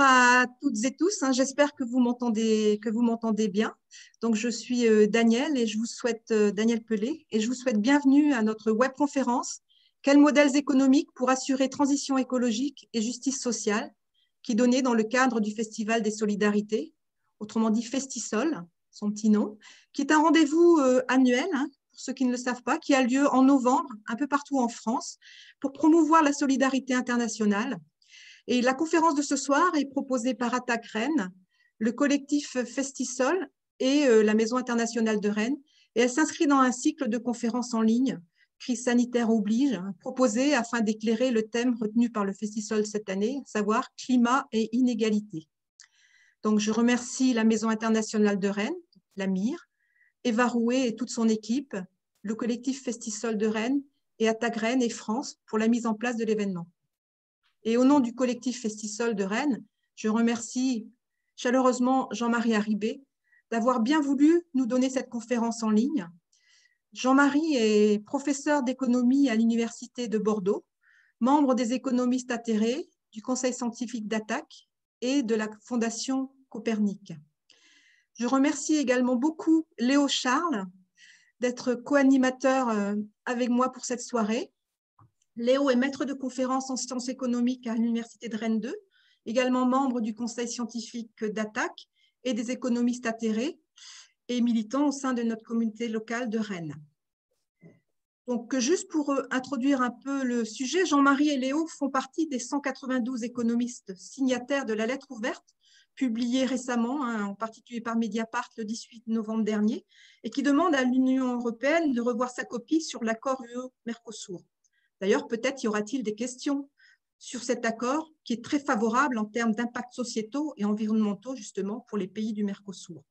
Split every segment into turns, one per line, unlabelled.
à toutes et tous. Hein. J'espère que vous m'entendez, que vous m'entendez bien. Donc, je suis Danielle euh, Daniel et je vous souhaite euh, Daniel Pelé et je vous souhaite bienvenue à notre web conférence. Quels modèles économiques pour assurer transition écologique et justice sociale qui est donnée dans le cadre du Festival des solidarités, autrement dit Festisol, son petit nom, qui est un rendez-vous euh, annuel hein, pour ceux qui ne le savent pas, qui a lieu en novembre un peu partout en France pour promouvoir la solidarité internationale et la conférence de ce soir est proposée par Attac Rennes, le collectif Festisol et euh, la Maison internationale de Rennes. Et elle s'inscrit dans un cycle de conférences en ligne, crise sanitaire oblige, hein, proposé afin d'éclairer le thème retenu par le Festisol cette année, à savoir climat et inégalité. Donc, je remercie la Maison internationale de Rennes, la MIR, Eva Rouet et toute son équipe, le collectif Festisol de Rennes et Attaque Rennes et France pour la mise en place de l'événement. Et au nom du collectif Festisol de Rennes, je remercie chaleureusement Jean-Marie Arribé d'avoir bien voulu nous donner cette conférence en ligne. Jean-Marie est professeur d'économie à l'Université de Bordeaux, membre des économistes atterrés, du Conseil scientifique d'attaque et de la Fondation Copernic. Je remercie également beaucoup Léo Charles d'être co-animateur euh, avec moi pour cette soirée. Léo est maître de conférence en sciences économiques à l'Université de Rennes 2, également membre du conseil scientifique d'ATTAC et des économistes atterrés et militant au sein de notre communauté locale de Rennes. Donc, juste pour euh, introduire un peu le sujet, Jean-Marie et Léo font partie des 192 économistes signataires de la lettre ouverte publiée récemment, hein, en particulier par Mediapart le 18 novembre dernier, et qui demande à l'Union européenne de revoir sa copie sur l'accord UE-Mercosur. D'ailleurs, peut-être y aura-t-il des questions sur cet accord qui est très favorable en termes d'impacts sociétaux et environnementaux, justement, pour les pays du Mercosur.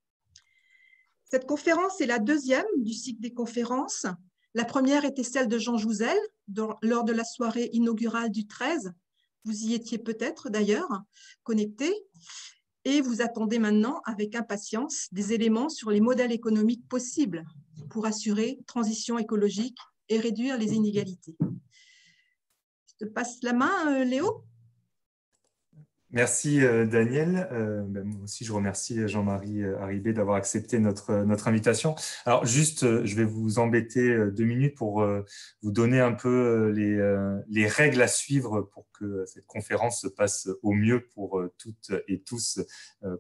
Cette conférence est la deuxième du cycle des conférences. La première était celle de Jean Jouzel lors de la soirée inaugurale du 13. Vous y étiez peut-être d'ailleurs connectés et vous attendez maintenant avec impatience des éléments sur les modèles économiques possibles pour assurer transition écologique et réduire les inégalités te passe la main, euh, Léo.
Merci euh, Daniel. Euh, ben, moi aussi, je remercie Jean-Marie Arrivé d'avoir accepté notre, invitation. Alors juste, je vais vous embêter deux minutes pour vous donner un peu les, règles à suivre pour que cette conférence se passe au mieux pour toutes et tous,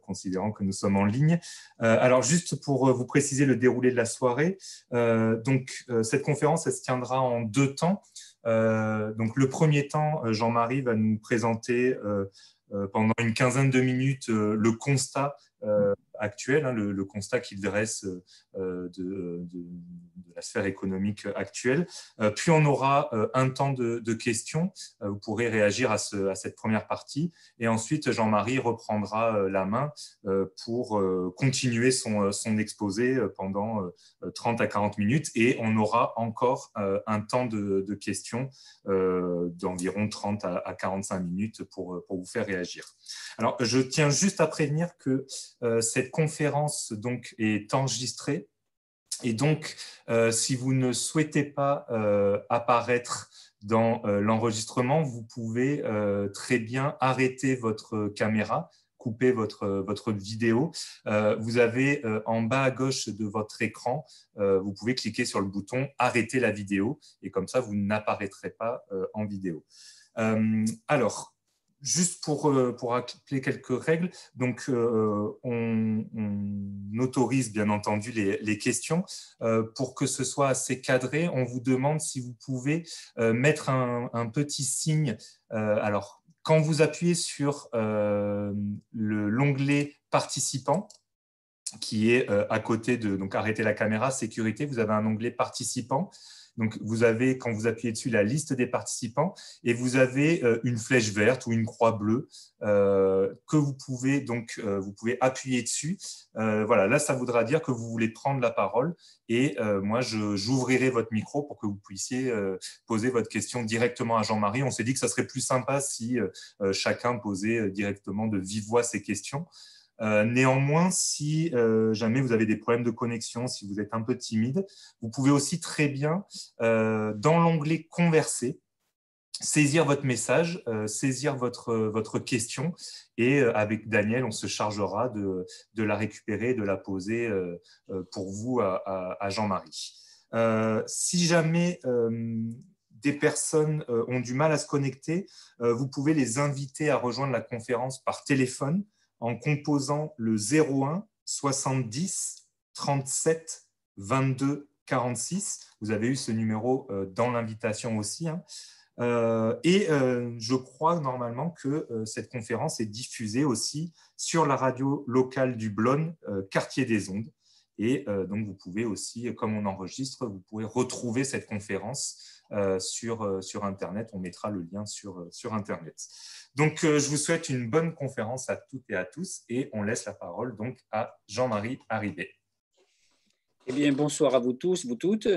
considérant que nous sommes en ligne. Alors juste pour vous préciser le déroulé de la soirée, donc cette conférence, elle se tiendra en deux temps. Euh, donc le premier temps, euh, Jean-Marie va nous présenter euh, pendant une quinzaine de minutes le constat euh, actuel, hein, le, constat qu'il dresse euh, de, la sphère économique actuelle. Euh, puis on aura un temps de, questions. vous pourrez réagir à, ce, à, cette première partie. Et ensuite, Jean-Marie reprendra la main pour continuer son, son, exposé pendant 30 à 40 minutes. Et on aura encore un temps de, questions d'environ 30 à, à 45 minutes pour, pour vous faire réagir. Alors, je tiens juste à prévenir que euh, cette conférence donc, est enregistrée. Et donc, euh, si vous ne souhaitez pas euh, apparaître dans l'enregistrement, vous pouvez très bien arrêter votre caméra couper votre, vidéo. vous avez en bas à gauche de votre écran, vous pouvez cliquer sur le bouton arrêter la vidéo et comme ça, vous n'apparaîtrez pas en vidéo. alors, juste pour, euh, pour appeler quelques règles, donc euh, on, autorise bien entendu les, questions. Euh, pour que ce soit assez cadré, on vous demande si vous pouvez mettre un, petit signe. alors, quand vous appuyez sur l'onglet participants, qui est à côté de donc arrêter la caméra, sécurité, vous avez un onglet participant. Donc, vous avez, quand vous appuyez dessus, la liste des participants et vous avez euh, une flèche verte ou une croix bleue euh, que vous pouvez donc euh, vous pouvez appuyer dessus. voilà, là, ça voudra dire que vous voulez prendre la parole et moi, j'ouvrirai votre micro pour que vous puissiez poser votre question directement à Jean-Marie. On s'est dit que ça serait plus sympa si chacun posait directement de vive voix ses questions. Euh, néanmoins, si euh, jamais vous avez des problèmes de connexion, si vous êtes un peu timide, vous pouvez aussi très bien, euh, dans l'onglet Converser, saisir votre message, saisir votre, question, et avec Daniel, on se chargera de, la récupérer, de la poser pour vous à Jean-Marie. si jamais des personnes ont du mal à se connecter, vous pouvez les inviter à rejoindre la conférence par téléphone en composant le 01 70 37 22 46. Vous avez eu ce numéro euh, dans l'invitation aussi. Hein. Euh, et euh, je crois normalement que cette conférence est diffusée aussi sur la radio locale du Blon, quartier des ondes. Et donc vous pouvez aussi, comme on enregistre, vous pouvez retrouver cette conférence euh, euh, sur, Internet. On mettra le lien sur, euh, Internet. Donc, je vous souhaite une bonne conférence à toutes et à tous et on laisse la parole donc à Jean-Marie Arribet
Eh bien, bonsoir à vous tous, vous toutes.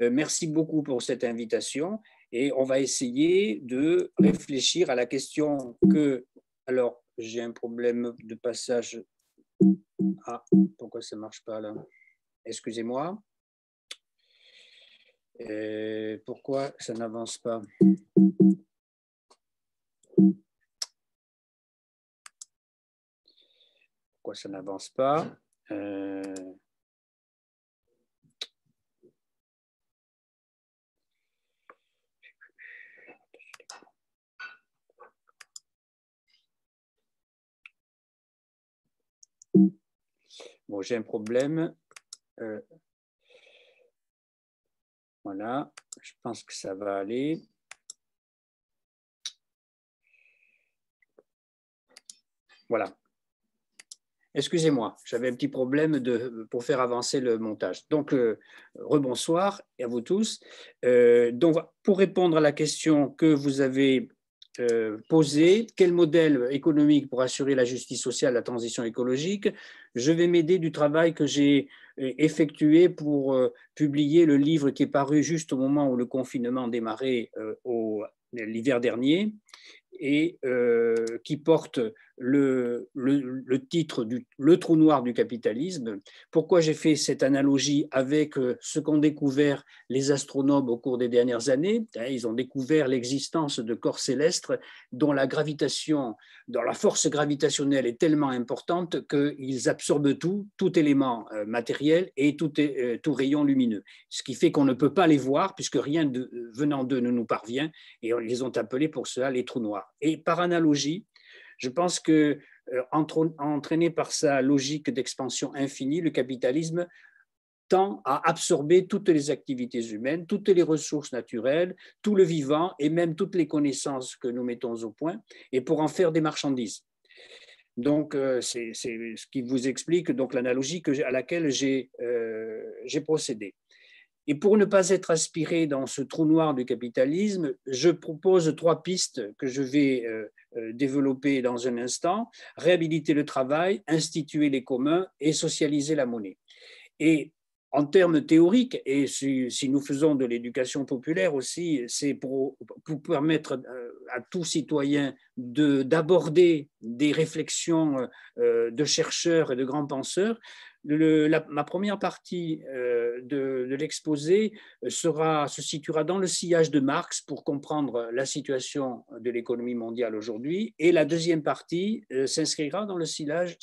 merci beaucoup pour cette invitation et on va essayer de réfléchir à la question que. Alors, j'ai un problème de passage. Ah, pourquoi ça ne marche pas là Excusez-moi. Et pourquoi ça n'avance pas Pourquoi ça n'avance pas euh, Bon, j'ai un problème. Euh, voilà, je pense que ça va aller. Voilà. Excusez-moi, j'avais un petit problème pour faire avancer le montage. Donc, euh, rebonsoir à vous tous. Euh, donc, pour répondre à la question que vous avez euh, posée, quel modèle économique pour assurer la justice sociale, la transition écologique, je vais m'aider du travail que j'ai euh, effectué pour euh, publier le livre qui est paru juste au moment où le confinement démarrait euh, l'hiver dernier et qui porte le, titre du Le trou noir du capitalisme. Pourquoi j'ai fait cette analogie avec euh, ce qu'ont découvert les astronomes au cours des dernières années hein, Ils ont découvert l'existence de corps célestes dont la gravitation, dont la force gravitationnelle est tellement importante qu'ils absorbent tout, tout élément euh, matériel et euh, tout, rayon lumineux. Ce qui fait qu'on ne peut pas les voir puisque rien venant d'eux ne nous parvient et ils ont appelé pour cela les trous noirs. Et par analogie, je pense que euh, entraîné par sa logique d'expansion infinie, le capitalisme tend à absorber toutes les activités humaines, toutes les ressources naturelles, tout le vivant et même toutes les connaissances que nous mettons au point, et pour en faire des marchandises. Donc, euh, c'est ce qui vous explique donc l'analogie à laquelle euh, j'ai procédé. Et pour ne pas être aspiré dans ce trou noir du capitalisme, je propose trois pistes que je vais euh, développer dans un instant, réhabiliter le travail, instituer les communs et socialiser la monnaie. Et en termes théoriques, et si, nous faisons de l'éducation populaire aussi, c'est pour, permettre euh, à tout citoyen d'aborder des réflexions euh, de chercheurs et de grands penseurs ma première partie euh, de, l'exposé euh, sera, se situera dans le sillage de Marx pour comprendre la situation de l'économie mondiale aujourd'hui, et la deuxième partie euh, s'inscrira dans le sillage,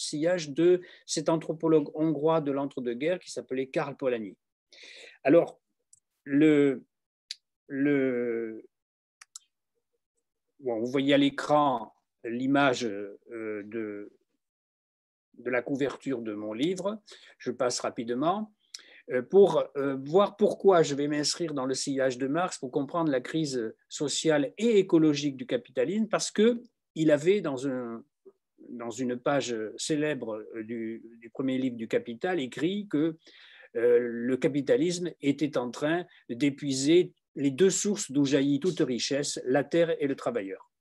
de cet anthropologue hongrois de l'entre-deux-guerres qui s'appelait Karl Polanyi. Alors, le, le, vous voyez à l'écran l'image de de la couverture de mon livre, je passe rapidement, euh, pour euh, voir pourquoi je vais m'inscrire dans le sillage de Marx pour comprendre la crise sociale et écologique du capitalisme, parce qu'il avait dans, une page célèbre euh, du, premier livre du Capital écrit que le capitalisme était en train d'épuiser les deux sources d'où jaillit toute richesse, la terre et le travailleur.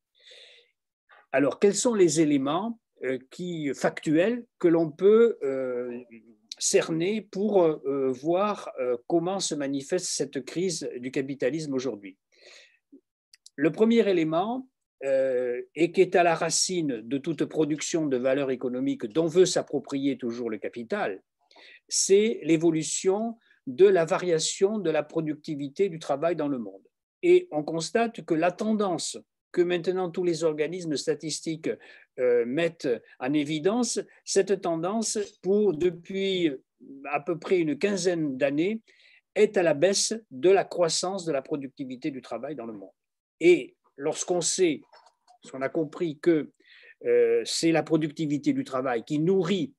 Alors, quels sont les éléments euh, qui, factuel que l'on peut euh, cerner pour euh, voir comment se manifeste cette crise du capitalisme aujourd'hui. Le premier élément, et qui est à la racine de toute production de valeur économique dont veut s'approprier toujours le capital, c'est l'évolution de la variation de la productivité du travail dans le monde. Et on constate que la tendance que maintenant tous les organismes statistiques euh, mettent en évidence cette tendance pour depuis à peu près une quinzaine d'années est à la baisse de la croissance de la productivité du travail dans le monde. Et lorsqu'on sait, qu'on a compris que euh, c'est la productivité du travail qui nourrit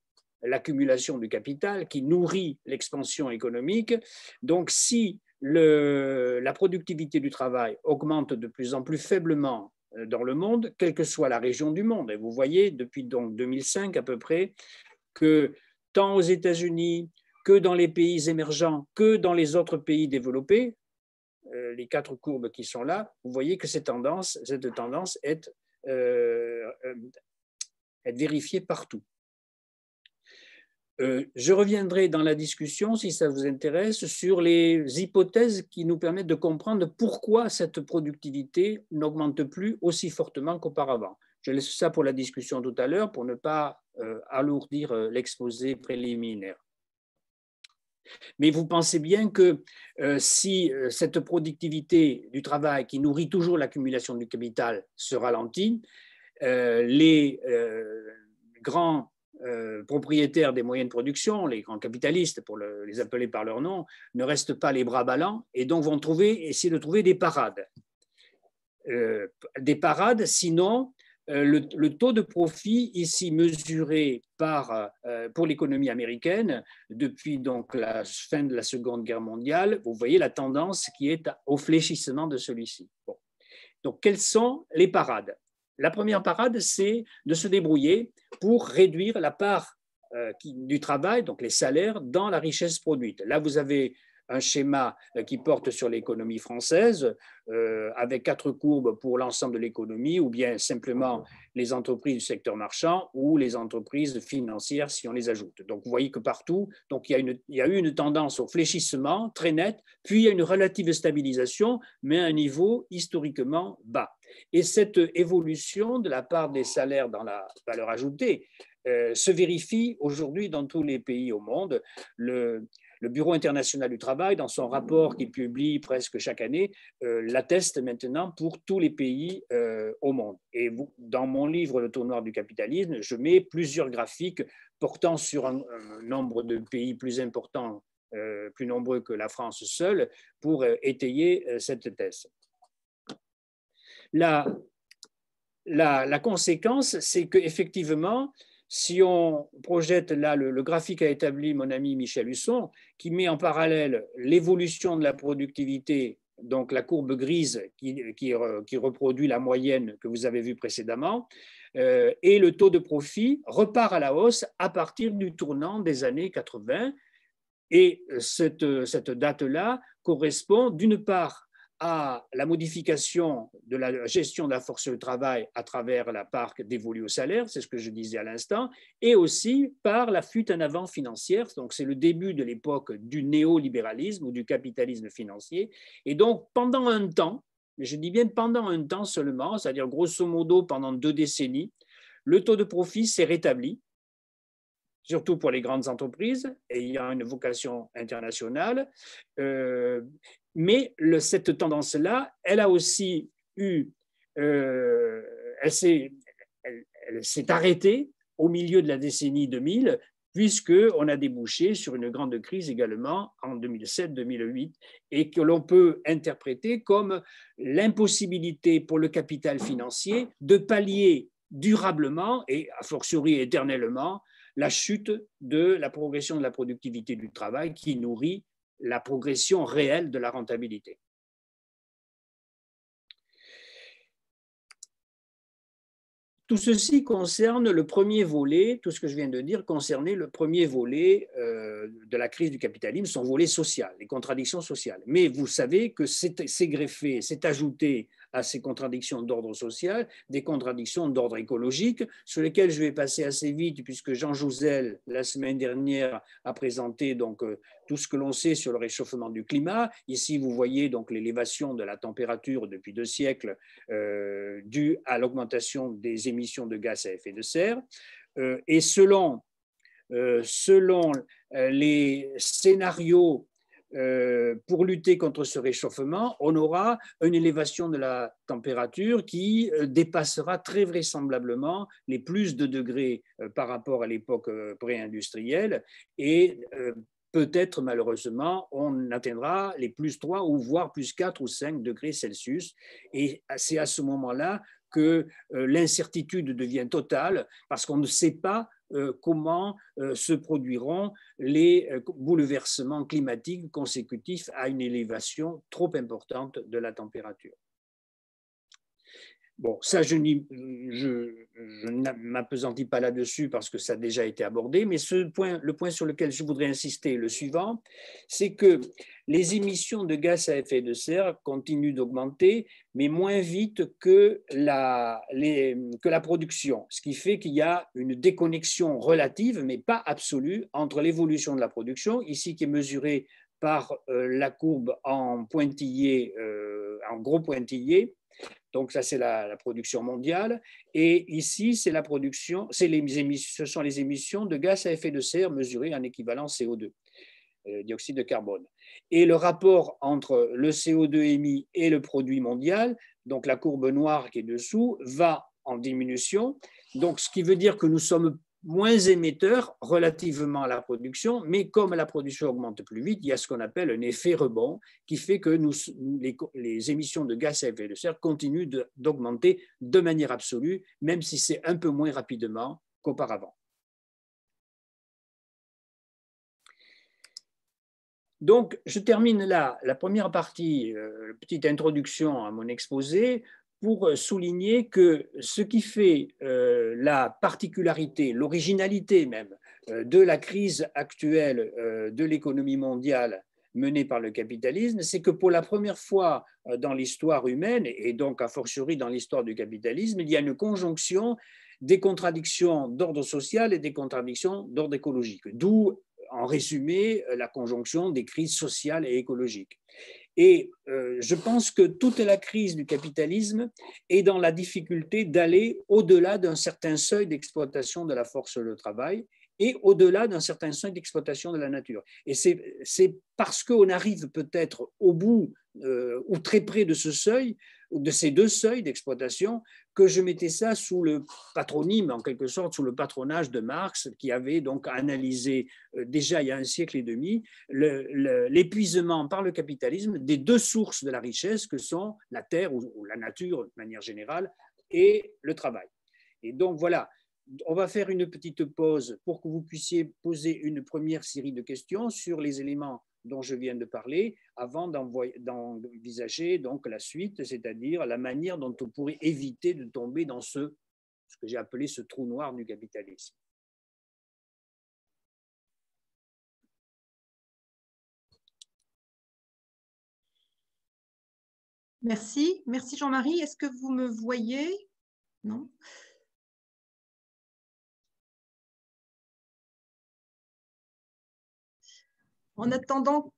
l'accumulation du capital, qui nourrit l'expansion économique, donc si la productivité du travail augmente de plus en plus faiblement euh, dans le monde, quelle que soit la région du monde. Et vous voyez, depuis donc 2005 à peu près, que tant aux États-Unis que dans les pays émergents, que dans les autres pays développés, euh, les quatre courbes qui sont là, vous voyez que cette tendance, euh, est vérifiée partout. Euh, je reviendrai dans la discussion, si ça vous intéresse, sur les hypothèses qui nous permettent de comprendre pourquoi cette productivité n'augmente plus aussi fortement qu'auparavant. Je laisse ça pour la discussion tout à l'heure pour ne pas euh, alourdir euh, l'exposé préliminaire. Mais vous pensez bien que si cette productivité du travail qui nourrit toujours l'accumulation du capital se ralentit, les grands euh, propriétaires des moyens de production, les grands capitalistes pour les appeler par leur nom, ne restent pas les bras ballants et donc vont trouver, essayer de trouver des parades. Euh, des parades, sinon euh, le, taux de profit ici mesuré par, pour l'économie américaine depuis donc la fin de la Seconde Guerre mondiale, vous voyez la tendance qui est au fléchissement de celui-ci. Donc quelles sont les parades la première parade, c'est de se débrouiller pour réduire la part euh, du travail, donc les salaires, dans la richesse produite. Là, vous avez un schéma euh, qui porte sur l'économie française, euh, avec quatre courbes pour l'ensemble de l'économie, ou bien simplement les entreprises du secteur marchand ou les entreprises financières si on les ajoute. Donc vous voyez que partout, donc il, y a il eu une tendance au fléchissement très net, puis il y a une relative stabilisation, mais à un niveau historiquement bas. Et cette évolution de la part des salaires dans la valeur ajoutée euh, se vérifie aujourd'hui dans tous les pays au monde. Le, Bureau international du travail, dans son rapport qu'il publie presque chaque année, euh, l'atteste maintenant pour tous les pays euh, au monde. Et dans mon livre Le tournoi du capitalisme, je mets plusieurs graphiques portant sur un, nombre de pays plus importants, plus nombreux que la France seule, pour étayer cette thèse. La, la, conséquence, c'est qu'effectivement, si on projette là le, graphique qu'a établi mon ami Michel Husson, qui met en parallèle l'évolution de la productivité, donc la courbe grise qui, euh, reproduit la moyenne que vous avez vue précédemment, euh, et le taux de profit repart à la hausse à partir du tournant des années 80. Et euh, cette, cette date-là correspond d'une part à la modification de la gestion de la force de travail à travers la parc dévolue au salaire, c'est ce que je disais à l'instant, et aussi par la fuite en avant financière. Donc, c'est le début de l'époque du néolibéralisme ou du capitalisme financier. Et donc, pendant un temps, mais je dis bien pendant un temps seulement, c'est-à-dire grosso modo pendant deux décennies, le taux de profit s'est rétabli, surtout pour les grandes entreprises ayant une vocation internationale. Euh, mais cette tendance-là, elle a aussi eu, euh, elle s'est arrêtée au milieu de la décennie 2000, puisqu'on a débouché sur une grande crise également en 2007-2008, et que l'on peut interpréter comme l'impossibilité pour le capital financier de pallier durablement et a fortiori éternellement la chute de la progression de la productivité du travail qui nourrit la progression réelle de la rentabilité. Tout ceci concerne le premier volet, tout ce que je viens de dire concernait le premier volet euh, de la crise du capitalisme, son volet social, les contradictions sociales. Mais vous savez que c'est greffé, c'est ajouté à ces contradictions d'ordre social des contradictions d'ordre écologique, sur lesquelles je vais passer assez vite puisque Jean Jouzel, la semaine dernière, a présenté donc euh, tout ce que l'on sait sur le réchauffement du climat. Ici, vous voyez donc l'élévation de la température depuis deux siècles euh, due à l'augmentation des émissions de gaz à effet de serre. Euh, et selon, euh, selon euh, les scénarios pour lutter contre ce réchauffement, on aura une élévation de la température qui dépassera très vraisemblablement les plus de degrés par rapport à l'époque pré-industrielle et peut-être malheureusement, on atteindra les plus 3 ou voire plus 4 ou 5 degrés Celsius. Et c'est à ce moment-là que euh, l'incertitude devient totale parce qu'on ne sait pas euh, comment euh, se produiront les bouleversements climatiques consécutifs à une élévation trop importante de la température. Bon, ça, je, ne m'apesantis pas là-dessus parce que ça a déjà été abordé, mais le point sur lequel je voudrais insister, est le suivant, c'est que les émissions de gaz à effet de serre continuent d'augmenter, mais moins vite que la, production, ce qui fait qu'il y a une déconnexion relative, mais pas absolue, entre l'évolution de la production, ici qui est mesurée par euh, la courbe en pointillé, euh, en gros pointillé, donc ça, c'est la, production mondiale. Et ici, c'est la production, c'est les ce sont les émissions de gaz à effet de serre mesurées en équivalent CO2, euh, dioxyde de carbone. Et le rapport entre le CO2 émis et le produit mondial, donc la courbe noire qui est dessous, va en diminution. Donc ce qui veut dire que nous sommes moins émetteurs relativement à la production, mais comme la production augmente plus vite, il y a ce qu'on appelle un effet rebond qui fait que les, émissions de gaz à effet de serre continuent d'augmenter de, manière absolue, même si c'est un peu moins rapidement qu'auparavant. Donc, je termine là la première partie, euh, petite introduction à mon exposé pour euh, souligner que ce qui fait euh, la particularité, l'originalité même euh, de la crise actuelle de l'économie mondiale menée par le capitalisme, c'est que pour la première fois dans l'histoire humaine, et donc a fortiori dans l'histoire du capitalisme, il y a une conjonction des contradictions d'ordre social et des contradictions d'ordre écologique, d'où en résumé la conjonction des crises sociales et écologiques. Et euh, je pense que toute la crise du capitalisme est dans la difficulté d'aller au-delà d'un certain seuil d'exploitation de la force de travail et au-delà d'un certain seuil d'exploitation de la nature. Et c'est parce qu'on arrive peut-être au bout euh, ou très près de ce seuil de ces deux seuils d'exploitation que je mettais ça sous le patronyme, en quelque sorte, sous le patronage de Marx, qui avait donc analysé euh, déjà il y a un siècle et demi l'épuisement par le capitalisme des deux sources de la richesse que sont la terre ou, la nature de manière générale et le travail. Et donc voilà, on va faire une petite pause pour que vous puissiez poser une première série de questions sur les éléments dont je viens de parler avant d'envisager donc la suite, c'est-à-dire la manière dont on pourrait éviter de tomber dans ce, ce que j'ai appelé ce trou noir du capitalisme.
Merci, merci Jean-Marie. Est-ce que vous me voyez Non En attendant,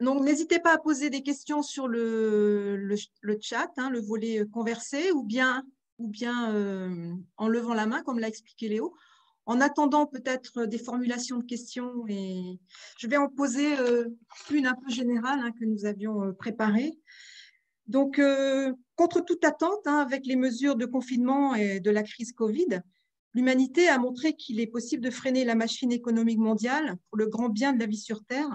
donc n'hésitez pas à poser des questions sur le, chat, hein, le volet conversé, ou bien, ou bien euh, en levant la main, comme l'a expliqué Léo. En attendant peut-être des formulations de questions, et je vais en poser euh, une un peu générale hein, que nous avions euh, préparée. Donc, contre toute attente, hein, avec les mesures de confinement et de la crise Covid, L'humanité a montré qu'il est possible de freiner la machine économique mondiale pour le grand bien de la vie sur Terre.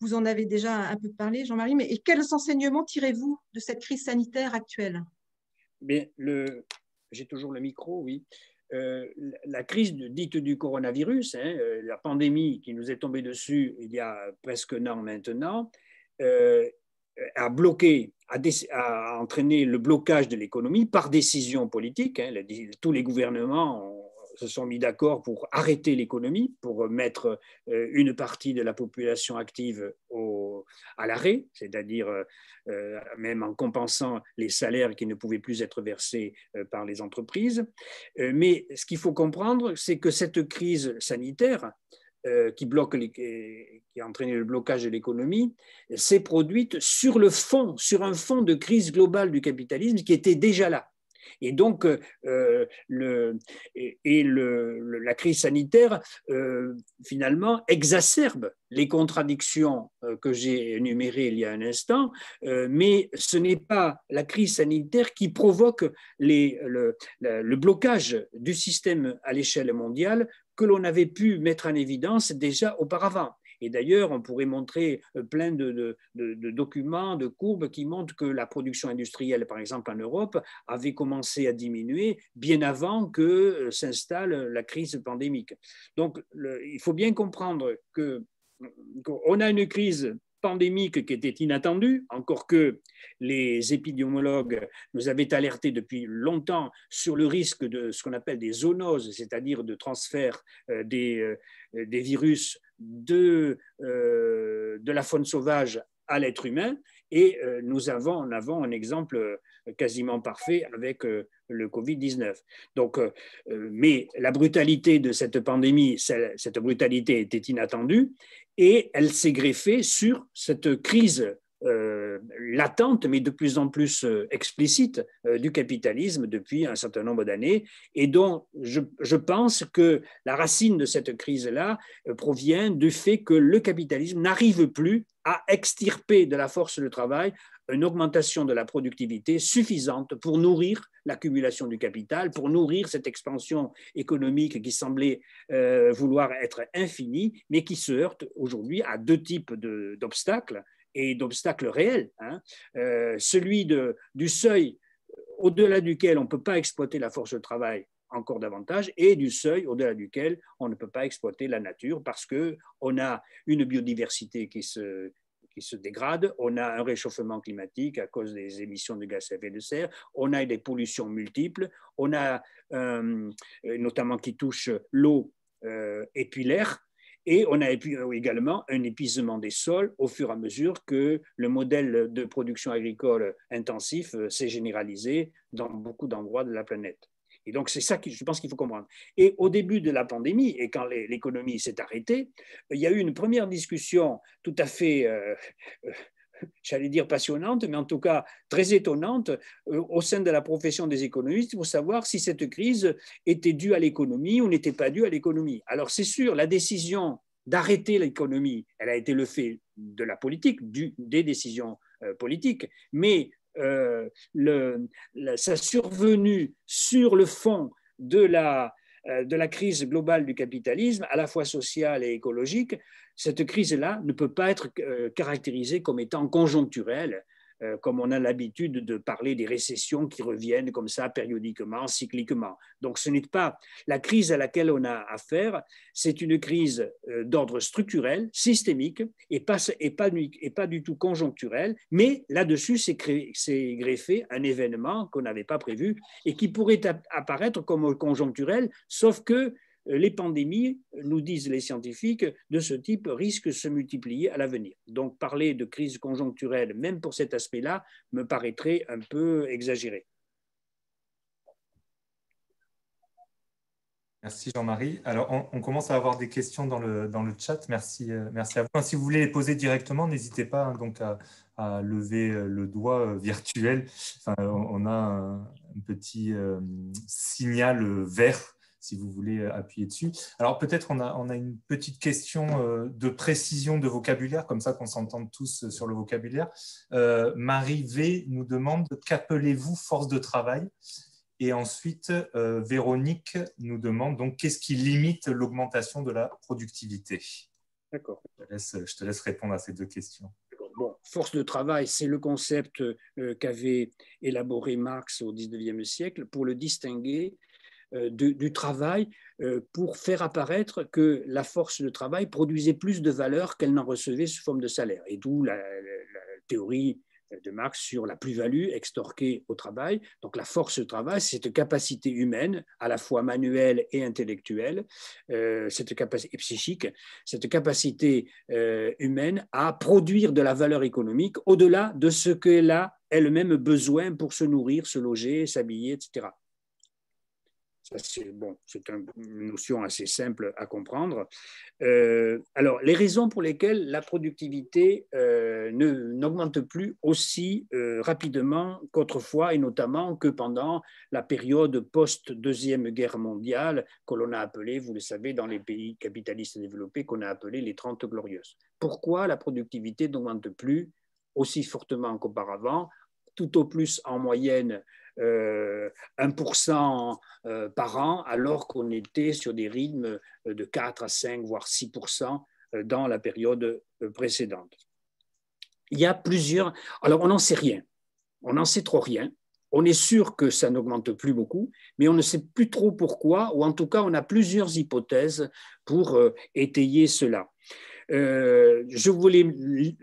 Vous en avez déjà un peu parlé, Jean-Marie, mais quels enseignements tirez-vous de cette crise sanitaire actuelle
Bien, j'ai toujours le micro, oui. Euh, la crise dite du coronavirus, hein, euh, la pandémie qui nous est tombée dessus il y a presque un an maintenant, euh, a bloqué, a, a, entraîné le blocage de l'économie par décision politique. Hein, tous les gouvernements ont se sont mis d'accord pour arrêter l'économie, pour mettre euh, une partie de la population active au, à l'arrêt, c'est-à-dire euh, euh, même en compensant les salaires qui ne pouvaient plus être versés par les entreprises. mais ce qu'il faut comprendre, c'est que cette crise sanitaire, qui, bloque qui a entraîné le blocage de l'économie, s'est produite sur le fond, sur un fond de crise globale du capitalisme qui était déjà là. Et donc, euh, euh, la crise sanitaire, euh, finalement, exacerbe les contradictions que j'ai énumérées il y a un instant, mais ce n'est pas la crise sanitaire qui provoque le blocage du système à l'échelle mondiale que l'on avait pu mettre en évidence déjà auparavant. Et d'ailleurs, on pourrait montrer euh, plein de, documents, de courbes qui montrent que la production industrielle, par exemple en Europe, avait commencé à diminuer bien avant que euh, s'installe la crise pandémique. Donc, il faut bien comprendre que euh, qu'on a une crise pandémique qui était inattendue, encore que les épidémiologues nous avaient alertés depuis longtemps sur le risque de ce qu'on appelle des zoonoses, c'est-à-dire de transfert euh, euh, des, virus de, euh, de la faune sauvage à l'être humain. Et nous avons en avons un exemple quasiment parfait avec euh, le Covid-19. Donc, euh, euh, mais la brutalité de cette pandémie, cette brutalité était inattendue et elle s'est greffée sur cette crise latente, mais de plus en plus explicite, du capitalisme depuis un certain nombre d'années, et dont je, je, pense que la racine de cette crise-là provient du fait que le capitalisme n'arrive plus à extirper de la force de travail une augmentation de la productivité suffisante pour nourrir l'accumulation du capital, pour nourrir cette expansion économique qui semblait euh, vouloir être infinie, mais qui se heurte aujourd'hui à deux types d'obstacles, et d'obstacles réels. Hein. Euh, celui du seuil euh, au-delà duquel on ne peut pas exploiter la force de travail encore davantage, et du seuil au-delà duquel on ne peut pas exploiter la nature parce qu'on a une biodiversité qui se, se dégrade, on a un réchauffement climatique à cause des émissions de gaz à effet de serre, on a des pollutions multiples, on a euh, notamment qui touche l'eau euh, et puis l'air, et on a euh, également un épuisement des sols au fur et à mesure que le modèle de production agricole intensif s'est généralisé dans beaucoup d'endroits de la planète. Et donc, c'est ça que je pense qu'il faut comprendre. Et au début de la pandémie, et quand l'économie s'est arrêtée, il y a eu une première discussion tout à fait, euh, euh, j'allais dire passionnante, mais en tout cas très étonnante, euh, au sein de la profession des économistes pour savoir si cette crise était due à l'économie ou n'était pas due à l'économie. Alors, c'est sûr, la décision d'arrêter l'économie, elle a été le fait de la politique, du, des décisions politiques, mais euh, sa survenue sur le fond euh, de la crise globale du capitalisme, à la fois sociale et écologique, cette crise-là ne peut pas être euh, caractérisée comme étant conjoncturelle. Euh, comme on a l'habitude de parler des récessions qui reviennent comme ça périodiquement, cycliquement. Donc ce n'est pas la crise à laquelle on a affaire, c'est une crise euh, d'ordre structurel, systémique et pas, et, pas, du tout conjoncturel, mais là-dessus c'est greffé un événement qu'on n'avait pas prévu et qui pourrait apparaître comme conjoncturel, sauf que euh, les pandémies, euh, nous disent les scientifiques, de ce type risquent de se multiplier à l'avenir. Donc parler de crise conjoncturelle, même pour cet aspect-là, me paraîtrait un peu exagéré.
Merci Jean-Marie. Alors on, commence à avoir des questions dans le, dans le chat. Merci, euh, merci à vous. Si vous voulez les poser directement, n'hésitez pas hein, donc à, lever le doigt virtuel. Enfin, on a un, petit signal vert si vous voulez euh, appuyer dessus. Alors peut-être on a, une petite question euh, de précision de vocabulaire, comme ça qu'on s'entende tous euh, sur le vocabulaire. Marie V nous demande qu'appelez-vous force de travail Et ensuite Véronique nous demande donc qu'est-ce qui limite l'augmentation de la productivité D'accord. Je, te laisse répondre à ces deux questions.
Bon, force de travail, c'est le concept qu'avait élaboré Marx au XIXe siècle pour le distinguer euh, du, travail euh, pour faire apparaître que la force de travail produisait plus de valeur qu'elle n'en recevait sous forme de salaire. Et d'où la, théorie euh, de Marx sur la plus-value extorquée au travail. Donc la force de travail, cette capacité humaine, à la fois manuelle et intellectuelle, cette capacité psychique, cette capacité humaine à produire de la valeur économique au-delà de ce qu'elle a elle-même besoin pour se nourrir, se loger, s'habiller, etc c'est bon, une notion assez simple à comprendre. Euh, alors, les raisons pour lesquelles la productivité euh, n'augmente plus aussi euh, rapidement qu'autrefois, et notamment que pendant la période post-deuxième guerre mondiale, que l'on a appelée, vous le savez, dans les pays capitalistes développés, qu'on a appelé les Trente glorieuses. Pourquoi la productivité n'augmente plus aussi fortement qu'auparavant, tout au plus en moyenne 1% euh, euh, par an, alors qu'on était sur des rythmes euh, de 4 à 5, voire 6% dans la période précédente. Il y a plusieurs... Alors, on n'en sait rien. On n'en sait trop rien. On est sûr que ça n'augmente plus beaucoup, mais on ne sait plus trop pourquoi, ou en tout cas, on a plusieurs hypothèses pour étayer cela. je, vous les,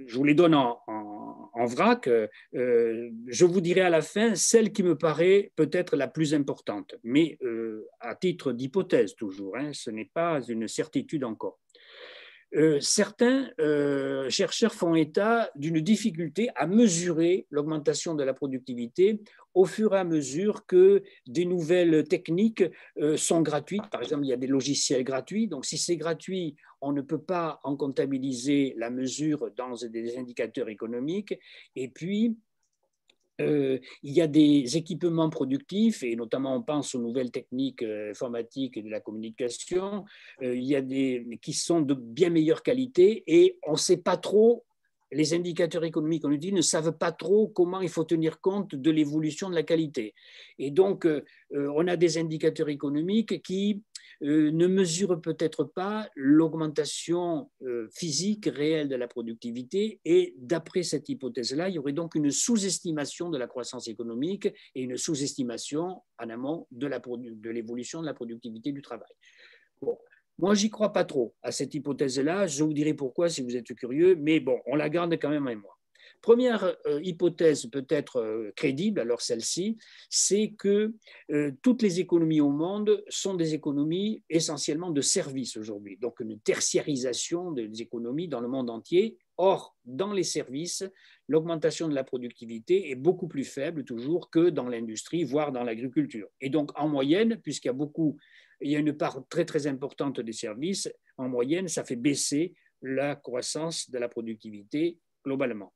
je, donne en, en, vrac, euh, euh, je vous dirai à la fin celle qui me paraît peut-être la plus importante, mais euh, à titre d'hypothèse toujours, hein, ce n'est pas une certitude encore. Euh, certains euh, chercheurs font état d'une difficulté à mesurer l'augmentation de la productivité au fur et à mesure que des nouvelles techniques euh, sont gratuites. Par exemple, il y a des logiciels gratuits. Donc, si c'est gratuit, on ne peut pas en comptabiliser la mesure dans des indicateurs économiques. Et puis, euh, il y a des équipements productifs, et notamment on pense aux nouvelles techniques euh, informatiques et de la communication, euh, il y des qui sont de bien meilleure qualité, et on ne sait pas trop les indicateurs économiques on nous dit, ne savent pas trop comment il faut tenir compte de l'évolution de la qualité. Et donc, on a des indicateurs économiques qui euh, ne mesure peut-être pas l'augmentation euh, physique réelle de la productivité et d'après cette hypothèse-là, il y aurait donc une sous-estimation de la croissance économique et une sous-estimation en amont de l'évolution de, la productivité du travail. Bon. Moi, j'y crois pas trop à cette hypothèse-là. Je vous dirai pourquoi si vous êtes curieux, mais bon, on la garde quand même en mémoire. Première euh, hypothèse peut-être euh, crédible, alors celle-ci, c'est que euh, toutes les économies au monde sont des économies essentiellement de services aujourd'hui, donc une tertiarisation des économies dans le monde entier. Or, dans les services, l'augmentation de la productivité est beaucoup plus faible toujours que dans l'industrie, voire dans l'agriculture. Et donc, en moyenne, puisqu'il y a beaucoup, il y a une part très très importante des services, en moyenne, ça fait baisser la croissance de la productivité globalement.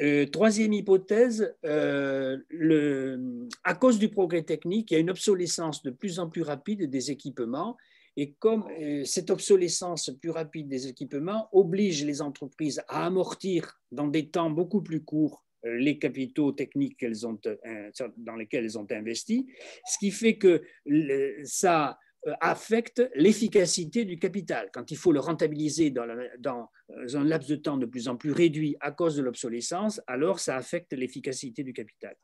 Euh, troisième hypothèse, euh, le, à cause du progrès technique, il y a une obsolescence de plus en plus rapide des équipements. Et comme euh, cette obsolescence plus rapide des équipements oblige les entreprises à amortir dans des temps beaucoup plus courts les capitaux techniques ont, dans lesquels elles ont investi, ce qui fait que ça euh, affecte l'efficacité du capital. Quand il faut le rentabiliser dans, euh, un laps de temps de plus en plus réduit à cause de l'obsolescence, alors ça affecte l'efficacité du capital.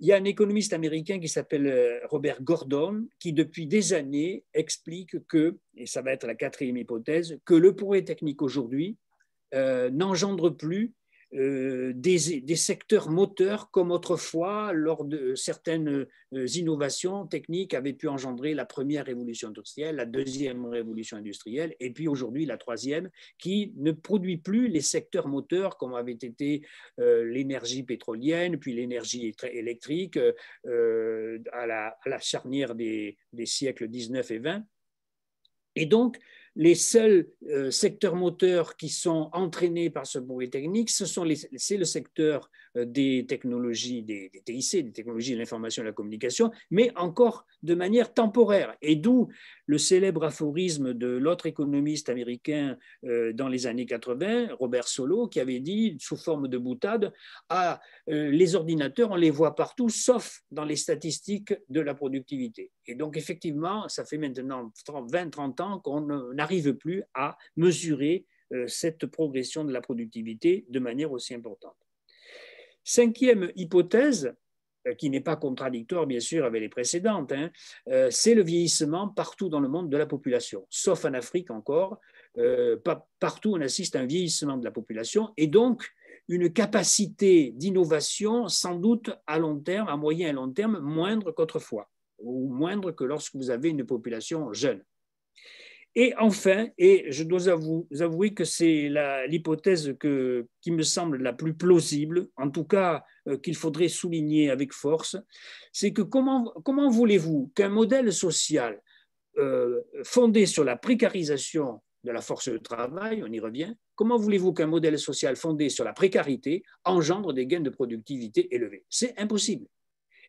Il y a un économiste américain qui s'appelle euh, Robert Gordon qui, depuis des années, explique que, et ça va être la quatrième hypothèse, que le progrès technique aujourd'hui n'engendre plus euh, des, des, secteurs moteurs comme autrefois lors de certaines euh, innovations techniques avaient pu engendrer la première révolution industrielle, la deuxième révolution industrielle et puis aujourd'hui la troisième qui ne produit plus les secteurs moteurs comme avait été euh, l'énergie pétrolienne, puis l'énergie électrique à la, à, la, charnière des, des siècles 19 et 20. Et donc, les seuls euh, secteurs moteurs qui sont entraînés par ce bruit technique, c'est le secteur euh, des technologies, des, TIC, des technologies de l'information et de la communication, mais encore de manière temporaire. Et d'où le célèbre aphorisme de l'autre économiste américain euh, dans les années 80, Robert Solow, qui avait dit, sous forme de boutade, à ah, euh, les ordinateurs, on les voit partout, sauf dans les statistiques de la productivité. Et donc, effectivement, ça fait maintenant 20-30 ans qu'on n'arrive plus à mesurer cette progression de la productivité de manière aussi importante. Cinquième hypothèse, euh, qui n'est pas contradictoire bien sûr avec les précédentes, hein, euh, c'est le vieillissement partout dans le monde de la population, sauf en Afrique encore. Euh, partout on assiste à un vieillissement de la population et donc une capacité d'innovation sans doute à long terme, à moyen et long terme, moindre qu'autrefois, ou moindre que lorsque vous avez une population jeune. Et enfin, et je dois avouer que c'est l'hypothèse qui me semble la plus plausible, en tout cas euh, qu'il faudrait souligner avec force, c'est que comment, voulez-vous qu'un modèle social euh, fondé sur la précarisation de la force de travail, on y revient, comment voulez-vous qu'un modèle social fondé sur la précarité engendre des gains de productivité élevés C'est impossible.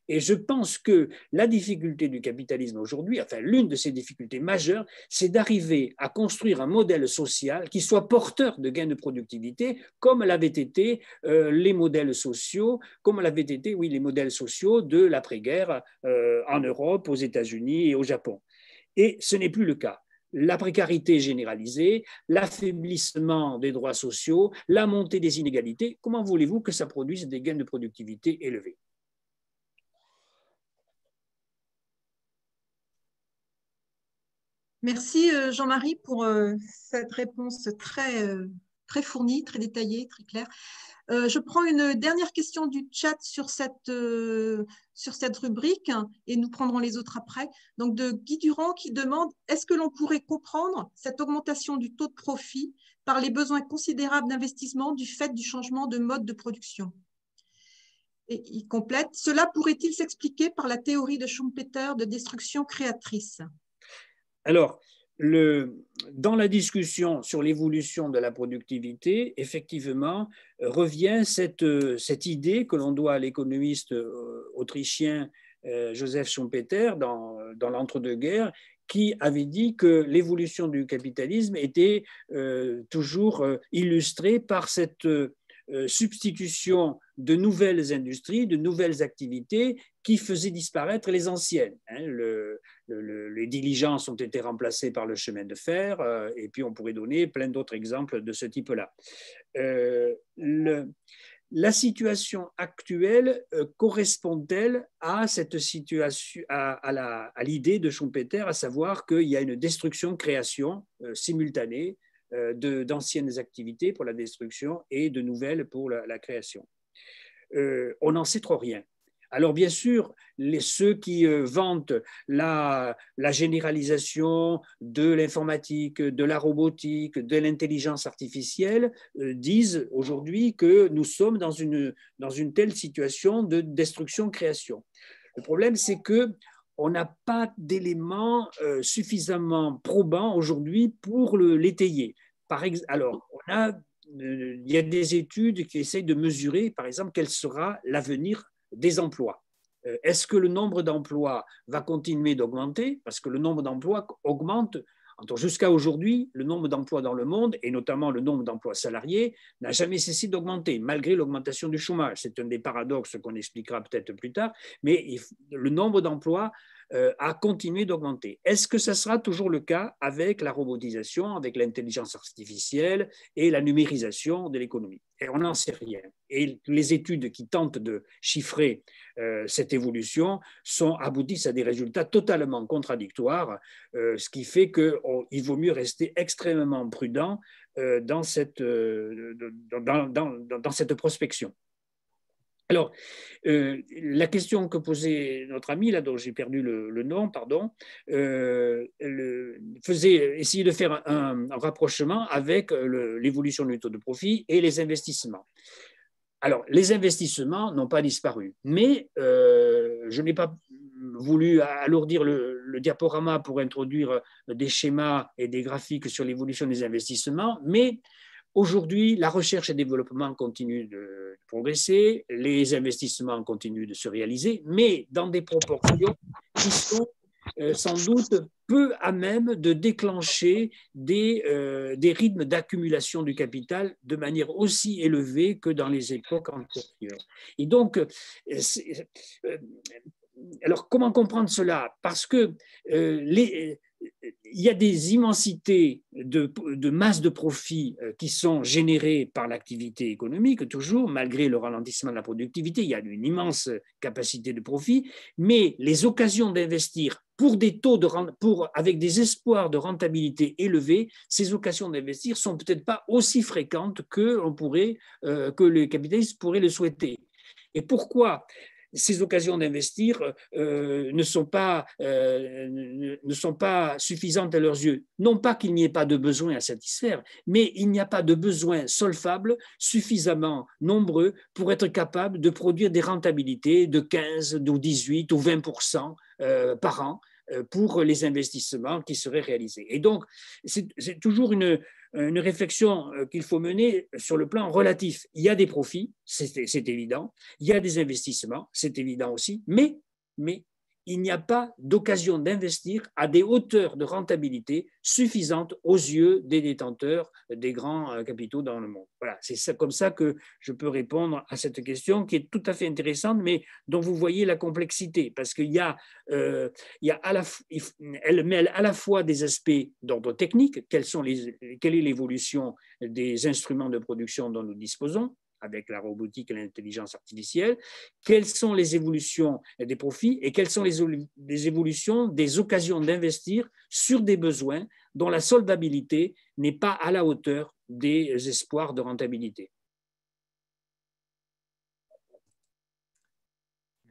Et je pense que la difficulté du capitalisme aujourd'hui, enfin l'une de ses difficultés majeures, c'est d'arriver à construire un modèle social qui soit porteur de gains de productivité, comme l'avaient été euh, les modèles sociaux, comme l'avaient été, oui, les modèles sociaux de l'après-guerre euh, en Europe, aux États-Unis et au Japon. Et ce n'est plus le cas la précarité généralisée, l'affaiblissement des droits sociaux, la montée des inégalités, comment voulez-vous que ça produise des gains de productivité élevés
Merci euh, Jean-Marie pour euh, cette réponse euh, très, fournie, très détaillée, très claire. Je prends une dernière question du chat sur cette, sur cette rubrique et nous prendrons les autres après. Donc de Guy Durand qui demande est-ce que l'on pourrait comprendre cette augmentation du taux de profit par les besoins considérables d'investissement du fait du changement de mode de production et il complète, cela pourrait-il s'expliquer par la théorie de Schumpeter de destruction créatrice
alors, dans la discussion sur l'évolution de la productivité, effectivement, euh, revient euh, cette, idée que l'on doit à l'économiste euh, autrichien Joseph Schumpeter dans, l'entre-deux-guerres, qui avait dit que l'évolution du capitalisme était toujours illustrée par cette euh, substitution de nouvelles industries, de nouvelles activités qui faisaient disparaître les anciennes. Hein. les diligences ont été remplacées par le chemin de fer, euh, et puis on pourrait donner plein d'autres exemples de ce type-là. Euh, la situation actuelle correspond-elle à cette situation, à, l'idée de Schumpeter, à savoir qu'il y a une destruction-création simultanée euh, d'anciennes activités pour la destruction et de nouvelles pour la, création. Euh, on n'en sait trop rien. Alors bien sûr, ceux qui euh, vantent la, généralisation de l'informatique, de la robotique, de l'intelligence artificielle, disent aujourd'hui que nous sommes dans une, dans une telle situation de destruction-création. Le problème, c'est que on n'a pas d'éléments suffisamment probants aujourd'hui pour l'étayer. Par Alors, euh, il y a des études qui essayent de mesurer, par exemple, quel sera l'avenir des emplois. Euh, est-ce que le nombre d'emplois va continuer d'augmenter Parce que le nombre d'emplois augmente. Jusqu'à aujourd'hui, le nombre d'emplois dans le monde, et notamment le nombre d'emplois salariés, n'a jamais cessé d'augmenter, malgré l'augmentation du chômage. C'est un des paradoxes qu'on expliquera peut-être plus tard, mais le nombre d'emplois euh, à continuer d'augmenter. Est-ce que ça sera toujours le cas avec la robotisation, avec l'intelligence artificielle et la numérisation de l'économie Et on n'en sait rien. Et les études qui tentent de chiffrer euh, cette évolution sont, aboutissent à des résultats totalement contradictoires, euh, ce qui fait qu'il vaut mieux rester extrêmement prudent dans, cette, dans cette prospection. Alors, euh, la question que posait notre ami, là, dont j'ai perdu le, nom, pardon, euh, faisait essayer de faire un, rapprochement avec euh, l'évolution du taux de profit et les investissements. Alors, les investissements n'ont pas disparu, mais je n'ai pas voulu alourdir le, le, diaporama pour introduire des schémas et des graphiques sur l'évolution des investissements, mais Aujourd'hui, la recherche et développement continuent de progresser, les investissements continuent de se réaliser, mais dans des proportions qui sont euh, sans doute peu à même de déclencher des, euh, des rythmes d'accumulation du capital de manière aussi élevée que dans les époques antérieures. Et donc, euh, alors comment comprendre cela Parce que les, il y a des immensités de, de masses de profits euh, qui sont générées par l'activité économique, toujours, malgré le ralentissement de la productivité, il y a une immense capacité de profit, mais les occasions d'investir pour des taux de pour, avec des espoirs de rentabilité élevés, ces occasions d'investir sont peut-être pas aussi fréquentes que, pourrait, euh, que les capitalistes pourraient le souhaiter. Et pourquoi ces occasions d'investir euh, euh, ne, sont pas, euh, ne sont pas suffisantes à leurs yeux. Non pas qu'il n'y ait pas de besoin à satisfaire, mais il n'y a pas de besoin solvable suffisamment nombreux pour être capable de produire des rentabilités de 15, ou 18 ou 20 par an pour les investissements qui seraient réalisés. Et donc, c'est toujours une, une réflexion euh, qu'il faut mener sur le plan relatif. Il y a des profits, c'est évident, il y a des investissements, c'est évident aussi, mais, mais il n'y a pas d'occasion d'investir à des hauteurs de rentabilité suffisantes aux yeux des détenteurs des grands euh, capitaux dans le monde. Voilà, c'est comme ça que je peux répondre à cette question qui est tout à fait intéressante, mais dont vous voyez la complexité, parce qu'il y a, euh, il à la, elle mêle à la fois des aspects d'ordre technique, quelle est l'évolution des instruments de production dont nous disposons, avec la robotique et l'intelligence artificielle, quelles sont les évolutions des profits et quelles sont les, évolutions des occasions d'investir sur des besoins dont la solvabilité n'est pas à la hauteur des espoirs de rentabilité.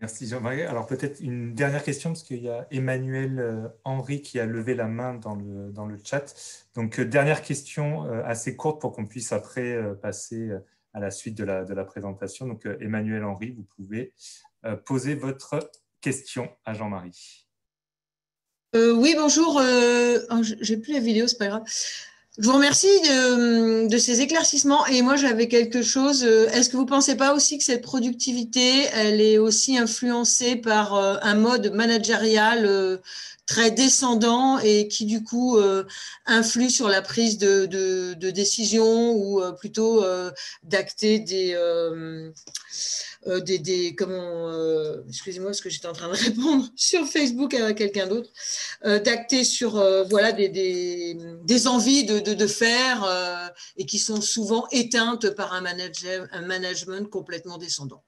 Merci Jean-Marie. Alors peut-être une dernière question, parce qu'il y a Emmanuel euh, Henry qui a levé la main dans le, dans le chat. Donc euh, dernière question euh, assez courte pour qu'on puisse après passer à la suite de la, présentation. Donc, euh, Emmanuel Henry, vous pouvez euh, poser votre question à Jean-Marie.
Euh, oui, bonjour. Je oh, J'ai plus la vidéo, c'est pas grave. Je vous remercie de, ces éclaircissements. Et moi, j'avais quelque chose. Euh, est-ce que vous ne pensez pas aussi que cette productivité, elle est aussi influencée par euh, un mode managérial euh, très descendant et qui, du coup, influe sur la prise de, décisions décision ou plutôt d'acter des... Euh, des, comment, euh, excusez-moi, ce que j'étais en train de répondre sur Facebook à quelqu'un d'autre, euh, d'acter sur voilà des, envies de, faire et qui sont souvent éteintes par un, un management complètement descendant.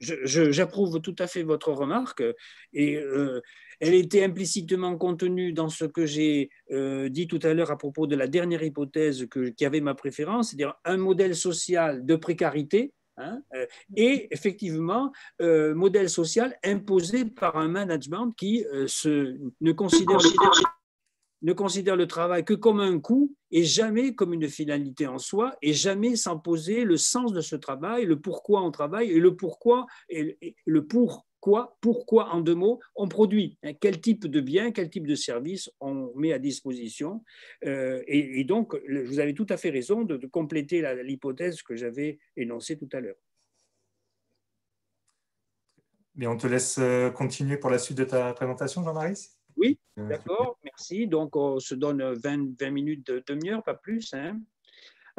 J'approuve tout à fait votre remarque et elle était implicitement contenue dans ce que j'ai dit tout à l'heure à propos de la dernière hypothèse qui avait ma préférence, c'est-à-dire un modèle social de précarité Hein, euh, mm-hmm. et effectivement, euh, modèle social imposé par un management qui euh, ne, considère ne considère le travail que comme un coût et jamais comme une finalité en soi, et jamais sans poser le sens de ce travail, le pourquoi on travaille et le pourquoi et le pour quoi, pourquoi, en deux mots, on produit, hein, quel type de bien, quel type de service on met à disposition. Euh, et, donc, vous avez tout à fait raison de, compléter l'hypothèse que j'avais énoncée tout à l'heure.
Mais on te laisse euh, continuer pour la suite de ta présentation, Jean-Marie
Oui, euh, d'accord, merci. Donc, on se donne 20, minutes, demi-heure, pas plus. Hein.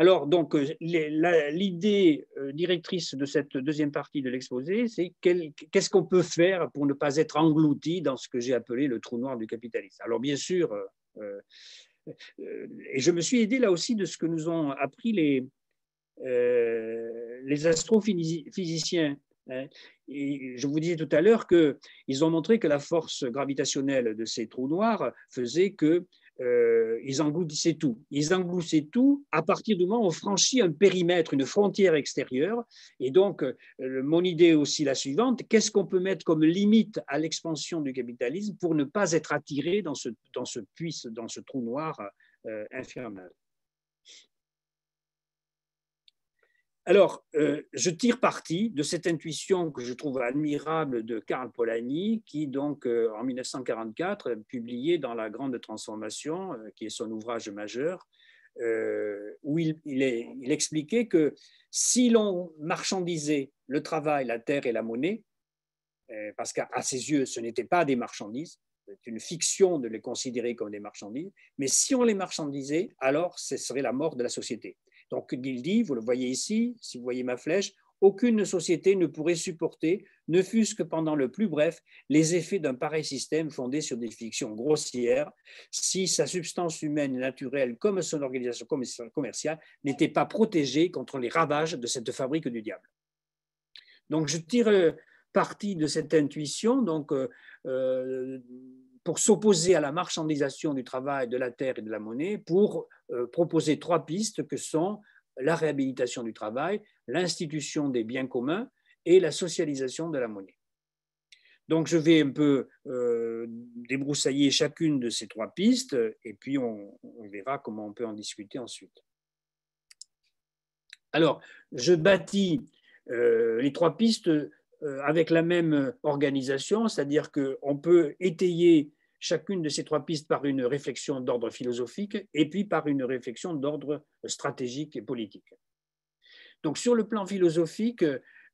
Alors, donc, euh, l'idée euh, directrice de cette deuxième partie de l'exposé, c'est qu'est-ce qu'on peut faire pour ne pas être englouti dans ce que j'ai appelé le trou noir du capitalisme. Alors, bien sûr, euh, et je me suis aidé là aussi de ce que nous ont appris les, les astrophysiciens. Hein. Et je vous disais tout à l'heure qu'ils ont montré que la force gravitationnelle de ces trous noirs faisait que euh, ils engloutissaient tout. Ils engloutissaient tout à partir du moment où on franchit un périmètre, une frontière extérieure. Et donc, euh, mon idée aussi la suivante, qu'est-ce qu'on peut mettre comme limite à l'expansion du capitalisme pour ne pas être attiré dans ce, dans ce puits, dans ce trou noir euh, infernal Alors, euh, je tire parti de cette intuition que je trouve admirable de Karl Polanyi, qui donc euh, en 1944 publié dans La Grande Transformation, euh, qui est son ouvrage majeur, où il, il expliquait que si l'on marchandisait le travail, la terre et la monnaie, parce qu'à ses yeux, ce n'était pas des marchandises, c'est une fiction de les considérer comme des marchandises, mais si on les marchandisait, alors ce serait la mort de la société. Donc il dit, vous le voyez ici, si vous voyez ma flèche, aucune société ne pourrait supporter, ne fût-ce que pendant le plus bref, les effets d'un pareil système fondé sur des fictions grossières, si sa substance humaine et naturelle, comme son organisation commerciale, n'était pas protégée contre les ravages de cette fabrique du diable. Donc je tire euh, parti de cette intuition, donc euh, euh, pour s'opposer à la marchandisation du travail, de la terre et de la monnaie, pour euh, proposer trois pistes que sont la réhabilitation du travail, l'institution des biens communs et la socialisation de la monnaie. Donc je vais un peu euh, débroussailler chacune de ces trois pistes et puis on, verra comment on peut en discuter ensuite. Alors, je bâtis euh, les trois pistes euh, avec la même organisation, c'est-à-dire qu'on peut étayer chacune de ces trois pistes par une réflexion d'ordre philosophique et puis par une réflexion d'ordre stratégique et politique. Donc sur le plan philosophique,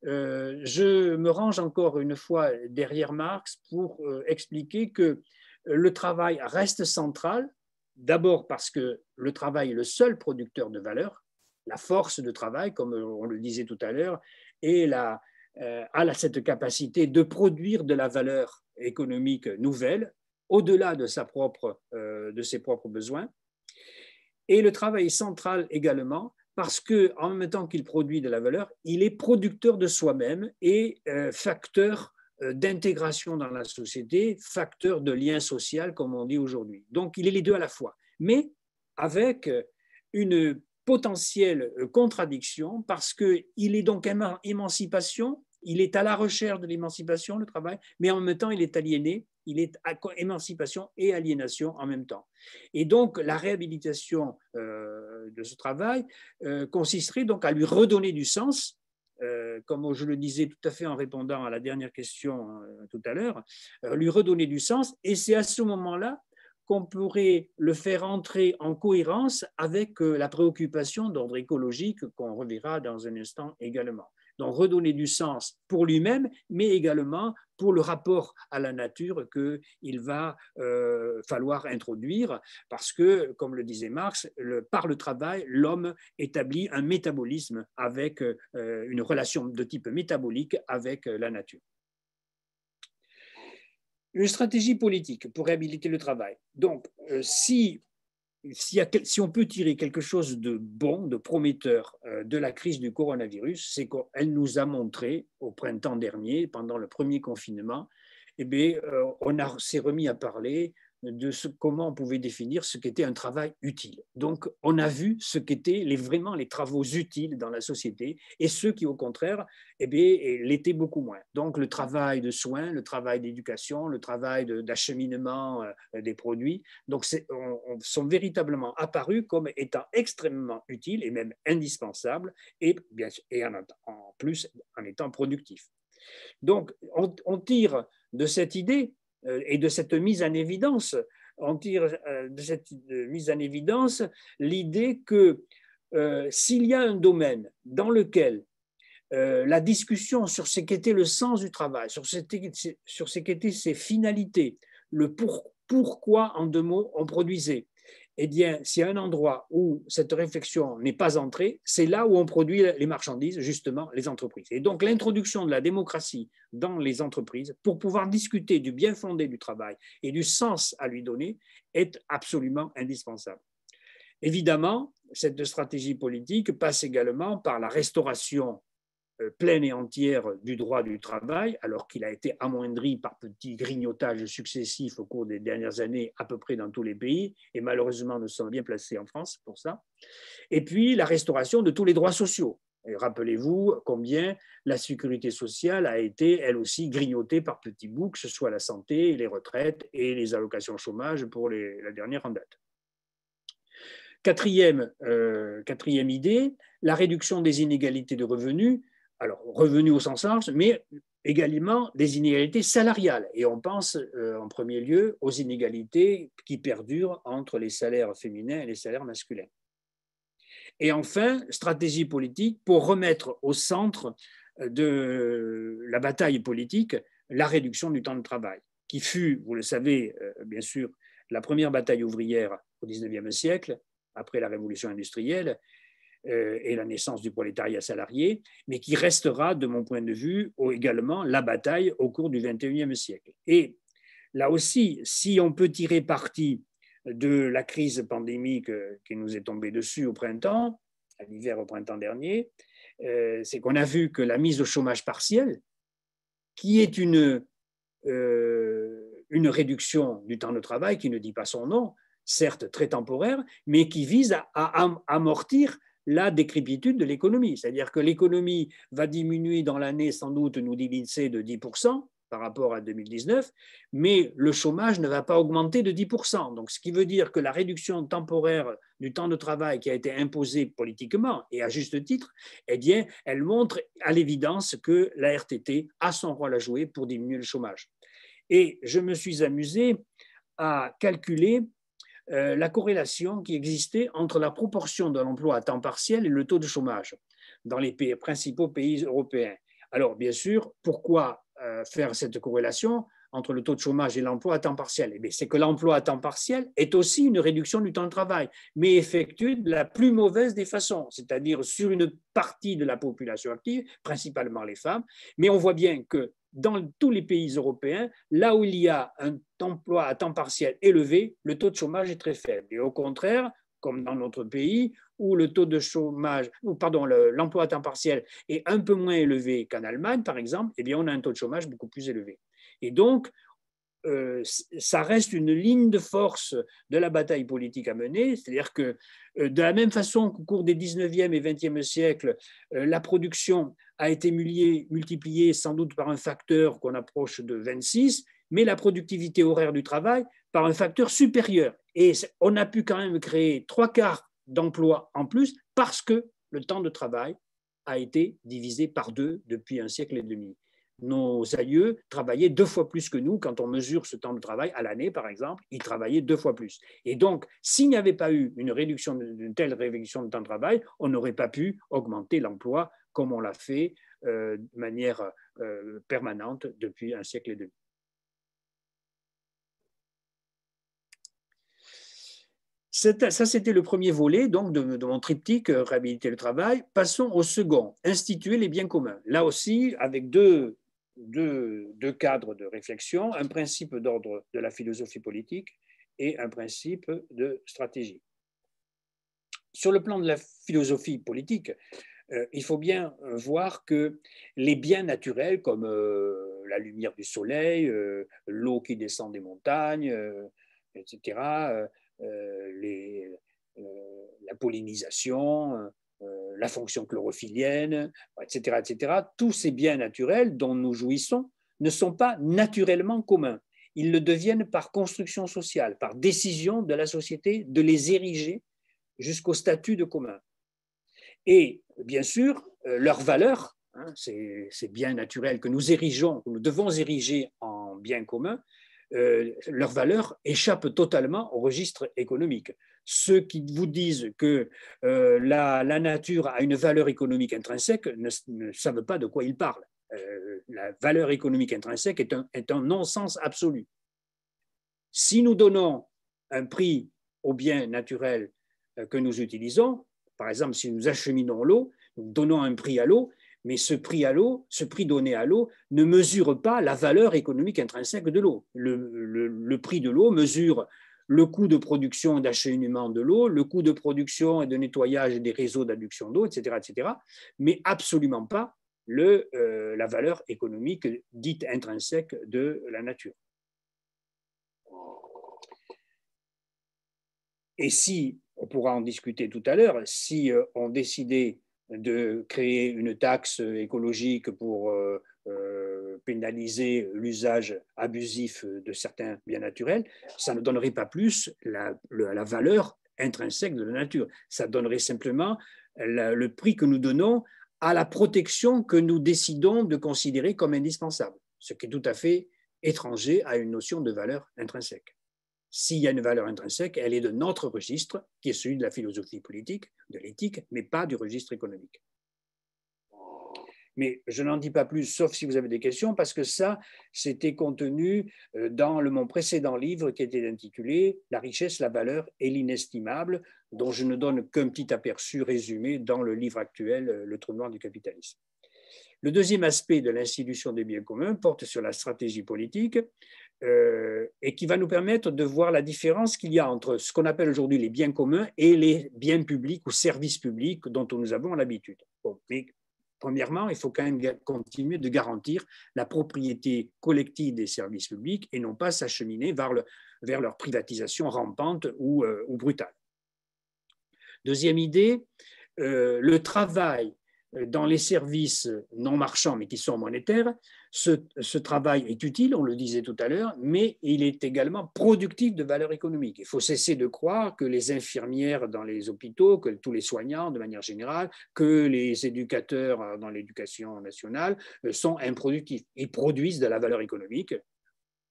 euh, je me range encore une fois derrière Marx pour euh, expliquer que le travail reste central, d'abord parce que le travail est le seul producteur de valeur, la force de travail, comme on le disait tout à l'heure, et la, euh, a cette capacité de produire de la valeur économique nouvelle au-delà de, sa propre, euh, de ses propres besoins. Et le travail est central également parce que en même temps qu'il produit de la valeur, il est producteur de soi-même et euh, facteur d'intégration dans la société, facteur de lien social comme on dit aujourd'hui. Donc il est les deux à la fois, mais avec une potentielle contradiction parce qu'il est donc émancipation il est à la recherche de l'émancipation, le travail, mais en même temps, il est aliéné, il est à émancipation et aliénation en même temps. Et donc, la réhabilitation euh, de ce travail euh, consisterait donc à lui redonner du sens, euh, comme je le disais tout à fait en répondant à la dernière question tout à l'heure, lui redonner du sens, et c'est à ce moment-là qu'on pourrait le faire entrer en cohérence avec la préoccupation d'ordre écologique qu'on reverra dans un instant également donc redonner du sens pour lui-même, mais également pour le rapport à la nature qu'il va euh, falloir introduire, parce que, comme le disait Marx, par le travail, l'homme établit un métabolisme avec euh, une relation de type métabolique avec euh, la nature. Une stratégie politique pour réhabiliter le travail. Donc, si si, on peut tirer quelque chose de bon, de prometteur euh, de la crise du coronavirus, c'est qu'elle nous a montré au printemps dernier, pendant le premier confinement, eh bien, euh, on s'est remis à parler de comment on pouvait définir ce qu'était un travail utile. Donc, on a vu ce qu'étaient les, vraiment les travaux utiles dans la société et ceux qui, au contraire, eh, eh l'étaient beaucoup moins. Donc, le travail de soins, le travail d'éducation, le travail d'acheminement euh, des produits, donc, sont véritablement apparus comme étant extrêmement utiles et même indispensables et, bien, en, plus en étant productifs. Donc, on tire de cette idée euh, et de cette mise en évidence. On tire euh, de cette mise en évidence l'idée que euh, s'il y a un domaine dans lequel la discussion sur ce qu'était le sens du travail, sur ce, qu'étaient ses finalités, le pourquoi en deux mots on produisait, eh bien, s'il y a un endroit où cette réflexion n'est pas entrée, c'est là où on produit les marchandises, justement, les entreprises. Et donc, l'introduction de la démocratie dans les entreprises pour pouvoir discuter du bien fondé du travail et du sens à lui donner est absolument indispensable. Évidemment, cette stratégie politique passe également par la restauration euh, pleine et entière du droit du travail, alors qu'il a été amoindri par petits grignotages successifs au cours des dernières années à peu près dans tous les pays, et malheureusement nous sommes bien placés en France pour ça, et puis la restauration de tous les droits sociaux. rappelez-vous combien la sécurité sociale a été, elle aussi, grignotée par petits bouts, que ce soit la santé, les retraites et les allocations chômage pour la dernière en date. Euh, quatrième idée, la réduction des inégalités de revenus alors revenu au sens large, mais également des inégalités salariales. Et on pense euh, en premier lieu aux inégalités qui perdurent entre les salaires féminins et les salaires masculins. Et enfin, stratégie politique pour remettre au centre euh, de la bataille politique la réduction du temps de travail, qui fut, vous le savez euh, bien sûr, la première bataille ouvrière au XIXe siècle, après la révolution industrielle, euh, et la naissance du prolétariat salarié, mais qui restera, de mon point de vue, également la bataille au cours du XXIe siècle. Et là aussi, si on peut tirer parti de la crise pandémique qui nous est tombée dessus au printemps, à l'hiver au printemps dernier, euh, c'est qu'on a vu que la mise au chômage partiel, qui est une, euh, une réduction du temps de travail qui ne dit pas son nom, certes très temporaire, mais qui vise à amortir la décrépitude de l'économie. C'est-à-dire que l'économie va diminuer dans l'année, sans doute, nous dit e, de 10% par rapport à 2019, mais le chômage ne va pas augmenter de 10%. Donc, ce qui veut dire que la réduction temporaire du temps de travail qui a été imposée politiquement, et à juste titre, eh bien, elle montre à l'évidence que la RTT a son rôle à jouer pour diminuer le chômage. Et je me suis amusé à calculer euh, la corrélation qui existait entre la proportion de l'emploi à temps partiel et le taux de chômage dans les principaux pays européens. Alors, bien sûr, pourquoi euh, faire cette corrélation entre le taux de chômage et l'emploi à temps partiel eh C'est que l'emploi à temps partiel est aussi une réduction du temps de travail, mais effectuée de la plus mauvaise des façons, c'est-à-dire sur une partie de la population active, principalement les femmes. Mais on voit bien que dans tous les pays européens, là où il y a un emploi à temps partiel élevé, le taux de chômage est très faible. Et au contraire, comme dans notre pays, où le taux de chômage, ou pardon, l'emploi à temps partiel est un peu moins élevé qu'en Allemagne, par exemple, eh bien, on a un taux de chômage beaucoup plus élevé. Et donc, euh, ça reste une ligne de force de la bataille politique à mener, c'est-à-dire que euh, de la même façon qu'au cours des 19e et 20e siècles, euh, la production a été multiplié sans doute par un facteur qu'on approche de 26, mais la productivité horaire du travail par un facteur supérieur. Et on a pu quand même créer trois quarts d'emplois en plus parce que le temps de travail a été divisé par deux depuis un siècle et demi. Nos aïeux travaillaient deux fois plus que nous. Quand on mesure ce temps de travail à l'année, par exemple, ils travaillaient deux fois plus. Et donc, s'il n'y avait pas eu une, réduction, une telle réduction de temps de travail, on n'aurait pas pu augmenter l'emploi comme on l'a fait euh, de manière euh, permanente depuis un siècle et demi. Ça, c'était le premier volet donc, de, mon triptyque, euh, réhabiliter le travail. Passons au second, instituer les biens communs. Là aussi, avec deux, deux cadres de réflexion, un principe d'ordre de la philosophie politique et un principe de stratégie. Sur le plan de la philosophie politique, euh, il faut bien euh, voir que les biens naturels comme euh, la lumière du soleil, l'eau qui descend des montagnes, etc., la pollinisation, la fonction chlorophyllienne, etc., etc., tous ces biens naturels dont nous jouissons ne sont pas naturellement communs. Ils le deviennent par construction sociale, par décision de la société de les ériger jusqu'au statut de commun et bien sûr euh, leur valeur hein, c'est ces, biens naturels que nous érigeons, que nous devons ériger en bien commun, euh, leur valeur échappe totalement au registre économique. Ceux qui vous disent que euh, la, nature a une valeur économique intrinsèque ne, savent pas de quoi ils parlent. Euh, la valeur économique intrinsèque est est un non-sens absolu. Si nous donnons un prix aux biens naturels que nous utilisons, par exemple, si nous acheminons l'eau, nous donnons un prix à l'eau, mais ce prix à l'eau, ce prix donné à l'eau, ne mesure pas la valeur économique intrinsèque de l'eau. Le, prix de l'eau mesure le coût de production et d'acheminement de l'eau, le coût de production et de nettoyage des réseaux d'adduction d'eau, etc., etc., mais absolument pas euh, la valeur économique dite intrinsèque de la nature. Et si on pourra en discuter tout à l'heure, si euh, on décidait de créer une taxe euh, écologique pour euh, pénaliser l'usage abusif de certains biens naturels, ça ne donnerait pas plus la, valeur intrinsèque de la nature. Ça donnerait simplement le prix que nous donnons à la protection que nous décidons de considérer comme indispensable, ce qui est tout à fait étranger à une notion de valeur intrinsèque s'il y a une valeur intrinsèque, elle est de notre registre, qui est celui de la philosophie politique, de l'éthique, mais pas du registre économique. Mais je n'en dis pas plus, sauf si vous avez des questions, parce que ça, c'était contenu euh, dans mon précédent livre qui était intitulé La richesse, la valeur et l'inestimable, dont je ne donne qu'un petit aperçu résumé dans le livre actuel, euh, Le trou noir du capitalisme. Le deuxième aspect de l'institution des biens communs porte sur la stratégie politique. Euh, et qui va nous permettre de voir la différence qu'il y a entre ce qu'on appelle aujourd'hui les biens communs et les biens publics ou services publics dont nous avons l'habitude. premièrement, il faut quand même continuer de garantir la propriété collective des services publics et non pas s'acheminer vers, le, vers leur privatisation rampante ou, euh, brutale. Deuxième idée, euh, le travail euh, dans les services non marchands, mais qui sont monétaires, ce, travail est utile, on le disait tout à l'heure, mais il est également productif de valeur économique. Il faut cesser de croire que les infirmières dans les hôpitaux, que tous les soignants de manière générale, que les éducateurs euh, dans l'éducation nationale euh, sont improductifs. Ils produisent de la valeur économique,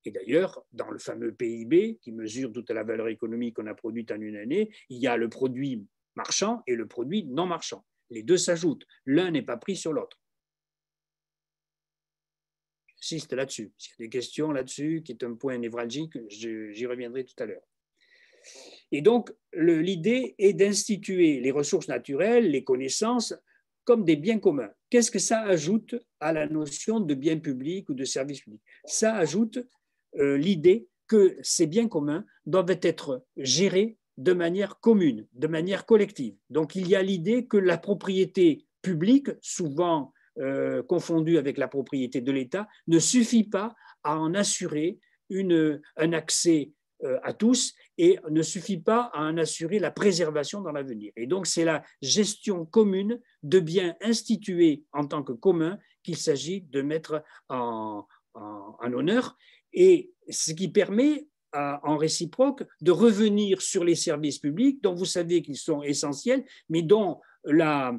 et d'ailleurs, dans le fameux PIB, qui mesure toute la valeur économique qu'on a produite en une année, il y a le produit marchand et le produit non marchand. Les deux s'ajoutent. L'un n'est pas pris sur l'autre. J'insiste là-dessus. S'il y a des questions là-dessus, qui est un point névralgique, j'y reviendrai tout à l'heure. Et donc, l'idée est d'instituer les ressources naturelles, les connaissances, comme des biens communs. Qu'est-ce que ça ajoute à la notion de bien public ou de service public Ça ajoute euh, l'idée que ces biens communs doivent être gérés de manière commune, de manière collective. Donc il y a l'idée que la propriété publique, souvent euh, confondue avec la propriété de l'État, ne suffit pas à en assurer une, un accès euh, à tous et ne suffit pas à en assurer la préservation dans l'avenir. Et donc c'est la gestion commune de biens institués en tant que communs qu'il s'agit de mettre en, en honneur et ce qui permet en réciproque de revenir sur les services publics dont vous savez qu'ils sont essentiels, mais dont la,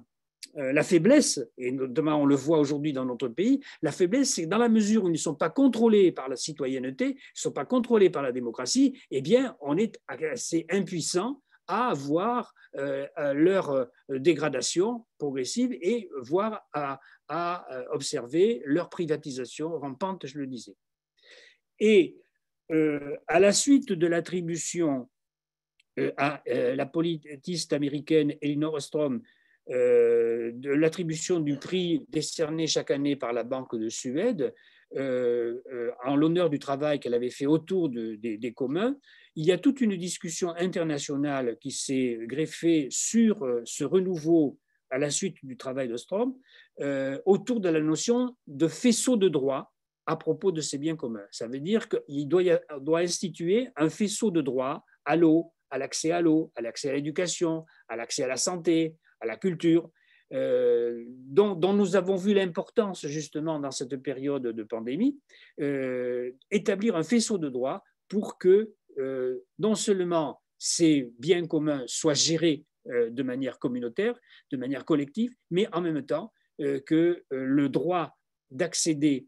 euh, la faiblesse, et demain on le voit aujourd'hui dans notre pays, la faiblesse, c'est dans la mesure où ils ne sont pas contrôlés par la citoyenneté, ils ne sont pas contrôlés par la démocratie, eh bien, on est assez impuissant à voir euh, euh, leur dégradation progressive et voir à, à observer leur privatisation rampante, je le disais. Et euh, à la suite de l'attribution euh, à euh, la politiste américaine Elinor Ostrom de l'attribution du prix décerné chaque année par la Banque de Suède en l'honneur du travail qu'elle avait fait autour des communs, il y a toute une discussion internationale qui s'est greffée sur ce renouveau à la suite du travail d'Ostrom autour de la notion de faisceau de droit à propos de ces biens communs. Ça veut dire qu'il doit, instituer un faisceau de droits à l'eau, à l'accès à l'eau, à l'accès à l'éducation, à l'accès à la santé, à la culture, euh, dont, nous avons vu l'importance justement dans cette période de pandémie, euh, établir un faisceau de droits pour que euh, non seulement ces biens communs soient gérés de manière communautaire, de manière collective, mais en même temps que le droit d'accéder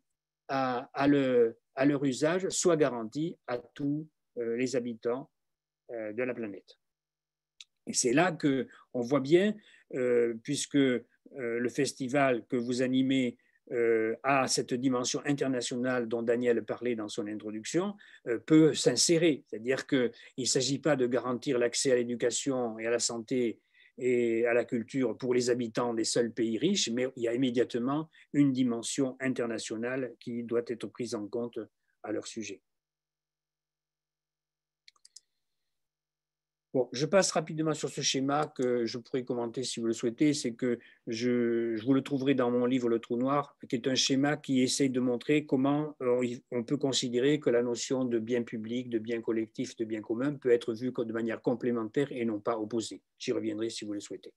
à, leur usage soit garanti à tous euh, les habitants euh, de la planète. Et c'est là que on voit bien, euh, puisque le festival que vous animez a cette dimension internationale dont Daniel parlait dans son introduction, peut s'insérer. C'est-à-dire qu'il ne s'agit pas de garantir l'accès à l'éducation et à la santé et à la culture pour les habitants des seuls pays riches, mais il y a immédiatement une dimension internationale qui doit être prise en compte à leur sujet. je passe rapidement sur ce schéma que je pourrais commenter si vous le souhaitez. C'est que je, je, vous le trouverai dans mon livre Le Trou Noir, qui est un schéma qui essaye de montrer comment euh, on peut considérer que la notion de bien public, de bien collectif, de bien commun peut être vue de manière complémentaire et non pas opposée. J'y reviendrai si vous le souhaitez.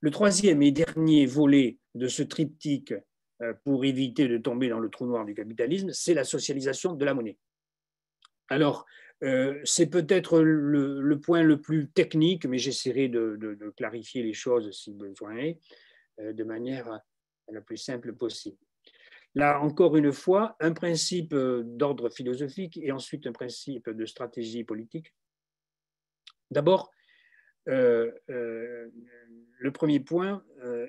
Le troisième et dernier volet de ce triptyque euh, pour éviter de tomber dans le trou noir du capitalisme, c'est la socialisation de la monnaie. Alors, euh, c'est peut-être le, point le plus technique, mais j'essaierai de, clarifier les choses si besoin est, euh, de manière euh, la plus simple possible. Là, encore une fois, un principe d'ordre philosophique et ensuite un principe de stratégie politique. D'abord, le premier point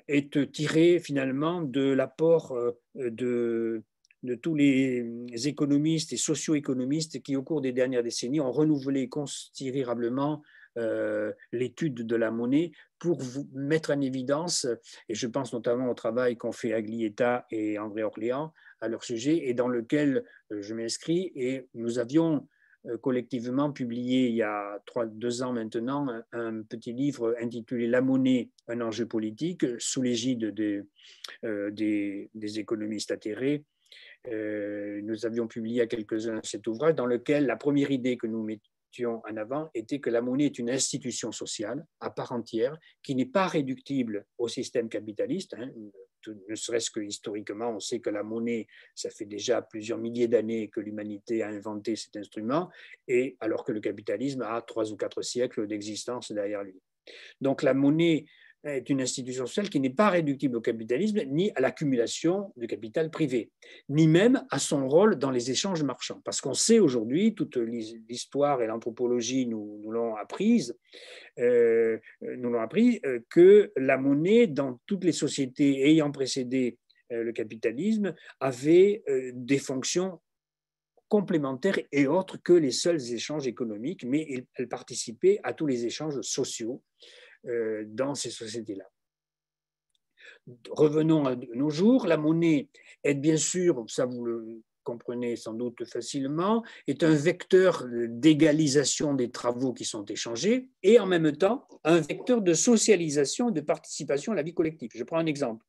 est tiré finalement de l'apport de de tous les économistes et socio-économistes qui, au cours des dernières décennies, ont renouvelé considérablement euh, l'étude de la monnaie pour vous mettre en évidence, et je pense notamment au travail qu'ont fait Aglietta et André Orléans à leur sujet, et dans lequel euh, je m'inscris, et nous avions euh, collectivement publié il y a deux ans maintenant un, petit livre intitulé La monnaie, un enjeu politique, sous l'égide des économistes atterrés euh, nous avions publié à quelques-uns cet ouvrage dans lequel la première idée que nous mettions en avant était que la monnaie est une institution sociale à part entière qui n'est pas réductible au système capitaliste. Hein. ne serait-ce que historiquement, on sait que la monnaie, ça fait déjà plusieurs milliers d'années que l'humanité a inventé cet instrument, et alors que le capitalisme a trois ou quatre siècles d'existence derrière lui. Donc la monnaie est une institution sociale qui n'est pas réductible au capitalisme ni à l'accumulation de capital privé, ni même à son rôle dans les échanges marchands. Parce qu'on sait aujourd'hui, toute l'histoire et l'anthropologie nous, l'ont apprise, euh, nous l'ont appris, euh, que la monnaie dans toutes les sociétés ayant précédé euh, le capitalisme avait des fonctions complémentaires et autres que les seuls échanges économiques, mais elle participait à tous les échanges sociaux euh, dans ces sociétés-là. Revenons à nos jours. La monnaie est bien sûr, ça vous le comprenez sans doute facilement, est un vecteur d'égalisation des travaux qui sont échangés et en même temps un vecteur de socialisation et de participation à la vie collective. Je prends un exemple.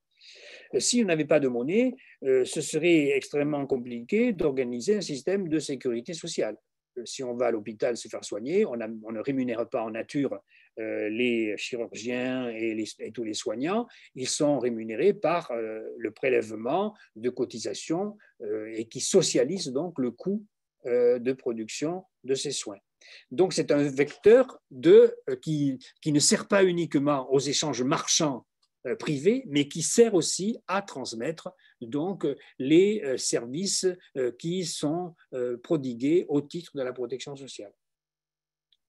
Euh, si on n'avait pas de monnaie, euh, ce serait extrêmement compliqué d'organiser un système de sécurité sociale. Si on va à l'hôpital se faire soigner, on, on ne rémunère pas en nature euh, les chirurgiens et, tous les soignants, ils sont rémunérés par euh, le prélèvement de cotisations euh, et qui socialisent donc le coût de production de ces soins. Donc c'est un vecteur de, qui, qui, ne sert pas uniquement aux échanges marchands privés, mais qui sert aussi à transmettre donc les services qui sont prodigués au titre de la protection sociale.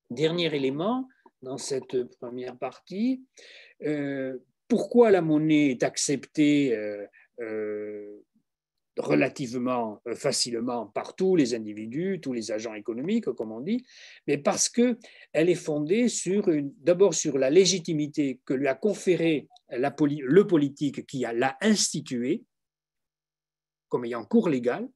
Dernier élément, dans cette première partie. Euh, pourquoi la monnaie est acceptée euh, euh, relativement facilement par tous les individus, tous les agents économiques, comme on dit, mais parce qu'elle est fondée d'abord sur la légitimité que lui a conférée le politique qui l'a instituée comme ayant cours légal,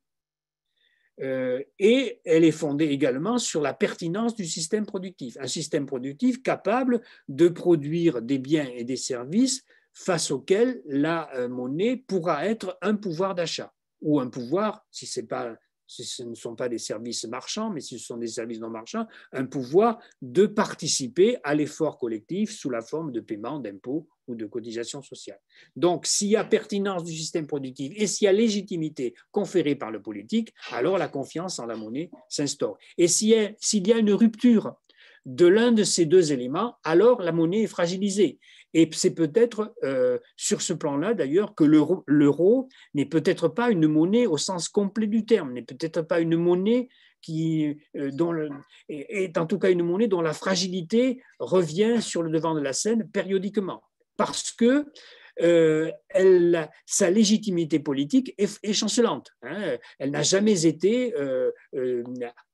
euh, et elle est fondée également sur la pertinence du système productif, un système productif capable de produire des biens et des services face auxquels la euh, monnaie pourra être un pouvoir d'achat ou un pouvoir, si, ce ne sont pas des services marchands, mais si ce sont des services non marchands, un pouvoir de participer à l'effort collectif sous la forme de paiement, d'impôts ou de cotisation sociale. Donc, s'il y a pertinence du système productif et s'il y a légitimité conférée par le politique, alors la confiance en la monnaie s'instaure. Et s'il y a une rupture de l'un de ces deux éléments, alors la monnaie est fragilisée. Et c'est peut-être euh, sur ce plan-là, d'ailleurs, que l'euro n'est peut-être pas une monnaie au sens complet du terme, n'est peut-être pas une monnaie qui euh, est en tout cas une monnaie dont la fragilité revient sur le devant de la scène périodiquement parce que euh, sa légitimité politique est, chancelante. Hein. Elle n'a jamais été euh, euh,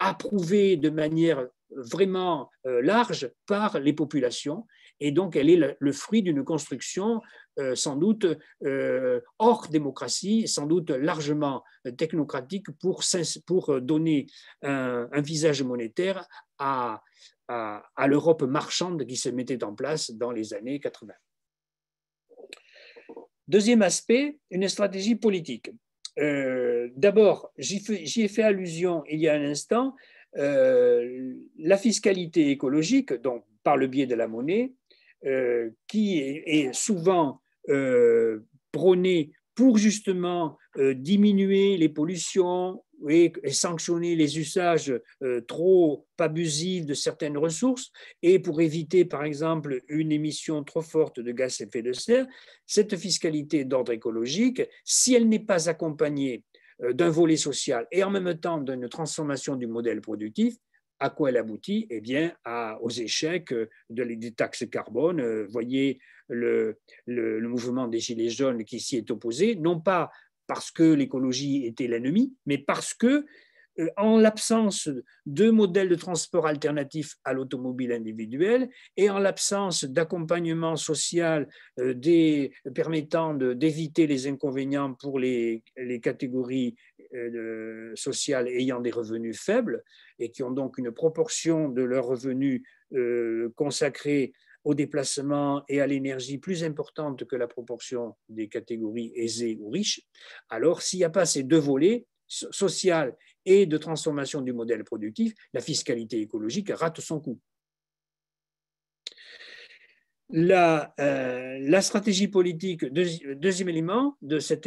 approuvée de manière vraiment large par les populations et donc elle est le, fruit d'une construction sans doute hors démocratie, sans doute largement technocratique pour, donner un, visage monétaire à l'Europe marchande qui se mettait en place dans les années 80. Deuxième aspect, une stratégie politique. Euh, d'abord, j'y ai fait allusion il y a un instant, euh, la fiscalité écologique, donc par le biais de la monnaie, euh, qui est souvent prônée pour justement euh, diminuer les pollutions et, sanctionner les usages euh, trop abusifs de certaines ressources et pour éviter par exemple une émission trop forte de gaz à effet de serre, cette fiscalité d'ordre écologique, si elle n'est pas accompagnée euh, d'un volet social et en même temps d'une transformation du modèle productif, à quoi elle aboutit Eh bien, à, aux échecs de, des taxes carbone. Voyez le, le, mouvement des Gilets jaunes qui s'y est opposé, non pas parce que l'écologie était l'ennemi, mais parce que, euh, en l'absence de modèles de transport alternatifs à l'automobile individuelle et en l'absence d'accompagnement social euh, permettant d'éviter les inconvénients pour les, catégories euh, sociales ayant des revenus faibles et qui ont donc une proportion de leurs revenus consacrés au déplacement et à l'énergie plus importante que la proportion des catégories aisées ou riches, alors s'il n'y a pas ces deux volets, social et de transformation du modèle productif, la fiscalité écologique rate son coup. La, euh, stratégie politique, deuxième élément de cette,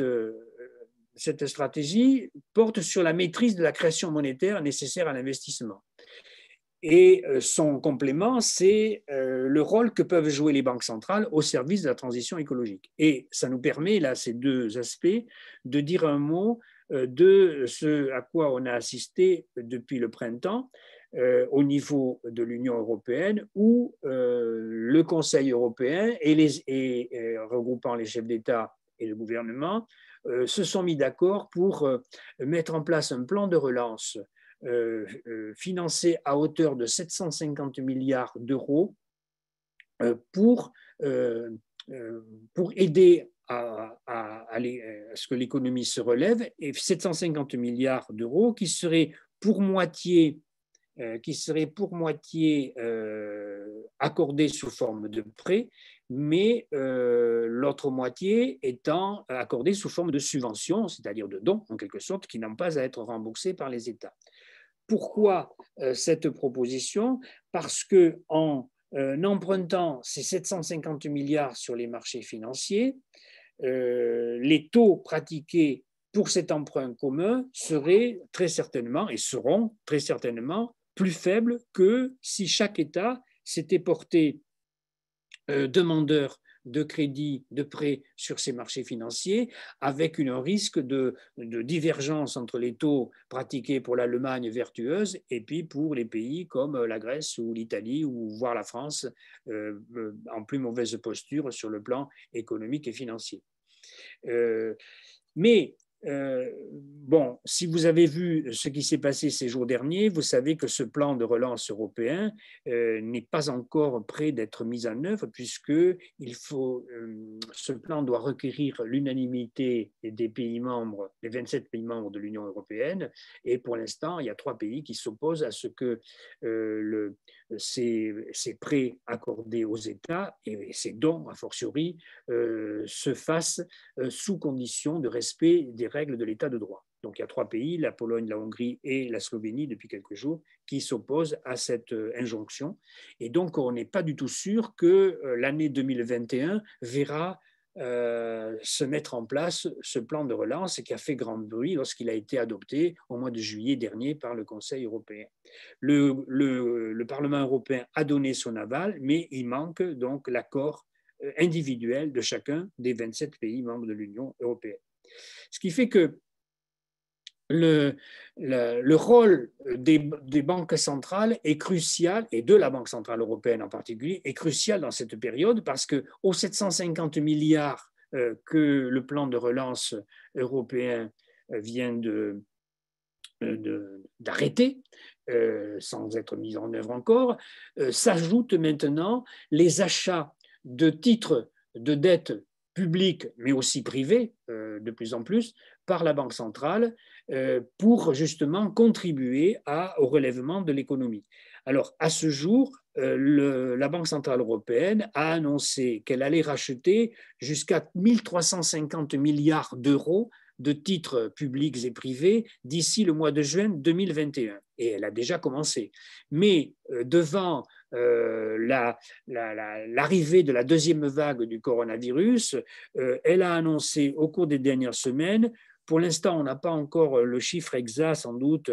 euh, cette stratégie, porte sur la maîtrise de la création monétaire nécessaire à l'investissement. Et euh, son complément, c'est euh, le rôle que peuvent jouer les banques centrales au service de la transition écologique. Et ça nous permet, là, ces deux aspects, de dire un mot euh, de ce à quoi on a assisté depuis le printemps au niveau de l'Union européenne, où le Conseil européen et les, regroupant les chefs d'État et le gouvernement se sont mis d'accord pour mettre en place un plan de relance euh, euh, financé à hauteur de 750 milliards d'euros euh, pour, pour aider à, ce que l'économie se relève, et 750 milliards d'euros qui seraient pour moitié qui pour moitié sous forme de prêts mais l'autre moitié étant accordée sous forme de subventions c'est-à-dire de dons en quelque sorte, qui n'ont pas à être remboursés par les États. Pourquoi euh, cette proposition Parce que en euh, empruntant ces 750 milliards sur les marchés financiers, euh, les taux pratiqués pour cet emprunt commun seraient très certainement et seront très certainement plus faibles que si chaque État s'était porté demandeur de crédit, de prêt sur ces marchés financiers, avec un risque de, divergence entre les taux pratiqués pour l'Allemagne vertueuse et puis pour les pays comme la Grèce ou l'Italie ou voire la France euh, euh, en plus mauvaise posture sur le plan économique et financier. Euh, mais euh, bon, si vous avez vu ce qui s'est passé ces jours derniers, vous savez que ce plan de relance européen euh, n'est pas encore prêt d'être mis en œuvre puisque il faut, euh, ce plan doit requérir l'unanimité des pays membres, des 27 pays membres de l'Union européenne. Et pour l'instant, il y a trois pays qui s'opposent à ce que le, ces, ces, prêts accordés aux États et ces dons, a fortiori, se fassent sous condition de respect des règles de l'état de droit. Donc il y a trois pays, la Pologne, la Hongrie et la Slovénie depuis quelques jours, qui s'opposent à cette euh, injonction. Et donc on n'est pas du tout sûr que euh, l'année 2021 verra euh, se mettre en place ce plan de relance qui a fait grand bruit lorsqu'il a été adopté au mois de juillet dernier par le Conseil européen. le Parlement européen a donné son aval, mais il manque donc l'accord individuel de chacun des 27 pays membres de l'Union européenne. Ce qui fait que le, rôle des, banques centrales est crucial, et de la Banque centrale européenne en particulier, est crucial dans cette période parce que aux 750 milliards euh, que le plan de relance européen euh, vient euh, d'arrêter, sans être mis en œuvre encore, s'ajoutent maintenant les achats de titres de dette public, mais aussi privé, euh, de plus en plus, par la Banque centrale euh, pour justement contribuer à, au relèvement de l'économie. Alors, à ce jour, euh, la Banque centrale européenne a annoncé qu'elle allait racheter jusqu'à 1350 milliards d'euros de titres publics et privés d'ici le mois de juin 2021. Et elle a déjà commencé. Mais devant euh, l'arrivée de la deuxième vague du coronavirus. Euh, elle a annoncé au cours des dernières semaines pour l'instant, on n'a pas encore euh, le chiffre exact, sans doute,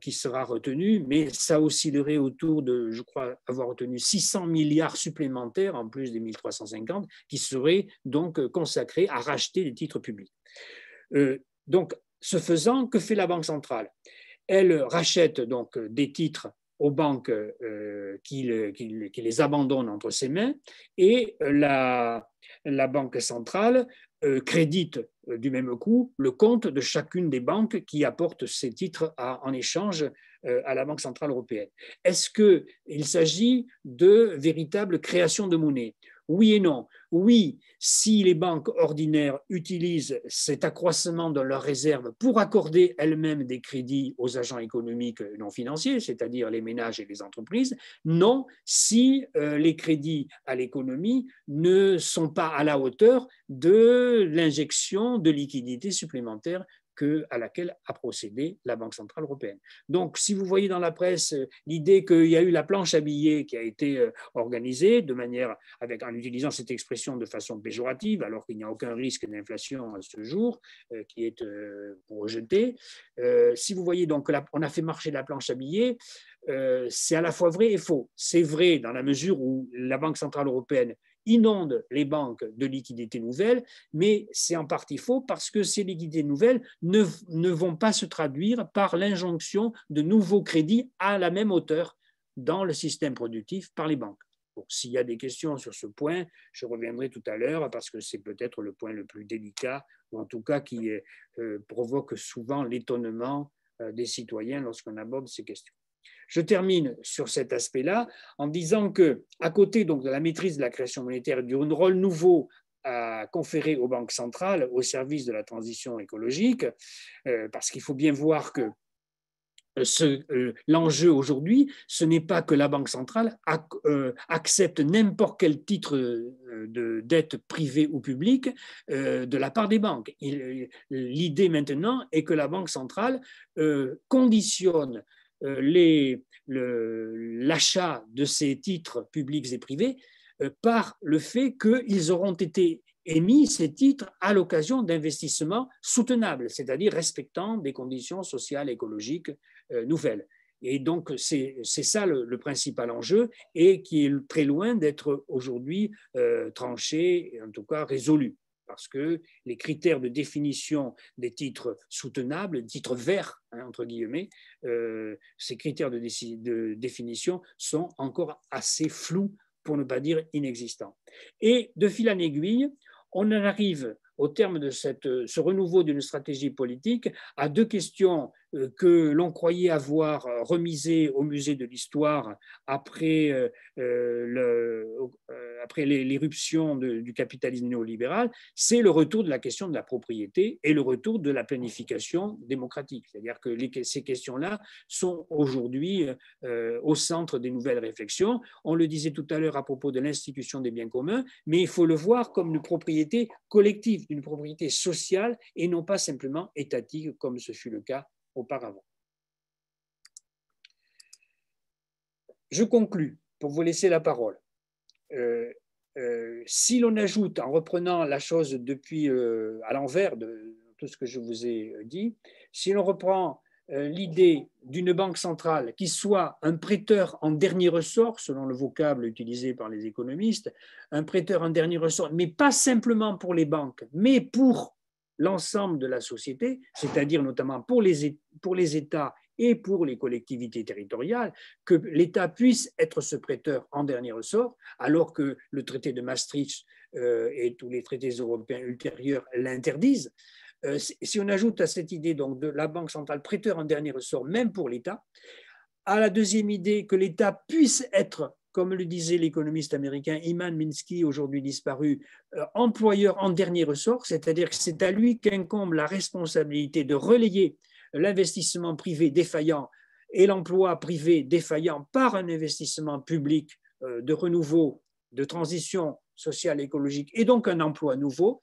qui sera retenu, mais ça oscillerait autour de, je crois avoir retenu 600 milliards supplémentaires, en plus des 1350, qui seraient donc consacrés à racheter des titres publics. donc, ce faisant, que fait la Banque centrale Elle rachète donc des titres aux banques euh, qui, les abandonnent entre ses mains et la, banque centrale euh, crédite euh, du même coup le compte de chacune des banques qui apportent ces titres en échange à la Banque centrale européenne. Est-ce qu'il s'agit de véritable créations de monnaie oui et non. Oui, si les banques ordinaires utilisent cet accroissement de leurs réserves pour accorder elles-mêmes des crédits aux agents économiques non financiers, c'est-à-dire les ménages et les entreprises, non, si euh, les crédits à l'économie ne sont pas à la hauteur de l'injection de liquidités supplémentaires à laquelle a procédé la Banque Centrale Européenne. Donc, si vous voyez dans la presse euh, l'idée qu'il y a eu la planche à billets qui a été euh, organisée de manière, avec, en utilisant cette expression de façon péjorative, alors qu'il n'y a aucun risque d'inflation à ce jour, euh, qui est euh, rejeté, si vous voyez donc qu'on a fait marcher la planche à billets, c'est à la fois vrai et faux. C'est vrai dans la mesure où la Banque Centrale Européenne inonde les banques de liquidités nouvelles, mais c'est en partie faux parce que ces liquidités nouvelles ne, ne vont pas se traduire par l'injonction de nouveaux crédits à la même hauteur dans le système productif par les banques. S'il y a des questions sur ce point, je reviendrai tout à l'heure parce que c'est peut-être le point le plus délicat, ou en tout cas qui euh, provoque souvent l'étonnement euh, des citoyens lorsqu'on aborde ces questions. Je termine sur cet aspect-là en disant que, à côté donc de la maîtrise de la création monétaire et du rôle nouveau à conférer aux banques centrales au service de la transition écologique, euh, parce qu'il faut bien voir que euh, euh, l'enjeu aujourd'hui, ce n'est pas que la Banque centrale accepte n'importe quel titre de dette privée ou publique de la part des banques. L'idée maintenant est que la Banque centrale conditionne euh, l'achat de ces titres publics et privés euh, par le fait qu'ils auront été émis, ces titres, à l'occasion d'investissements soutenables, c'est-à-dire respectant des conditions sociales, et écologiques euh, nouvelles. Et donc, c'est ça le, principal enjeu et qui est très loin d'être aujourd'hui tranché, en tout cas résolu parce que les critères de définition des titres soutenables, titres verts, hein, entre guillemets, euh, ces critères de, définition sont encore assez flous, pour ne pas dire inexistants. Et de fil en aiguille, on en arrive au terme de ce renouveau d'une stratégie politique à deux questions euh, que l'on croyait avoir euh, remisé au musée de l'histoire après, euh, l'éruption du capitalisme néolibéral, c'est le retour de la question de la propriété et le retour de la planification démocratique. C'est-à-dire que ces questions-là sont aujourd'hui au centre des nouvelles réflexions. On le disait tout à l'heure à propos de l'institution des biens communs, mais il faut le voir comme une propriété collective, une propriété sociale et non pas simplement étatique comme ce fut le cas auparavant. Je conclue pour vous laisser la parole. Euh, euh, si l'on ajoute, en reprenant la chose depuis euh, à l'envers de tout ce que je vous ai dit, si l'on reprend l'idée d'une banque centrale qui soit un prêteur en dernier ressort, selon le vocable utilisé par les économistes, un prêteur en dernier ressort, mais pas simplement pour les banques, mais pour l'ensemble de la société, c'est-à-dire notamment pour les, pour les États et pour les collectivités territoriales, que l'État puisse être ce prêteur en dernier ressort, alors que le traité de Maastricht euh, et tous les traités européens ultérieurs l'interdisent. Euh, si on ajoute à cette idée donc de la Banque centrale prêteur en dernier ressort, même pour l'État, à la deuxième idée que l'État puisse être comme le disait l'économiste américain Iman Minsky, aujourd'hui disparu, euh, employeur en dernier ressort, c'est-à-dire que c'est à lui qu'incombe la responsabilité de relayer l'investissement privé défaillant et l'emploi privé défaillant par un investissement public euh, de renouveau, de transition sociale, écologique et donc un emploi nouveau,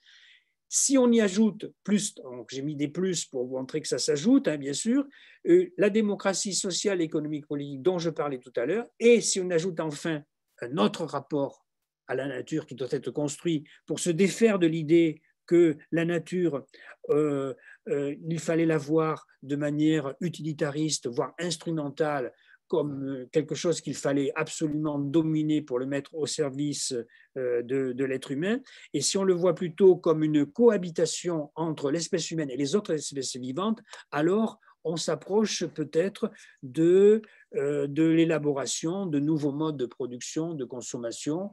si on y ajoute plus, j'ai mis des plus pour vous montrer que ça s'ajoute, hein, bien sûr, euh, la démocratie sociale, économique, politique dont je parlais tout à l'heure, et si on ajoute enfin un autre rapport à la nature qui doit être construit pour se défaire de l'idée que la nature, euh, euh, il fallait la voir de manière utilitariste, voire instrumentale, comme euh, quelque chose qu'il fallait absolument dominer pour le mettre au service euh, de, l'être humain, et si on le voit plutôt comme une cohabitation entre l'espèce humaine et les autres espèces vivantes, alors on s'approche peut-être de, euh, de l'élaboration de nouveaux modes de production, de consommation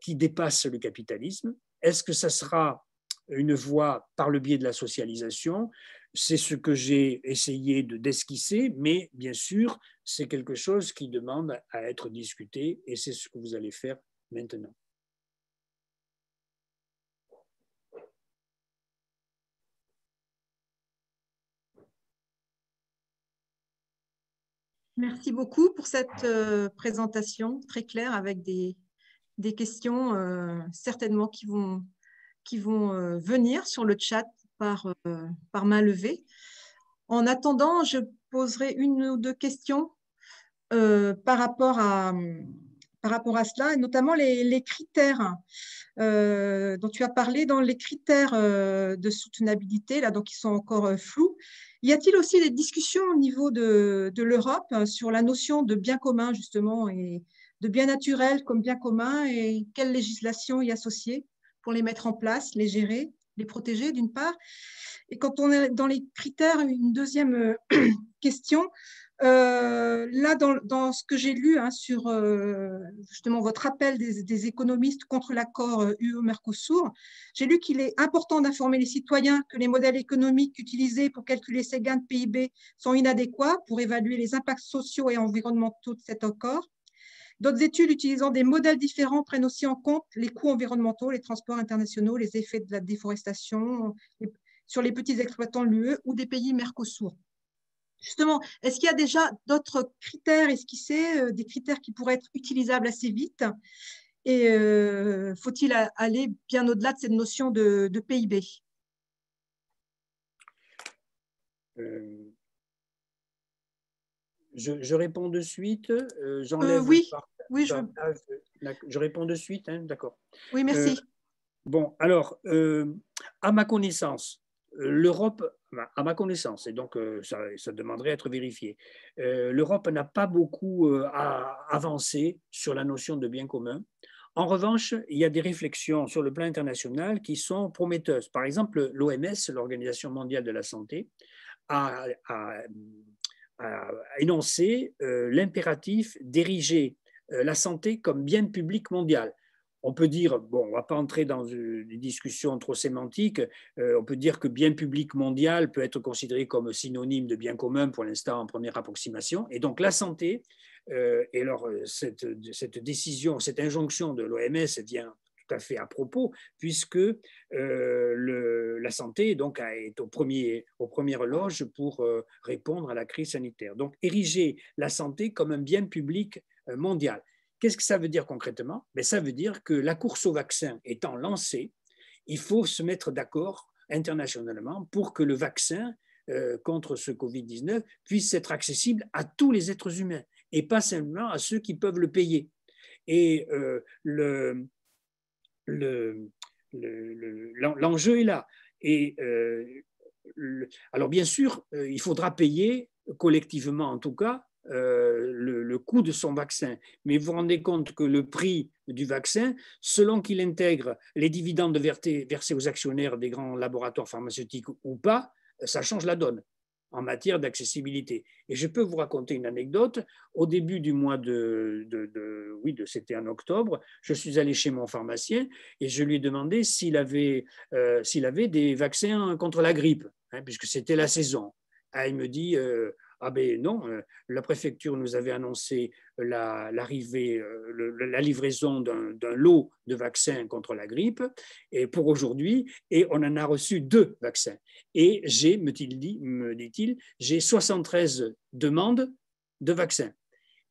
qui dépassent le capitalisme. Est-ce que ça sera une voie par le biais de la socialisation c'est ce que j'ai essayé de d'esquisser, mais bien sûr, c'est quelque chose qui demande à être discuté et c'est ce que vous allez faire maintenant.
Merci beaucoup pour cette euh, présentation très claire avec des, questions euh, certainement qui vont, euh, venir sur le chat par, euh, par main levée. En attendant, je poserai une ou deux questions euh, par, rapport à, rapport à cela, et notamment les, critères euh, dont tu as parlé dans les critères de soutenabilité, là, donc ils sont encore flous. Y a-t-il aussi des discussions au niveau de, de l'Europe sur la notion de bien commun, justement, et de bien naturel comme bien commun, et quelle législation y associer pour les mettre en place, les gérer les protéger d'une part. Et quand on est dans les critères, une deuxième euh, question. Euh, là, dans, ce que j'ai lu hein, sur euh, justement votre appel des, des économistes contre l'accord UE-Mercosur, j'ai lu qu'il est important d'informer les citoyens que les modèles économiques utilisés pour calculer ces gains de PIB sont inadéquats pour évaluer les impacts sociaux et environnementaux de cet accord. D'autres études utilisant des modèles différents prennent aussi en compte les coûts environnementaux, les transports internationaux, les effets de la déforestation sur les petits exploitants de l'UE ou des pays Mercosur. Justement, est-ce qu'il y a déjà d'autres critères esquissés, euh, des critères qui pourraient être utilisables assez vite Et euh, faut-il aller bien au-delà de cette notion de, PIB
euh,
je, réponds de suite. J'enlève. oui, oui je... je... réponds de suite, d'accord. Oui, euh, merci. bon, alors, euh, à ma connaissance, euh, l'Europe, à ma connaissance, et donc ça, ça, demanderait à être vérifié, l'Europe n'a pas beaucoup à sur la notion de bien commun. En revanche, il y a des réflexions sur le plan international qui sont prometteuses. Par exemple, l'OMS, l'Organisation mondiale de la santé, a a énoncé euh, l'impératif d'ériger euh, la santé comme bien public mondial. On peut dire, bon, on ne va pas entrer dans des discussions trop sémantiques, euh, on peut dire que bien public mondial peut être considéré comme synonyme de bien commun pour l'instant en première approximation. Et donc la santé, et alors cette, cette décision, cette injonction de l'OMS vient tout à fait à propos, puisque euh, le, la santé donc, est au premier, au premier loge pour euh, répondre à la crise sanitaire. Donc, ériger la santé comme un bien public euh, mondial. Qu'est-ce que ça veut dire concrètement ben, Ça veut dire que la course au vaccin étant lancée, il faut se mettre d'accord internationalement pour que le vaccin contre ce Covid-19 puisse être accessible à tous les êtres humains et pas seulement à ceux qui peuvent le payer. Et le, l'enjeu le, est là. Et euh, alors bien sûr, euh, il faudra payer collectivement en tout cas euh, le, coût de son vaccin. Mais vous vous rendez compte que le prix du vaccin, selon qu'il intègre les dividendes versés, aux actionnaires des grands laboratoires pharmaceutiques ou pas, ça change la donne en matière d'accessibilité. Et je peux vous raconter une anecdote. Au début du mois de, oui, de, c'était en octobre, je suis allé chez mon pharmacien et je lui ai demandé s'il avait, euh, s'il avait des vaccins contre la grippe, hein, puisque c'était la saison. Ah, il me dit, euh, ah ben non, euh, la préfecture nous avait annoncé l'arrivée, euh, la, livraison d'un lot de vaccins contre la grippe et pour aujourd'hui, et on en a reçu deux vaccins. Et j'ai, me dit-il, j'ai 73 demandes de vaccins.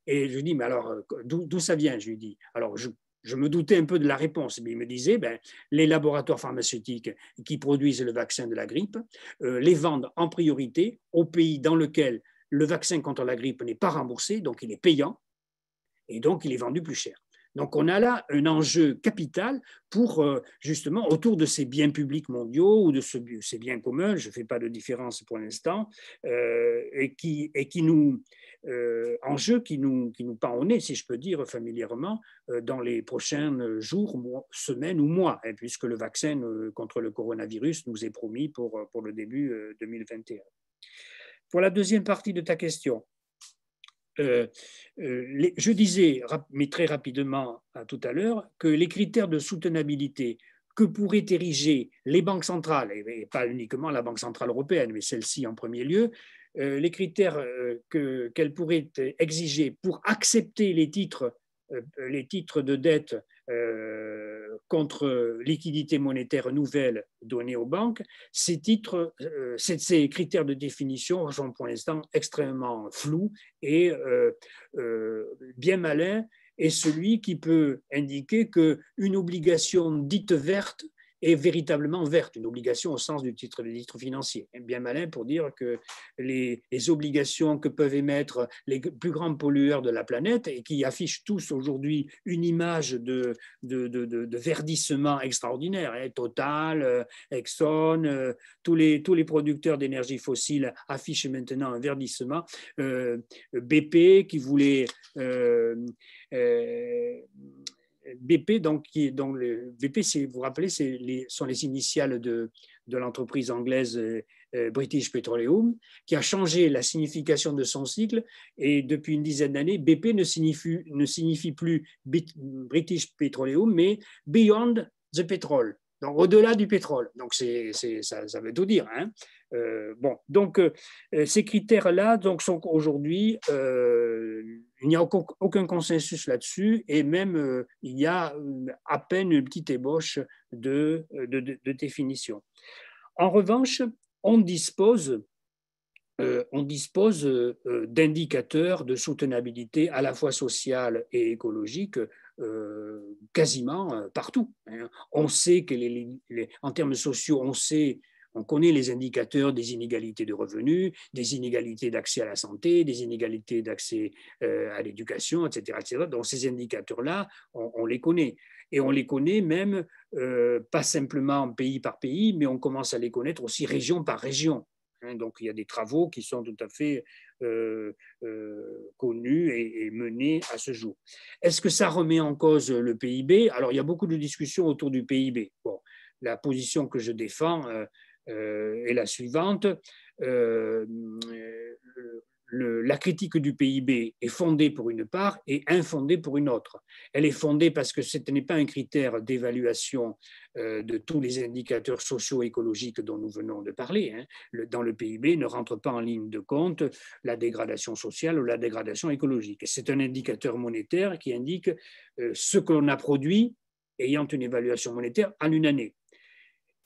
Et je lui dis, mais alors, euh, d'où ça vient Je lui dis, alors je me doutais un peu de la réponse, mais il me disait, ben, les laboratoires pharmaceutiques qui produisent le vaccin de la grippe les vendent en priorité au pays dans lesquels le vaccin contre la grippe n'est pas remboursé, donc il est payant, et donc il est vendu plus cher. Donc on a là un enjeu capital pour euh, justement autour de ces biens publics mondiaux ou de ces biens communs, je ne fais pas de différence pour l'instant, euh, et, qui, et qui nous euh, enjeu qui nous qui nous pend au nez, si je peux dire familièrement, dans les prochains jours, semaines ou mois, hein, puisque le vaccin contre le coronavirus nous est promis pour pour le début 2021. Pour la deuxième partie de ta question, euh, euh, je disais, mais très rapidement à tout à l'heure, que les critères de soutenabilité que pourraient ériger les banques centrales, et pas uniquement la Banque centrale européenne, mais celle-ci en premier lieu, euh, les critères qu'elles pourraient exiger pour accepter les titres, les titres de dette contre euh, liquidité monétaire nouvelle donnée aux banques, ces, titres, euh, ces, critères de définition sont pour l'instant extrêmement flous et euh, bien malins et celui qui peut indiquer qu'une obligation dite verte est véritablement verte, une obligation au sens du titre, des titres financiers Bien malin pour dire que les, obligations que peuvent émettre les plus grands pollueurs de la planète et qui affichent tous aujourd'hui une image de, de, de, verdissement extraordinaire, hein, Total, euh, Exxon, euh, tous, les, tous les producteurs d'énergie fossile affichent maintenant un verdissement. Euh, BP qui voulait... BP, donc, qui, donc BP, vous vous rappelez, les, sont les initiales de, l'entreprise anglaise euh, euh, British Petroleum, qui a changé la signification de son cycle. Et depuis une dizaine d'années, BP ne ne signifie plus British Petroleum, mais Beyond the Petrol au-delà du pétrole. Donc c'est, ça, ça, veut tout dire. Hein. Euh, bon, donc euh, ces critères-là donc sont aujourd'hui, euh, il n'y a aucun, consensus là-dessus et même il y a à peine une petite ébauche de, de, définition. En revanche, on dispose on dispose d'indicateurs de soutenabilité à la fois sociale et écologique euh, quasiment euh, partout. Hein. On sait que les, en termes sociaux, on sait, on connaît les indicateurs des inégalités de revenus, des inégalités d'accès à la santé, des inégalités d'accès euh, à l'éducation, etc., Donc ces indicateurs-là, on, les connaît. Et on les connaît même pas simplement pays par pays, mais on commence à les connaître aussi région par région. Hein. Donc il y a des travaux qui sont tout à fait euh, euh, connue et, et à ce jour. Est-ce que ça remet en cause le PIB Alors, il y a beaucoup de discussions autour du PIB. Bon, la position que je défends euh, est la suivante. Euh, la critique du PIB est fondée pour une part et infondée pour une autre. Elle est fondée parce que ce n'est pas un critère d'évaluation euh, de tous les indicateurs sociaux et écologiques dont nous venons de parler. Hein. dans le PIB ne rentre pas en ligne de compte la dégradation sociale ou la dégradation écologique. C'est un indicateur monétaire qui indique euh, ce qu'on a produit ayant une évaluation monétaire en une année.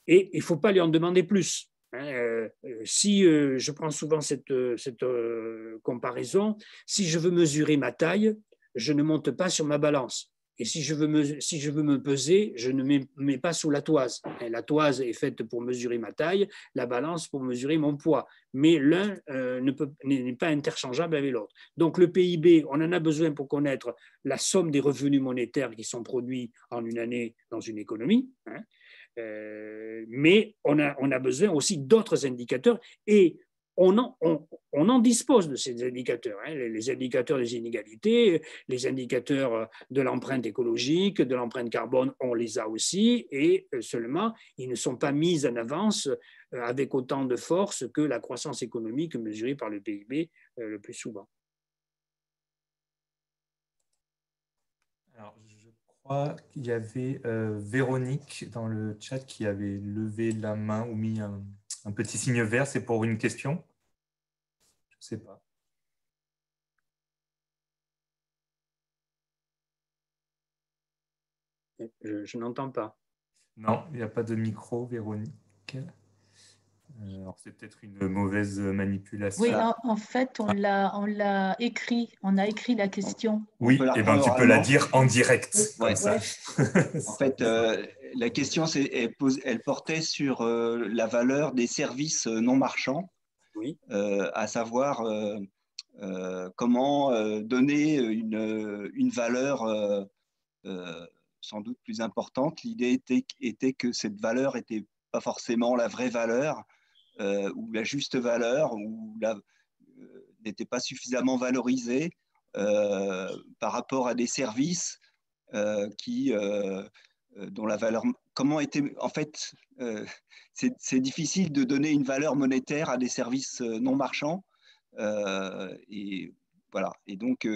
Et il ne faut pas lui en demander plus Hein, euh, euh, si euh, je prends souvent cette, comparaison, si je veux mesurer ma taille, je ne monte pas sur ma balance. Et si je, veux me, si je veux me peser, je ne me mets pas sous la toise. Hein. La toise est faite pour mesurer ma taille, la balance pour mesurer mon poids. Mais l'un n'est pas interchangeable avec l'autre. Donc le PIB, on en a besoin pour connaître la somme des revenus monétaires qui sont produits en une année dans une économie. Hein. Euh, mais on a, on a besoin aussi d'autres indicateurs et on en, on, en, dispose de ces indicateurs, hein. les, indicateurs des inégalités, les indicateurs euh, de l'empreinte écologique, de l'empreinte carbone, on les a aussi, et euh, seulement, ils ne sont pas mis en avance avec autant de force que la croissance économique mesurée par le PIB le plus souvent.
crois qu'il y avait euh, Véronique dans le chat qui avait levé la main ou mis un, petit signe vert. C'est pour une question Je ne sais pas.
je n'entends pas.
Non, il n'y a pas de micro, Véronique. Alors, c'est peut-être une mauvaise manipulation. Oui, en,
fait, on l'a, on l'a écrit, on a écrit la question. Oui,
et eh ben, tu peux la dire en direct, en fait, euh, la question, elle, portait
sur euh, la valeur des services euh, non marchands, oui. à savoir comment donner une, une valeur
sans doute plus importante. L'idée était, était que cette valeur n'était pas forcément la vraie valeur, euh, la juste valeur ou la, euh, n'était pas suffisamment valorisée euh, par rapport à des services
euh, qui, dont la valeur. Comment était. En fait,
c'est, difficile de donner une valeur monétaire à des services non marchands. et voilà. Et donc,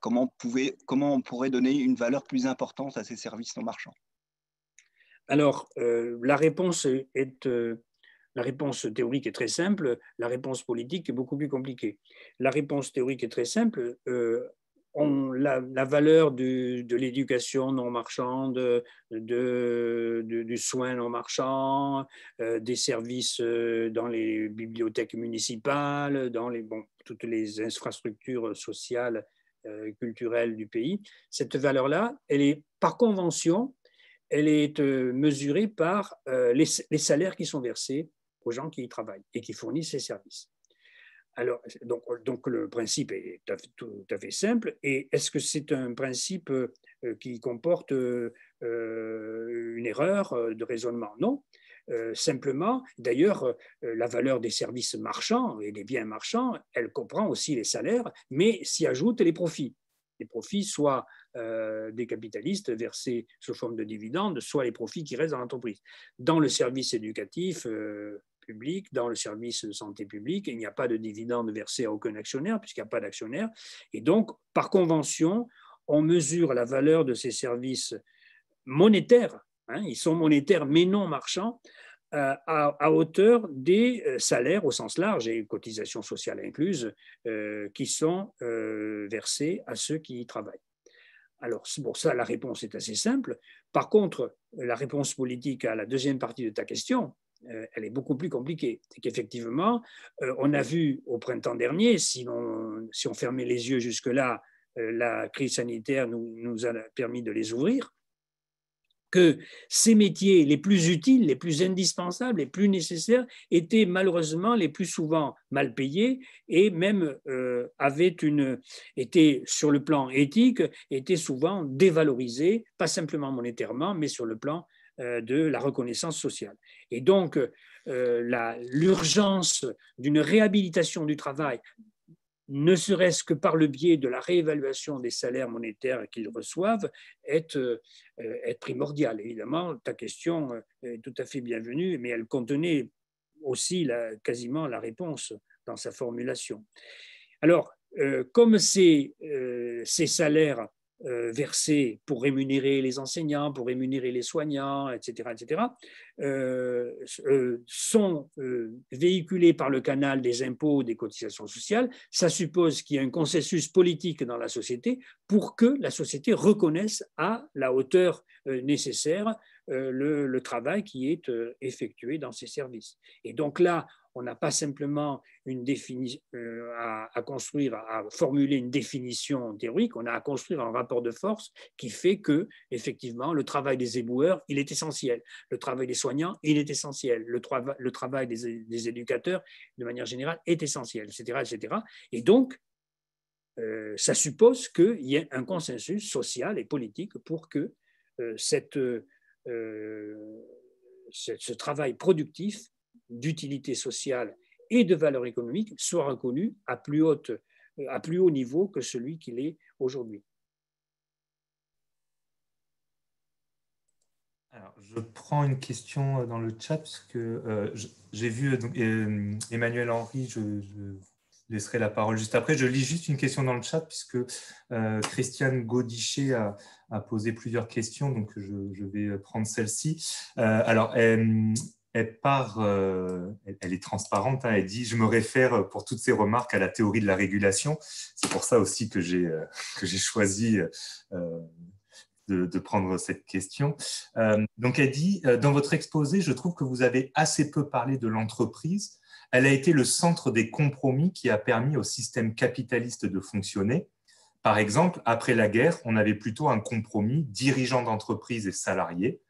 comment, pouvait, comment on pourrait donner une
valeur plus importante à ces services non marchands alors, la réponse est la réponse théorique est très simple, la réponse politique est beaucoup plus compliquée. La réponse théorique est très simple. Euh, on, la, valeur de l'éducation non marchande, de, du soin non marchand, euh, des services euh, dans les bibliothèques municipales, dans les, bon, toutes les infrastructures sociales, et culturelles du pays, cette valeur-là, elle est par convention, elle est mesurée par les, salaires qui sont versés aux gens qui y travaillent et qui fournissent ces services. Alors, donc, donc le principe est tout à fait simple. Et est-ce que c'est un principe euh, qui comporte euh, une erreur euh, de raisonnement Non. simplement, d'ailleurs, la valeur des services marchands et des biens marchands, elle comprend aussi les salaires, mais s'y ajoutent les profits. Les profits, soit des capitalistes versés sous forme de dividendes, soit les profits qui restent dans l'entreprise. Dans le service éducatif, dans le service de santé publique, et il n'y a pas de dividende versé à aucun actionnaire, puisqu'il n'y a pas d'actionnaire. Et donc, par convention, on mesure la valeur de ces services monétaires, hein, ils sont monétaires mais non marchands, euh, à, hauteur des euh, salaires au sens large et cotisations sociales incluses euh, qui sont versés à ceux qui y travaillent. Alors, pour ça, la réponse est assez simple. Par contre, la réponse politique à la deuxième partie de ta question, euh, elle est beaucoup plus compliquée. C'est qu'effectivement, euh, on a vu au printemps dernier, si on, fermait les yeux jusque-là, euh, la crise sanitaire nous, a permis de les ouvrir, que ces métiers les plus utiles, les plus indispensables, les plus nécessaires étaient malheureusement les plus souvent mal payés et même avaient une, étaient sur le plan éthique, étaient souvent dévalorisés, pas simplement monétairement, mais sur le plan euh, de la reconnaissance sociale. Et donc, euh, l'urgence d'une réhabilitation du travail, ne serait-ce que par le biais de la réévaluation des salaires monétaires qu'ils reçoivent, est, euh, primordiale. Évidemment, ta question est tout à fait bienvenue, mais elle contenait aussi quasiment la réponse dans sa formulation. Alors, comme ces, ces salaires euh, versés pour rémunérer les enseignants, pour rémunérer les soignants, etc., etc., euh, euh, sont véhiculés par le canal des impôts, des cotisations sociales. Ça suppose qu'il y a un consensus politique dans la société pour que la société reconnaisse à la hauteur nécessaire le, le, travail qui est effectué dans ces services. Et donc là, on n'a pas simplement une définition euh, à, construire, à formuler une définition théorique, on a à construire un rapport de force qui fait que, effectivement, le travail des éboueurs, il est essentiel. Le travail des soignants, il est essentiel. Le, travail des, éducateurs, de manière générale, est essentiel, etc. etc. Et donc, euh, ça suppose qu'il y ait un consensus social et politique pour que euh, cette, ce travail productif d'utilité sociale et de valeur économique soit reconnu à plus, haute, euh, à plus haut niveau que celui qu'il est aujourd'hui.
Alors, je prends une question euh, dans le chat parce que euh, j'ai vu Emmanuel Henry, je, laisserai la parole juste après. Je lis juste une question dans le chat puisque Christiane Gaudichet a, posé plusieurs questions, donc je, je vais prendre celle-ci. alors, euh, elle elle, est transparente, hein. elle dit, je me réfère euh, pour toutes ces remarques à la théorie de la régulation. C'est pour ça aussi que j'ai euh, choisi de, de, prendre cette question. donc elle dit, dans votre exposé, je trouve que vous avez assez peu parlé de l'entreprise. Elle a été le centre des compromis qui a permis au système capitaliste de fonctionner. Par exemple, après la guerre, on avait plutôt un compromis dirigeant d'entreprise et salariés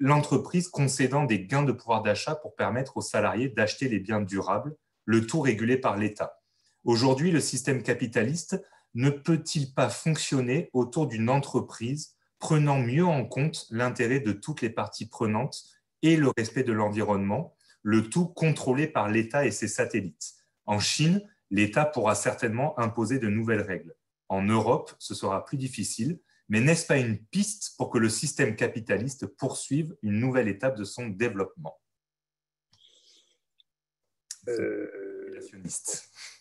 l'entreprise concédant des gains de pouvoir d'achat pour permettre aux salariés d'acheter les biens durables, le tout régulé par l'État. Aujourd'hui, le système capitaliste ne peut-il pas fonctionner autour d'une entreprise prenant mieux en compte l'intérêt de toutes les parties prenantes et le respect de l'environnement, le tout contrôlé par l'État et ses satellites En Chine, l'État pourra certainement imposer de nouvelles règles. En Europe, ce sera plus difficile, mais n'est-ce pas une piste pour que le système capitaliste poursuive une nouvelle étape de son développement euh,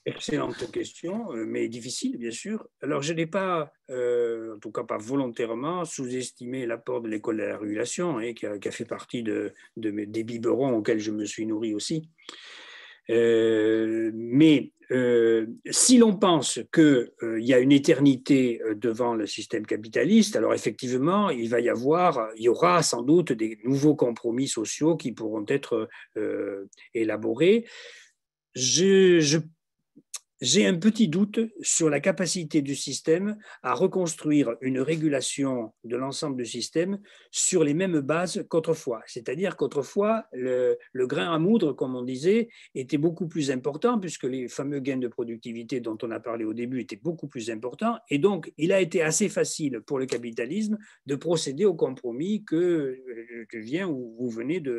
excellente question, euh, mais difficile, bien sûr. Alors, je n'ai pas, euh, en tout cas pas volontairement, sous-estimé l'apport de l'école de la régulation, et hein, qui, a, fait partie de, mes, des biberons auxquels je me suis nourri aussi. Euh, mais euh, si l'on pense qu'il euh, y a une éternité euh, devant le système capitaliste, alors effectivement, il va y avoir, il y aura sans doute des nouveaux compromis sociaux qui pourront être élaborés. Je, je, j'ai un petit doute sur la capacité du système à reconstruire une régulation de l'ensemble du système sur les mêmes bases qu'autrefois. C'est-à-dire qu'autrefois, le, grain à moudre, comme on disait, était beaucoup plus important, puisque les fameux gains de productivité dont on a parlé au début étaient beaucoup plus importants. Et donc, il a été assez facile pour le capitalisme de procéder au compromis que tu euh, viens ou vous venez de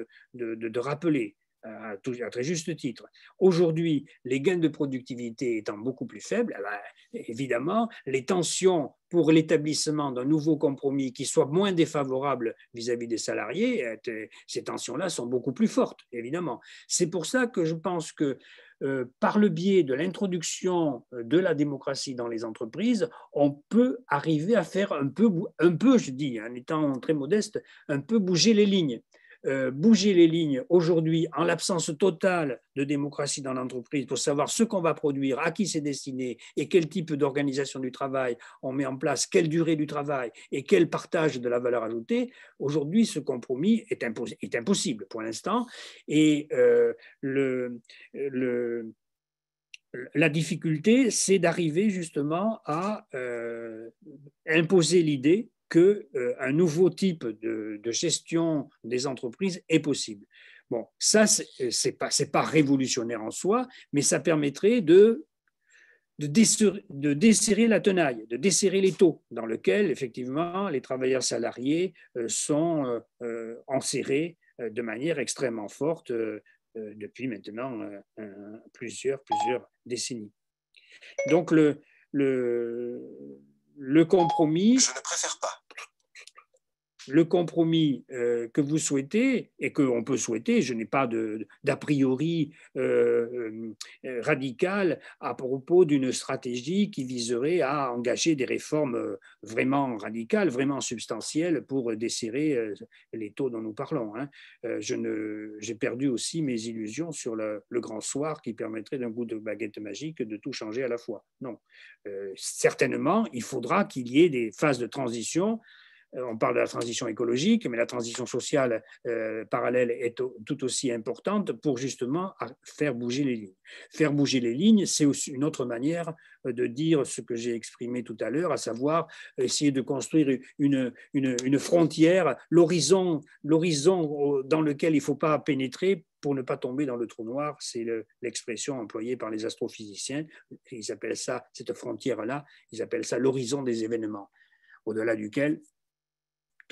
rappeler à, très juste titre. Aujourd'hui, les gains de productivité étant beaucoup plus faibles, eh ben, évidemment, les tensions pour l'établissement d'un nouveau compromis qui soit moins défavorable vis-à-vis des salariés, eh, ces tensions-là sont beaucoup plus fortes, évidemment. C'est pour ça que je pense que euh, par le biais de l'introduction euh, de la démocratie dans les entreprises, on peut arriver à faire un peu, un peu je dis, hein, en étant très modeste, un peu bouger les lignes. Euh, bouger les lignes aujourd'hui en l'absence totale de démocratie dans l'entreprise pour savoir ce qu'on va produire, à qui c'est destiné et quel type d'organisation du travail on met en place, quelle durée du travail et quel partage de la valeur ajoutée, aujourd'hui ce compromis est, impossible pour l'instant. Et euh, la difficulté, c'est d'arriver justement à euh, imposer l'idée qu'un euh, un nouveau type de, gestion des entreprises est possible. Bon, ça, ce n'est euh, pas, pas, révolutionnaire en soi, mais ça permettrait de, de, desserrer, la tenaille, de desserrer les taux dans lequel, effectivement, les travailleurs salariés euh, sont enserrés de manière extrêmement forte depuis maintenant plusieurs, plusieurs décennies. Donc, le, le, le compromis. Je ne préfère pas le compromis euh, que vous souhaitez et qu'on peut souhaiter, je n'ai pas d'a priori euh, euh, radical à propos d'une stratégie qui viserait à engager des réformes vraiment radicales, vraiment substantielles pour desserrer les taux dont nous parlons. Hein. J'ai perdu aussi mes illusions sur le, grand soir qui permettrait d'un coup de baguette magique de tout changer à la fois. Non. certainement, il faudra qu'il y ait des phases de transition euh, on parle de la transition écologique, mais la transition sociale euh, parallèle est tout aussi importante pour justement faire bouger les lignes. Faire bouger les lignes, c'est aussi une autre manière euh, de dire ce que j'ai exprimé tout à l'heure, à savoir essayer de construire une, frontière, l'horizon dans lequel il ne faut pas pénétrer pour ne pas tomber dans le trou noir, c'est l'expression employée par les astrophysiciens. Ils appellent ça, cette frontière-là, ils appellent ça l'horizon des événements, au-delà duquel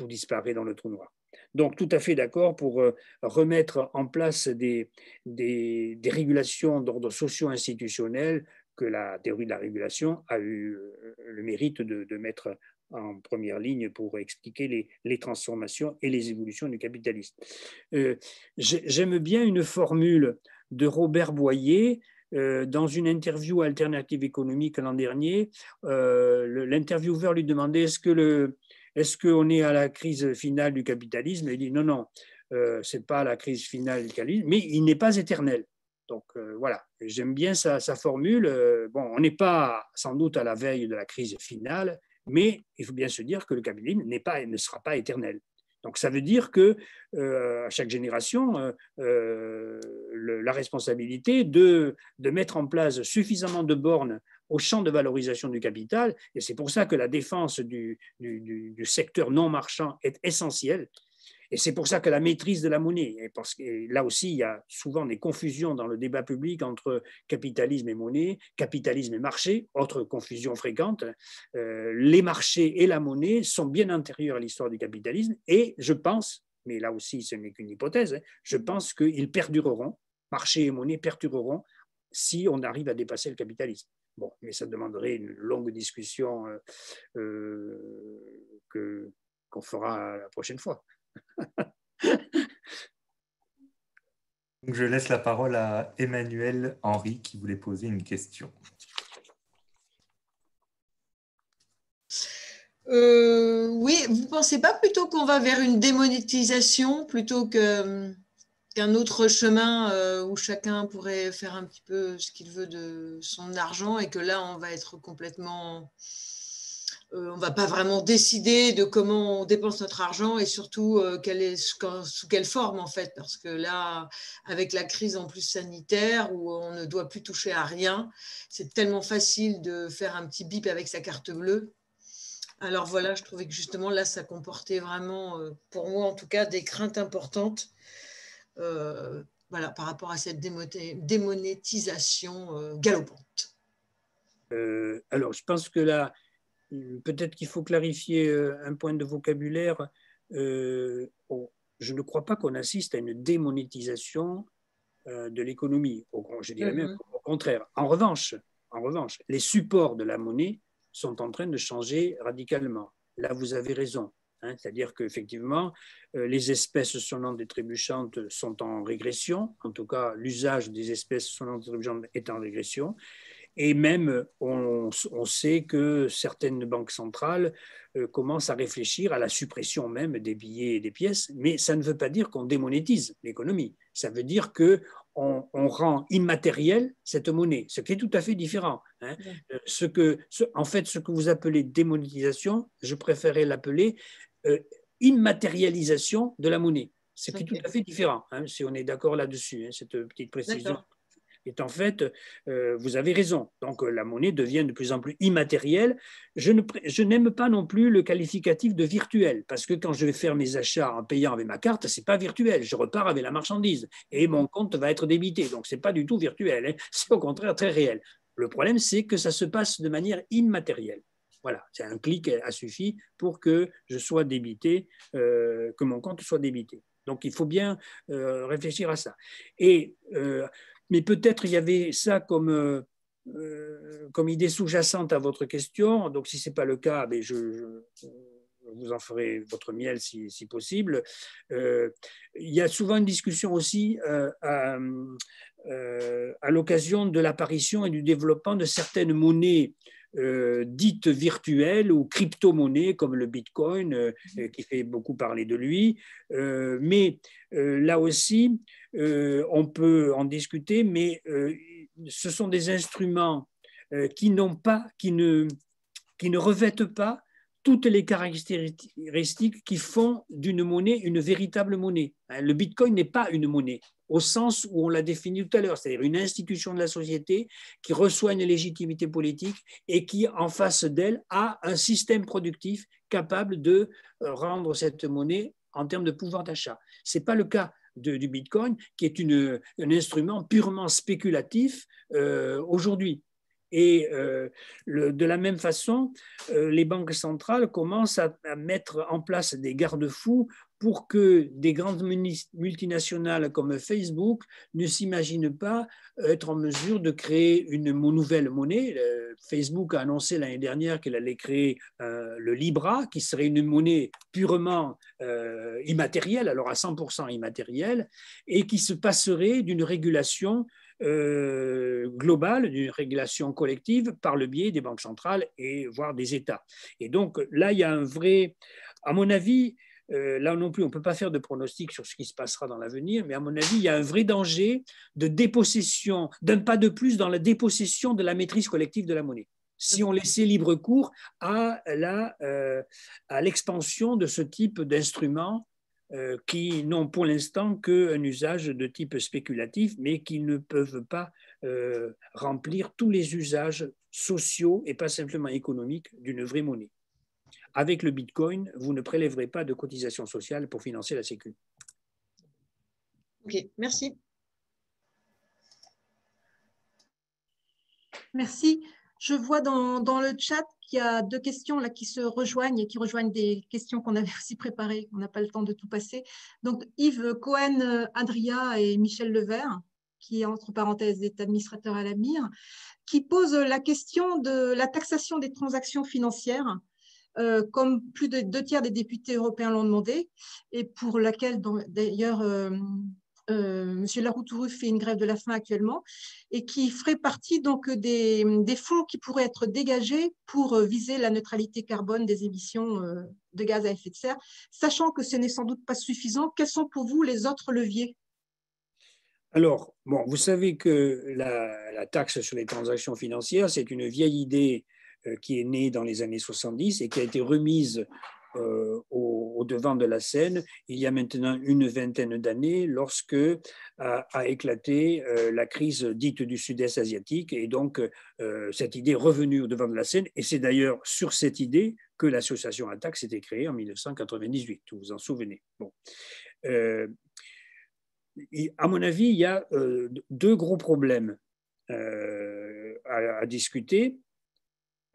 disparaît dans le trou noir. Donc tout à fait d'accord pour euh, remettre en place des, des, régulations d'ordre socio-institutionnel que la théorie de la régulation a eu euh, le mérite de, mettre en première ligne pour expliquer les, les, transformations et les évolutions du capitalisme. Euh, j'aime bien une formule de Robert Boyer dans une interview à Alternative économique l'an dernier. L'intervieweur lui demandait est-ce que le, est-ce qu'on est à la crise finale du capitalisme Il dit non, non, euh, c'est pas la crise finale du capitalisme, mais il n'est pas éternel. Donc euh, voilà, j'aime bien sa, formule. Euh, bon, on n'est pas sans doute à la veille de la crise finale, mais il faut bien se dire que le capitalisme n'est pas, et ne sera pas éternel. Donc ça veut dire que euh, à chaque génération, la responsabilité de, de, mettre en place suffisamment de bornes au champ de valorisation du capital. Et c'est pour ça que la défense du, secteur non marchand est essentielle. Et c'est pour ça que la maîtrise de la monnaie, et parce que là aussi, il y a souvent des confusions dans le débat public entre capitalisme et monnaie, capitalisme et marché, autre confusion fréquente. Euh, les marchés et la monnaie sont bien antérieurs à l'histoire du capitalisme et je pense, mais là aussi ce n'est qu'une hypothèse, hein, je pense qu'ils perdureront, marché et monnaie perdureront si on arrive à dépasser le capitalisme. Bon, mais ça demanderait une longue discussion euh, euh, que, qu'on fera la prochaine fois.
je laisse la parole à Emmanuel Henry qui voulait poser une question.
Euh, oui, vous ne pensez pas plutôt qu'on va vers une démonétisation plutôt que qu'un autre chemin euh, où chacun pourrait faire un petit peu ce qu'il veut de son argent et que là, on va être complètement... Euh, on ne va pas vraiment décider de comment on dépense notre argent et surtout euh, est, sous quelle forme en fait, parce que là, avec la crise en plus sanitaire où on ne doit plus toucher à rien, c'est tellement facile de faire un petit bip avec sa carte bleue. Alors voilà, je trouvais que justement là, ça comportait vraiment, pour moi en tout cas, des craintes importantes euh, voilà, par rapport à cette démonétisation euh,
galopante
euh, Alors, je pense que là, peut-être qu'il faut clarifier un point de vocabulaire. je ne crois pas qu'on assiste à une démonétisation de l'économie. Je dirais même mm-hmm. au contraire. En revanche, en revanche, les supports de la monnaie sont en train de changer radicalement. Là, vous avez raison. Hein, c'est-à-dire qu'effectivement, euh, les espèces sonnantes et trébuchantes sont en régression. En tout cas, l'usage des espèces sonnantes et trébuchantes est en régression. Et même, on, sait que certaines banques centrales euh, commencent à réfléchir à la suppression même des billets et des pièces, mais ça ne veut pas dire qu'on démonétise l'économie. Ça veut dire que on, rend immatériel cette monnaie, ce qui est tout à fait différent. Hein. Euh, ce que, en fait, ce que vous appelez démonétisation, je préférais l'appeler euh, immatérialisation de la monnaie, c'est tout à fait différent, hein, si on est d'accord là-dessus, hein, cette euh, petite précision est en fait, euh, vous avez raison. Donc la monnaie devient de plus en plus immatérielle. Je, ne, n'aime pas non plus le qualificatif de virtuel, parce que quand je vais faire mes achats en payant avec ma carte, c'est pas virtuel. Je repars avec la marchandise et mon compte va être débité. Donc c'est pas du tout virtuel, hein. c'est au contraire très réel. Le problème, c'est que ça se passe de manière immatérielle. Voilà, c'est un clic a suffi pour que je sois débité, euh, que mon compte soit débité. Donc il faut bien euh, réfléchir à ça. Et, euh, mais peut-être il y avait ça comme, comme idée sous-jacente à votre question. Donc si ce n'est pas le cas, mais ben, je, vous en ferai votre miel si, si possible. il y a souvent une discussion aussi à l'occasion de l'apparition et du développement de certaines monnaies euh, dites virtuelles ou crypto-monnaies comme le Bitcoin, euh, mm-hmm. qui fait beaucoup parler de lui. Euh, mais là aussi, on peut en discuter, mais ce sont des instruments qui n'ont pas, qui ne, qui ne revêtent pas toutes les caractéristiques qui font d'une monnaie une véritable monnaie. Hein, le Bitcoin n'est pas une monnaie au sens où on l'a défini tout à l'heure, c'est-à-dire une institution de la société qui reçoit une légitimité politique et qui, en face d'elle, a un système productif capable de euh, rendre cette monnaie en termes de pouvoir d'achat. Ce n'est pas le cas du Bitcoin, qui est un instrument purement spéculatif euh, aujourd'hui. Et euh, de la même façon, les banques centrales commencent à mettre en place des garde-fous pour que des grandes multinationales comme Facebook ne s'imaginent pas être en mesure de créer une nouvelle monnaie. Euh, Facebook a annoncé l'année dernière qu'elle allait créer euh, le Libra, qui serait une monnaie purement euh, immatérielle, alors à 100% immatérielle, et qui se passerait d'une régulation globale, d'une régulation collective par le biais des banques centrales et voire des États. Et donc là, il y a un vrai, à mon avis, euh, là non plus, on ne peut pas faire de pronostic sur ce qui se passera dans l'avenir, mais à mon avis, il y a un vrai danger de dépossession, d'un pas de plus dans la dépossession de la maîtrise collective de la monnaie si on laissait libre cours à, euh, l'expansion de ce type d'instruments euh, qui n'ont pour l'instant qu'un usage de type spéculatif, mais qui ne peuvent pas remplir tous les usages sociaux et pas simplement économiques d'une vraie monnaie. Avec le Bitcoin, vous ne prélèverez pas de cotisation sociales pour financer la Sécu.
Ok, merci. Merci. Je vois dans, le chat qu'il y a deux questions là qui se rejoignent et qui rejoignent des questions qu'on avait aussi préparées. On n'a pas le temps de tout passer. Donc Yves Cohen, euh, Adria et Michel Levert, qui est entre parenthèses est administrateur à la MIR, qui pose la question de la taxation des transactions financières euh, comme plus de deux tiers des députés européens l'ont demandé, et pour laquelle d'ailleurs euh, euh M. Laroutourou fait une grève de la faim actuellement, et qui ferait partie donc des, fonds qui pourraient être dégagés pour euh, viser la neutralité carbone des émissions de gaz à effet de serre, sachant que ce n'est sans doute pas suffisant. Quels sont pour vous les autres leviers
alors, bon, vous savez que la taxe sur les transactions financières, c'est une vieille idée euh, qui est née dans les années 70 et qui a été remise euh, au, devant de la scène il y a maintenant une vingtaine d'années lorsque a, éclaté euh, la crise dite du sud-est asiatique et donc cette idée est revenue au devant de la scène et c'est d'ailleurs sur cette idée que l'association Attaque s'était créée en 1998, vous vous en souvenez. Bon. à mon avis, il y a deux gros problèmes à discuter.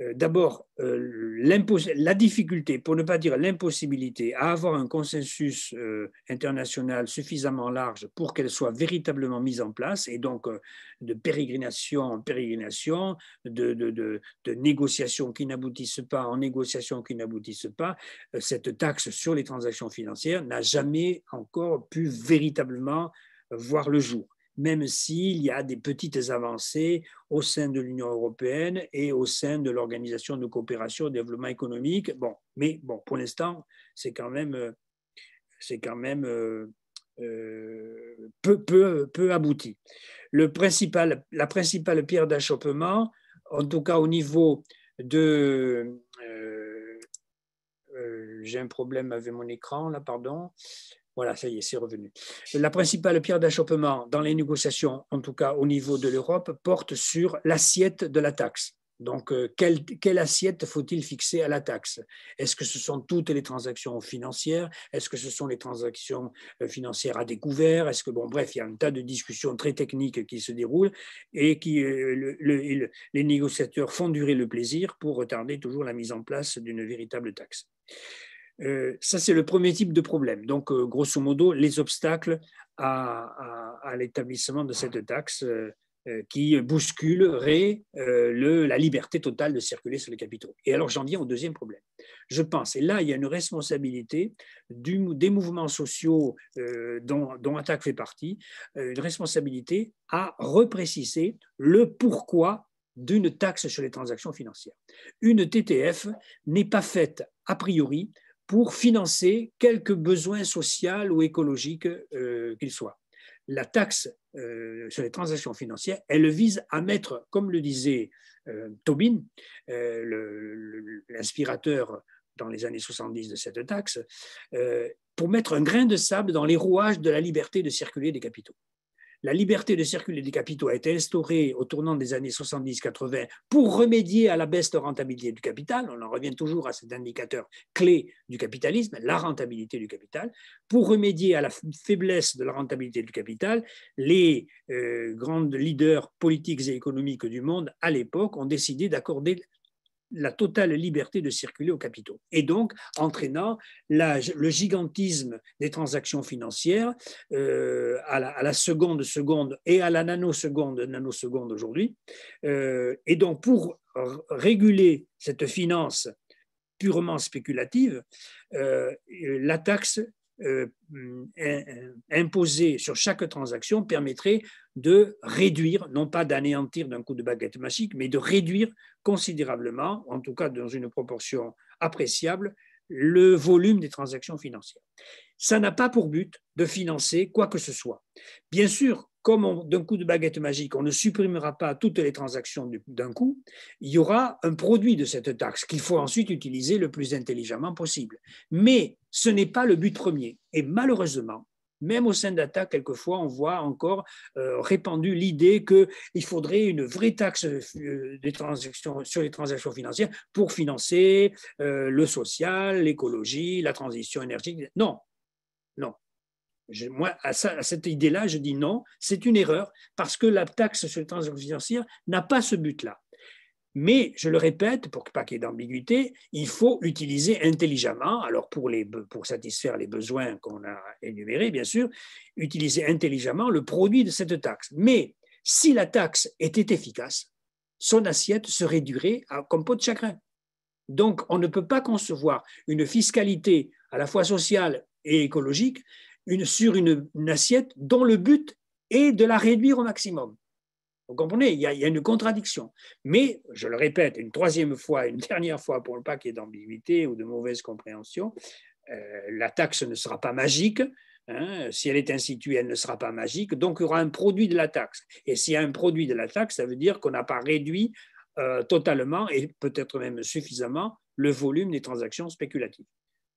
Euh, d'abord euh, la difficulté, pour ne pas dire l'impossibilité, à avoir un consensus euh, international suffisamment large pour qu'elle soit véritablement mise en place, et donc de pérégrination en pérégrination, de, de négociations qui n'aboutissent pas en négociations qui n'aboutissent pas, cette taxe sur les transactions financières n'a jamais encore pu véritablement voir le jour même s'il y a des petites avancées au sein de l'Union européenne et au sein de l'Organisation de coopération et de développement économique. Bon, mais bon, pour l'instant, c'est quand même, euh, c'est quand même euh, euh, peu, peu, peu abouti. Le principal, la principale pierre d'achoppement, en tout cas au niveau de... j'ai un problème avec mon écran, là, pardon. Voilà, ça y est, c'est revenu. La principale pierre d'achoppement dans les négociations, en tout cas au niveau de l'Europe, porte sur l'assiette de la taxe. Donc, euh, quelle, assiette faut-il fixer à la taxe Est-ce que ce sont toutes les transactions financières Est-ce que ce sont les transactions euh, financières à découvert Est-ce que, bon, bref, il y a un tas de discussions très techniques qui se déroulent et qui, euh, les négociateurs font durer le plaisir pour retarder toujours la mise en place d'une véritable taxe. Euh, ça, c'est le premier type de problème. Donc, euh, grosso modo, les obstacles à, l'établissement de cette taxe euh, qui bousculerait la liberté totale de circuler sur les capitaux. Et alors, j'en viens au deuxième problème. Je pense, et là, il y a une responsabilité des mouvements sociaux dont, dont Attaque fait partie, une responsabilité à repréciser le pourquoi d'une taxe sur les transactions financières. Une TTF n'est pas faite a priori pour financer quelques besoins sociaux ou écologiques euh, qu'ils soient. La taxe euh, sur les transactions financières, elle vise à mettre, comme le disait euh, Tobin, l'inspirateur dans les années 70 de cette taxe, pour mettre un grain de sable dans les rouages de la liberté de circuler des capitaux la liberté de circuler des capitaux a été instaurée au tournant des années 70-80 pour remédier à la baisse de rentabilité du capital. On en revient toujours à cet indicateur clé du capitalisme, la rentabilité du capital. Pour remédier à la faiblesse de la rentabilité du capital, les euh, grands leaders politiques et économiques du monde à l'époque ont décidé d'accorder la totale liberté de circuler aux capitaux, et donc entraînant le gigantisme des transactions financières euh, à, la, seconde seconde et à la nanoseconde nanoseconde aujourd'hui. Euh, et donc pour réguler cette finance purement spéculative, euh, la taxe imposée sur chaque transaction permettrait de réduire, non pas d'anéantir d'un coup de baguette magique, mais de réduire considérablement, en tout cas dans une proportion appréciable, le volume des transactions financières. Ça n'a pas pour but de financer quoi que ce soit. Bien sûr, comme d'un coup de baguette magique, on ne supprimera pas toutes les transactions d'un coup, il y aura un produit de cette taxe qu'il faut ensuite utiliser le plus intelligemment possible. Mais ce n'est pas le but premier. Et malheureusement, même au sein d'ATA, quelquefois, on voit encore euh, répandue l'idée qu'il faudrait une vraie taxe euh, des transactions, sur les transactions financières pour financer euh, le social, l'écologie, la transition énergétique. Non, non. moi, à cette idée-là, je dis non, c'est une erreur parce que la taxe sur les transactions financières n'a pas ce but-là. Mais, je le répète, pour pas qu'il y ait d'ambiguïté, il faut utiliser intelligemment, alors pour, les, pour satisfaire les besoins qu'on a énumérés, bien sûr, utiliser intelligemment le produit de cette taxe. Mais si la taxe était efficace, son assiette se réduirait à, comme de chagrin. Donc, on ne peut pas concevoir une fiscalité à la fois sociale et écologique sur une assiette dont le but est de la réduire au maximum. Vous comprenez il y, a, une contradiction. Mais, je le répète une troisième fois, une dernière fois, pour ne pas qu'il y ait d'ambiguïté ou de mauvaise compréhension, euh, la taxe ne sera pas magique. Hein. si elle est instituée, elle ne sera pas magique. Donc, il y aura un produit de la taxe. Et s'il y a un produit de la taxe, ça veut dire qu'on n'a pas réduit euh, totalement et peut-être même suffisamment le volume des transactions spéculatives.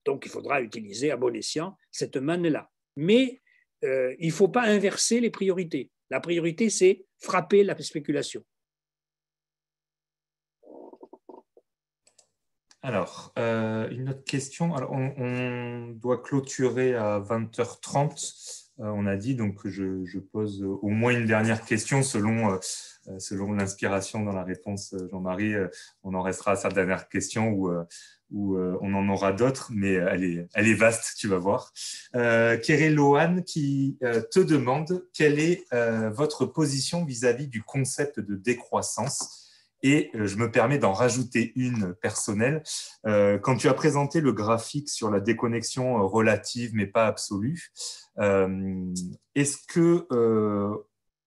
Donc, il faudra utiliser à bon escient cette manne-là. Mais euh, il ne faut pas inverser les priorités. La priorité, c'est frapper la spéculation.
Alors, euh, une autre question. Alors, on, doit clôturer à 20h30. Euh, on a dit donc je, pose au moins une dernière question selon, euh, selon l'inspiration dans la réponse, Jean-Marie. on en restera à sa dernière question ou où euh, on en aura d'autres, mais euh, elle est, vaste, tu vas voir. Euh, Kéré Lohan qui euh, te demande quelle est votre position vis-à-vis du concept de décroissance. Et je me permets d'en rajouter une personnelle. quand tu as présenté le graphique sur la déconnexion relative mais pas absolue, est-ce que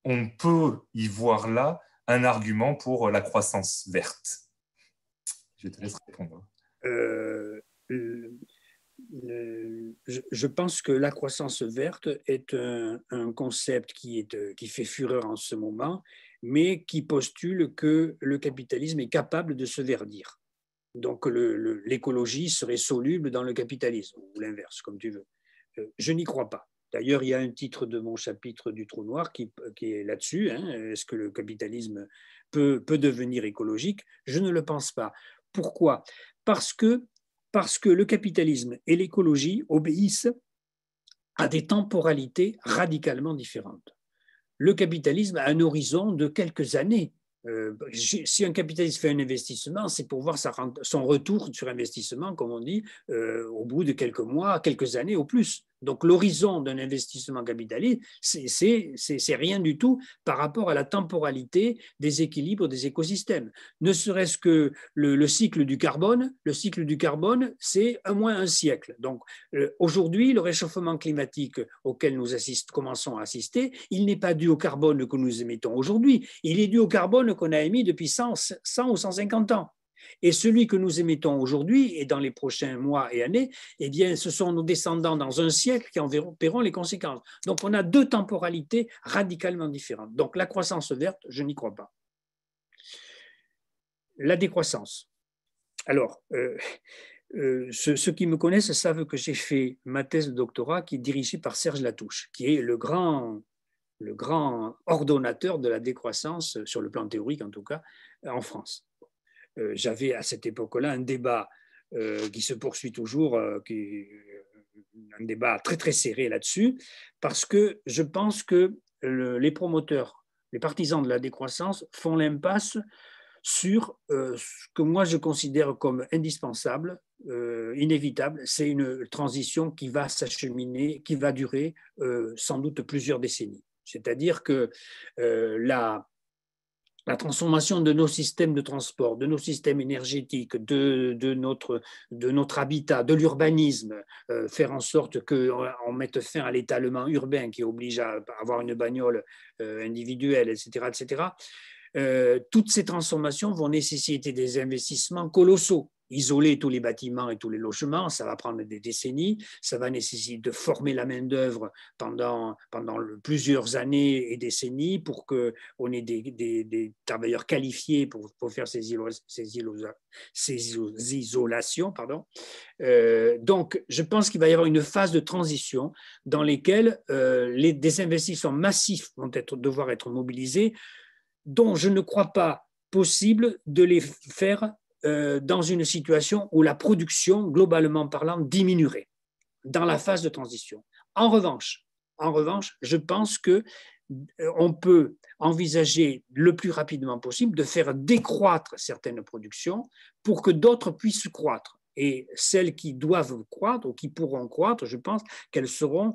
on peut y voir là un argument pour la croissance verte Je te laisse répondre.
Euh, euh, euh, je pense que la croissance verte est un, concept qui, est, qui fait fureur en ce moment, mais qui postule que le capitalisme est capable de se verdir. Donc l'écologie serait soluble dans le capitalisme, ou l'inverse, comme tu veux. Je n'y crois pas. D'ailleurs, il y a un titre de mon chapitre du trou noir qui, est là-dessus. Hein, est-ce que le capitalisme peut devenir écologique Je ne le pense pas. Pourquoi parce que, parce que le capitalisme et l'écologie obéissent à des temporalités radicalement différentes. Le capitalisme a un horizon de quelques années. Euh, si un capitaliste fait un investissement, c'est pour voir son retour sur investissement, comme on dit, euh, au bout de quelques mois, quelques années au plus. Donc l'horizon d'un investissement capitaliste, c'est rien du tout par rapport à la temporalité des équilibres des écosystèmes. Ne serait-ce que le, cycle du carbone, le cycle du carbone, c'est un moins un siècle. Donc euh, aujourd'hui, le réchauffement climatique auquel nous commençons à assister, il n'est pas dû au carbone que nous émettons aujourd'hui, il est dû au carbone qu'on a émis depuis 100 ou 150 ans. Et celui que nous émettons aujourd'hui et dans les prochains mois et années, eh bien, ce sont nos descendants dans un siècle qui en paieront les conséquences. Donc, on a deux temporalités radicalement différentes. Donc, la croissance verte, je n'y crois pas. La décroissance. Alors, euh, euh, ceux, qui me connaissent savent que j'ai fait ma thèse de doctorat qui est dirigée par Serge Latouche, qui est le grand, le grand ordonnateur de la décroissance, sur le plan théorique en tout cas, en France. Euh, j'avais à cette époque-là un débat euh, qui se poursuit toujours, euh, qui, un débat très très serré là-dessus, parce que je pense que les promoteurs, les partisans de la décroissance font l'impasse sur ce que moi je considère comme indispensable, inévitable, c'est une transition qui va s'acheminer, qui va durer sans doute plusieurs décennies. C'est-à-dire que la, la transformation de nos systèmes de transport, de nos systèmes énergétiques, de, notre, habitat, de l'urbanisme, euh, faire en sorte qu'on euh, mette fin à l'étalement urbain qui oblige à avoir une bagnole euh, individuelle, etc. etc. toutes ces transformations vont nécessiter des investissements colossaux Isoler tous les bâtiments et tous les logements, ça va prendre des décennies, ça va nécessiter de former la main-d'œuvre pendant, pendant plusieurs années et décennies pour qu'on ait des, travailleurs qualifiés pour, faire ces, ces, isolations. Pardon. Euh, donc, je pense qu'il va y avoir une phase de transition dans laquelle euh, les, des investissements massifs vont être, devoir être mobilisés, dont je ne crois pas possible de les faire euh, dans une situation où la production, globalement parlant, diminuerait dans la phase de transition. En revanche, en revanche, je pense que euh, on peut envisager le plus rapidement possible de faire décroître certaines productions pour que d'autres puissent croître. Et celles qui doivent croître ou qui pourront croître, je pense qu'elles seront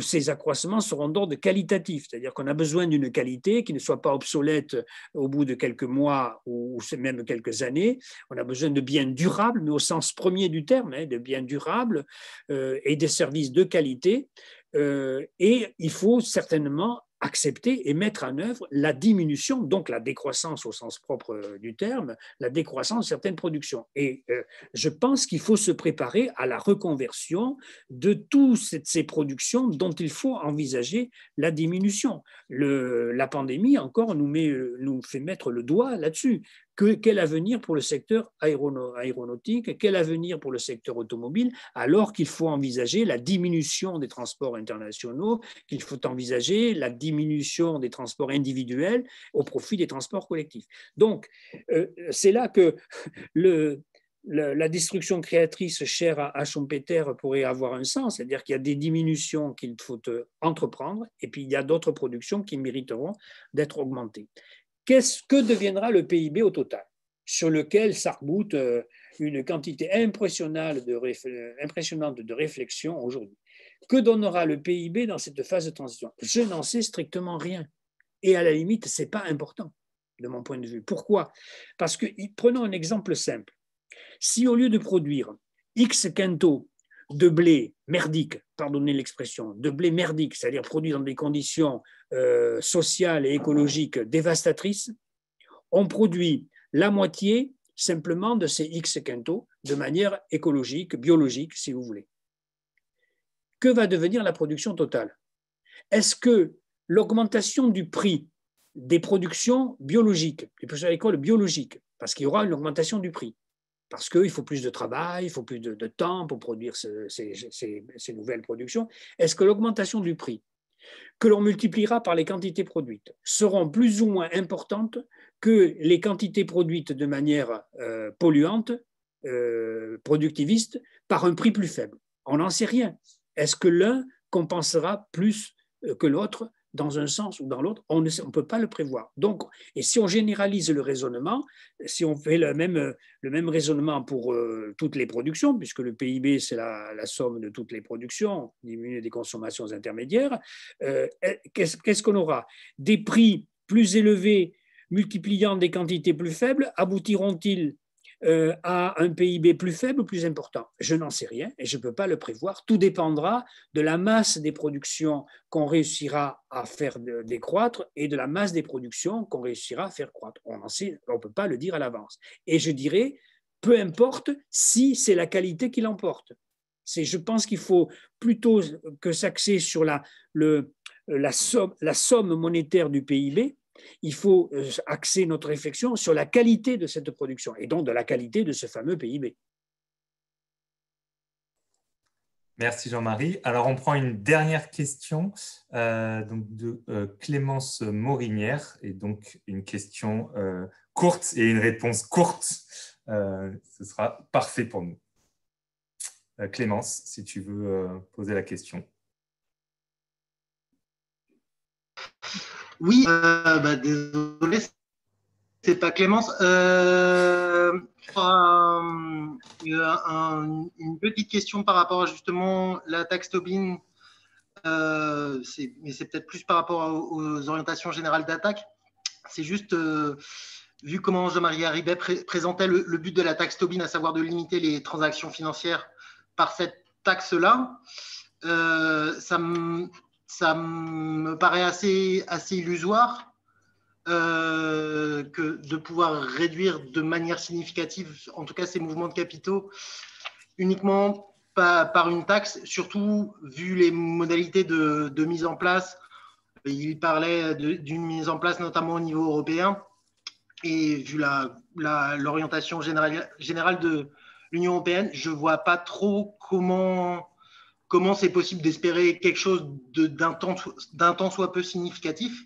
ces accroissements seront d'ordre qualitatif, c'est-à-dire qu'on a besoin d'une qualité qui ne soit pas obsolète au bout de quelques mois ou même quelques années. On a besoin de biens durables, mais au sens premier du terme, hein, de biens durables euh, et des services de qualité. Euh, et il faut certainement accepter et mettre en œuvre la diminution, donc la décroissance au sens propre euh, du terme, la décroissance de certaines productions. Et euh, je pense qu'il faut se préparer à la reconversion de toutes ces productions dont il faut envisager la diminution. la pandémie, encore, nous, met, euh, nous fait mettre le doigt là-dessus quel avenir pour le secteur aéronautique, quel avenir pour le secteur automobile, alors qu'il faut envisager la diminution des transports internationaux, qu'il faut envisager la diminution des transports individuels au profit des transports collectifs. Donc, euh, c'est là que le, la destruction créatrice chère à Schumpeter pourrait avoir un sens, c'est-à-dire qu'il y a des diminutions qu'il faut euh, entreprendre, et puis il y a d'autres productions qui mériteront d'être augmentées qu'est-ce que deviendra le PIB au total, sur lequel s'arboute euh, une quantité euh, impressionnante de, impressionnante réflexion aujourd'hui. Que donnera le PIB dans cette phase de transition Je n'en sais strictement rien. Et à la limite, ce n'est pas important, de mon point de vue. Pourquoi Parce que, prenons un exemple simple. Si au lieu de produire X quintaux de blé merdique, pardonnez l'expression, de blé merdique, c'est-à-dire produit dans des conditions euh, sociales et écologiques dévastatrices, on produit la moitié simplement de ces X quintaux de manière écologique, biologique, si vous voulez. Que va devenir la production totale Est-ce que l'augmentation du prix des productions biologiques, des productions agricoles biologiques, parce qu'il y aura une augmentation du prix, parce qu'il faut plus de travail, il faut plus de, temps pour produire ces, nouvelles productions. Est-ce que l'augmentation du prix, que l'on multipliera par les quantités produites seront plus ou moins importantes que les quantités produites de manière euh, polluante, euh, productiviste, par un prix plus faible. On n'en sait rien. Est-ce que l'un compensera plus euh, que l'autre dans un sens ou dans l'autre, on ne peut pas le prévoir. Donc, et si on généralise le raisonnement, si on fait le même, le même raisonnement pour euh, toutes les productions, puisque le PIB, c'est la, somme de toutes les productions, diminuée des consommations intermédiaires, euh, qu'est-ce qu'on aura Des prix plus élevés multipliant des quantités plus faibles aboutiront-ils euh, à un PIB plus faible ou plus important Je n'en sais rien et je ne peux pas le prévoir. Tout dépendra de la masse des productions qu'on réussira à faire décroître et de la masse des productions qu'on réussira à faire croître. On ne peut pas le dire à l'avance. Et je dirais, peu importe si c'est la qualité qui l'emporte. C'est, je pense qu'il faut plutôt que s'axer sur la, la somme monétaire du PIB il faut euh, axer notre réflexion sur la qualité de cette production et donc de la qualité de ce fameux PIB.
Merci Jean-Marie. Alors on prend une dernière question euh, de euh, Clémence Morinière et donc une question courte et une réponse courte. ce sera parfait pour nous. Clémence, si tu veux poser la question.
Oui, euh, bah, désolé, c'est pas Clémence. Euh, euh, une petite question par rapport à justement la taxe Tobin, mais c'est peut-être plus par rapport aux, orientations générales d'attaque. C'est juste, vu comment Jean-Marie Arribet présentait le, le, but de la taxe Tobin, à savoir de limiter les transactions financières par cette taxe-là, ça me ça me paraît assez, assez illusoire euh, que de pouvoir réduire de manière significative, en tout cas, ces mouvements de capitaux uniquement par, une taxe, surtout vu les modalités de, mise en place. Il parlait d'une mise en place notamment au niveau européen et vu l'orientation générale, générale de l'Union européenne, je ne vois pas trop comment comment c'est possible d'espérer quelque chose d'un temps, soit peu significatif.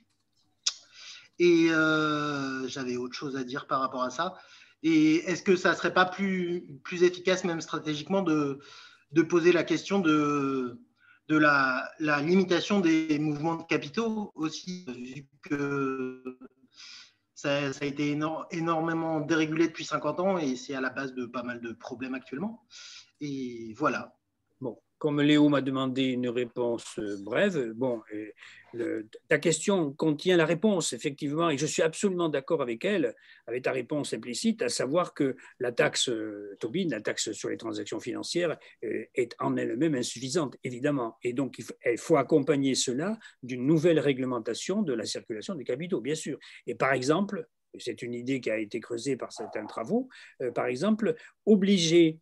Et euh, j'avais autre chose à dire par rapport à ça. Et est-ce que ça ne serait pas plus, plus efficace, même stratégiquement, de, poser la question de, de la, limitation des mouvements de capitaux aussi, vu que ça, a été énormément dérégulé depuis 50 ans et c'est à la base de pas mal de problèmes actuellement. Et voilà,
comme Léo m'a demandé une réponse euh, brève, bon, ta question contient la réponse, effectivement, et je suis absolument d'accord avec elle, avec ta réponse implicite, à savoir que la taxe euh, Tobin, la taxe sur les transactions financières, euh, est en elle-même insuffisante, évidemment. Et donc, il faut, accompagner cela d'une nouvelle réglementation de la circulation des capitaux, bien sûr. Et par exemple, c'est une idée qui a été creusée par certains travaux, par exemple, obliger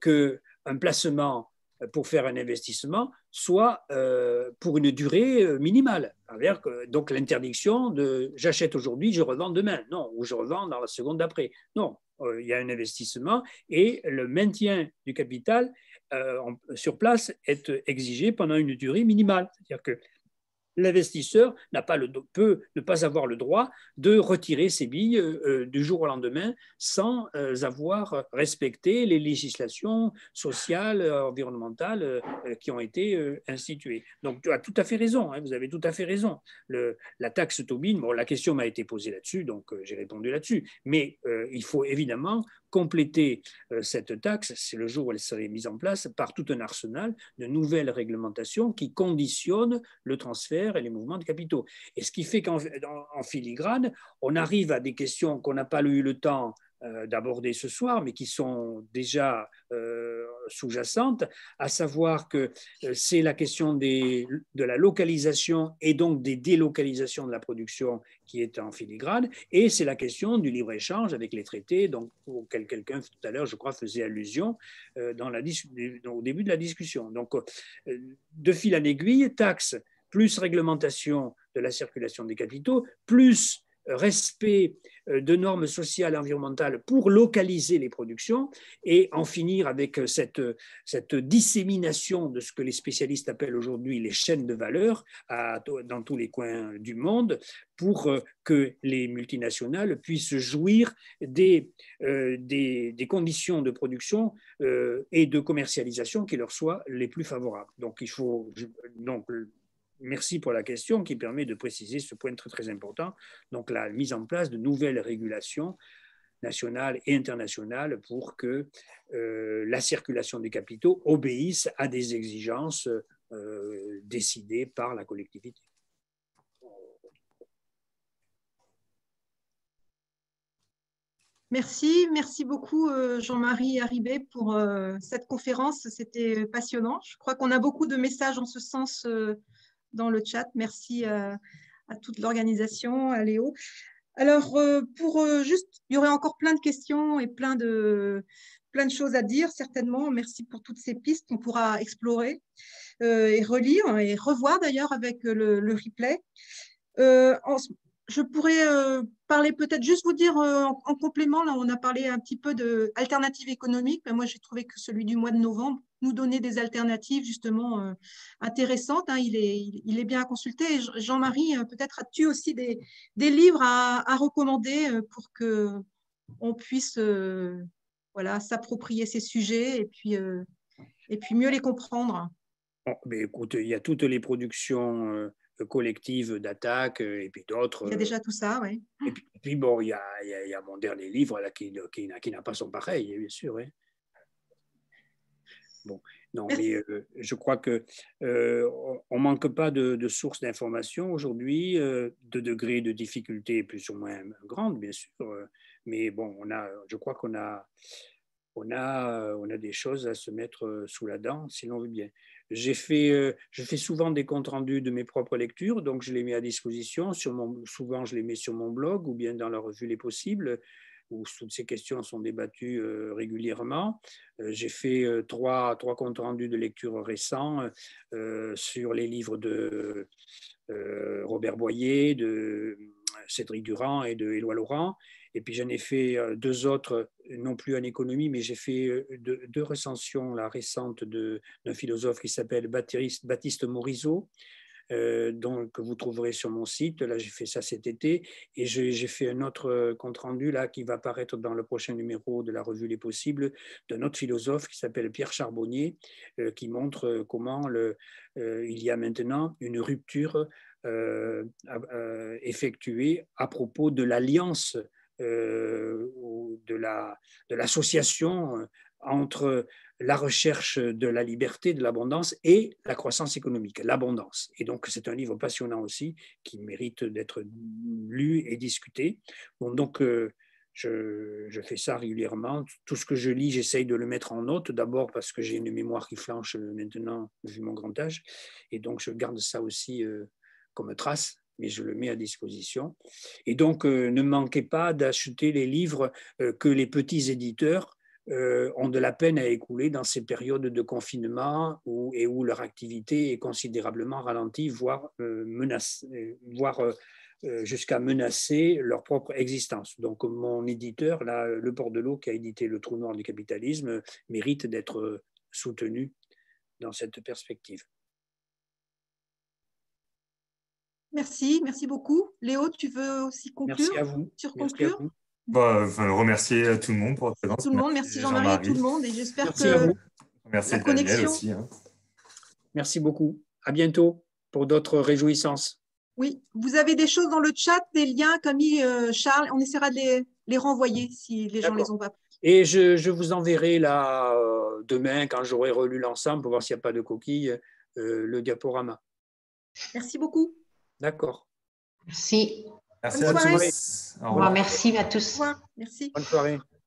qu'un placement pour faire un investissement soit euh, pour une durée euh, minimale. donc l'interdiction de j'achète aujourd'hui, je revends demain, non, ou je revends dans la seconde d'après. Non, euh, il y a un investissement et le maintien du capital sur place est exigé pendant une durée minimale. C'est-à-dire que l'investisseur n'a pas le, peut ne pas avoir le droit de retirer ses billes euh, euh, du jour au lendemain sans euh, avoir respecté les législations sociales, environnementales qui ont été instituées. Donc tu as tout à fait raison, hein, vous avez tout à fait raison. la taxe Tobin, bon, la question m'a été posée là-dessus, donc j'ai répondu là-dessus. Mais il faut évidemment compléter cette taxe, c'est le jour où elle serait mise en place, par tout un arsenal de nouvelles réglementations qui conditionnent le transfert et les mouvements de capitaux. Et ce qui fait qu'en filigrane, on arrive à des questions qu'on n'a pas eu le temps euh, d'aborder ce soir, mais qui sont déjà euh, sous-jacentes, à savoir que euh, c'est la question de la localisation et donc des délocalisations de la production qui est en filigrane, et c'est la question du libre-échange avec les traités, donc, quelqu'un tout à l'heure, je crois, faisait allusion dans au début de la discussion. Donc, de fil en aiguille, taxes plus réglementation de la circulation des capitaux, plus euh, respect euh, de normes sociales et environnementales pour localiser les productions et en finir avec euh, cette, cette dissémination de ce que les spécialistes appellent aujourd'hui les chaînes de valeur dans tous les coins du monde pour que les multinationales puissent jouir des, des, conditions de production et de commercialisation qui leur soient les plus favorables. Donc, il faut, donc merci pour la question qui permet de préciser ce point très important. Donc la mise en place de nouvelles régulations nationales et internationales pour que euh, la circulation des capitaux obéisse à des exigences euh, décidées par la collectivité.
Merci, merci beaucoup euh, Jean-Marie Haribé pour cette conférence. C'était passionnant. Je crois qu'on a beaucoup de messages en ce sens dans le chat. Merci euh, à toute l'organisation, à Léo. Alors, euh, pour euh, juste, il y aurait encore plein de questions et plein de, plein de choses à dire, certainement. Merci pour toutes ces pistes qu'on pourra explorer et relire et revoir d'ailleurs avec le, replay je pourrais euh, parler peut-être juste vous dire euh, en, complément, là on a parlé un petit peu d'alternatives économiques, mais moi j'ai trouvé que celui du mois de novembre nous donnait des alternatives justement euh, intéressantes, hein. il, est, bien à consulter. Jean-Marie, peut-être as-tu aussi des, livres à, recommander pour que on puisse voilà, s'approprier ces sujets et puis, et puis mieux les comprendre
oh, mais écoute, il y a toutes les productions collective d'attaque euh, et puis d'autres. Il y a euh, déjà
tout ça, oui.
Et puis, bon, il y, a, mon dernier livre là, qui, qui, n'a pas son pareil, bien sûr. Bon, non, mais euh, je crois que euh, on manque pas de, sources d'informations aujourd'hui, de degrés de difficulté plus ou moins grandes, bien sûr. mais bon, on a, je crois qu'on a, on a, on a des choses à se mettre sous la dent si l'on veut bien. J'ai fait, euh, je fais souvent des comptes rendus de mes propres lectures, donc je les mets à disposition. souvent, je les mets sur mon blog ou bien dans la revue Les Possibles, où toutes ces questions sont débattues euh, régulièrement. Euh, j'ai fait trois, trois, comptes rendus de lecture récents sur les livres de Robert Boyer, de Cédric Durand et de Éloi Laurent. Et puis j'en ai fait euh, deux autres, euh, non plus en économie, mais j'ai fait euh, deux, recensions là, récentes d'un philosophe qui s'appelle Baptiste Morisot, que vous trouverez sur mon site. Là, j'ai fait ça cet été. Et j'ai fait un autre compte-rendu, là, qui va apparaître dans le prochain numéro de la revue Les Possibles, d'un autre philosophe qui s'appelle Pierre Charbonnier, qui montre comment il y a maintenant une rupture effectuée à propos de l'alliance euh, de l'association euh, entre la recherche de la liberté, de l'abondance et la croissance économique, l'abondance. Et donc, c'est un livre passionnant aussi qui mérite d'être lu et discuté. donc, euh, je, fais ça régulièrement. Tout ce que je lis, j'essaye de le mettre en note, d'abord parce que j'ai une mémoire qui flanche maintenant, vu mon grand âge. Et donc, je garde ça aussi comme trace mais je le mets à disposition. Et donc, euh, ne manquez pas d'acheter les livres euh, que les petits éditeurs euh, ont de la peine à écouler dans ces périodes de confinement et où leur activité est considérablement ralentie, voire, voire jusqu'à menacer leur propre existence. Donc mon éditeur, là, Le Port de l'eau, qui a édité Le trou noir du capitalisme, mérite d'être soutenu
dans cette perspective. Merci, merci beaucoup. Léo, tu veux aussi conclure Merci à
vous. Sur conclure merci bah, remercier euh, tout le monde pour votre présence. merci Jean-Marie et tout le
monde. Et j'espère que
merci Daniel Aussi, hein.
Merci beaucoup. À bientôt pour d'autres réjouissances.
Oui, vous avez des choses dans le chat, des liens, Camille, euh, Charles. On essaiera de les, renvoyer si les gens les ont pas.
Et je, vous enverrai là euh, demain, quand j'aurai relu l'ensemble, pour voir s'il n'y a pas de coquille, euh, le diaporama.
Merci beaucoup. D'accord. Merci.
Merci à tous. Merci à
tous. Merci.
Bonne soirée.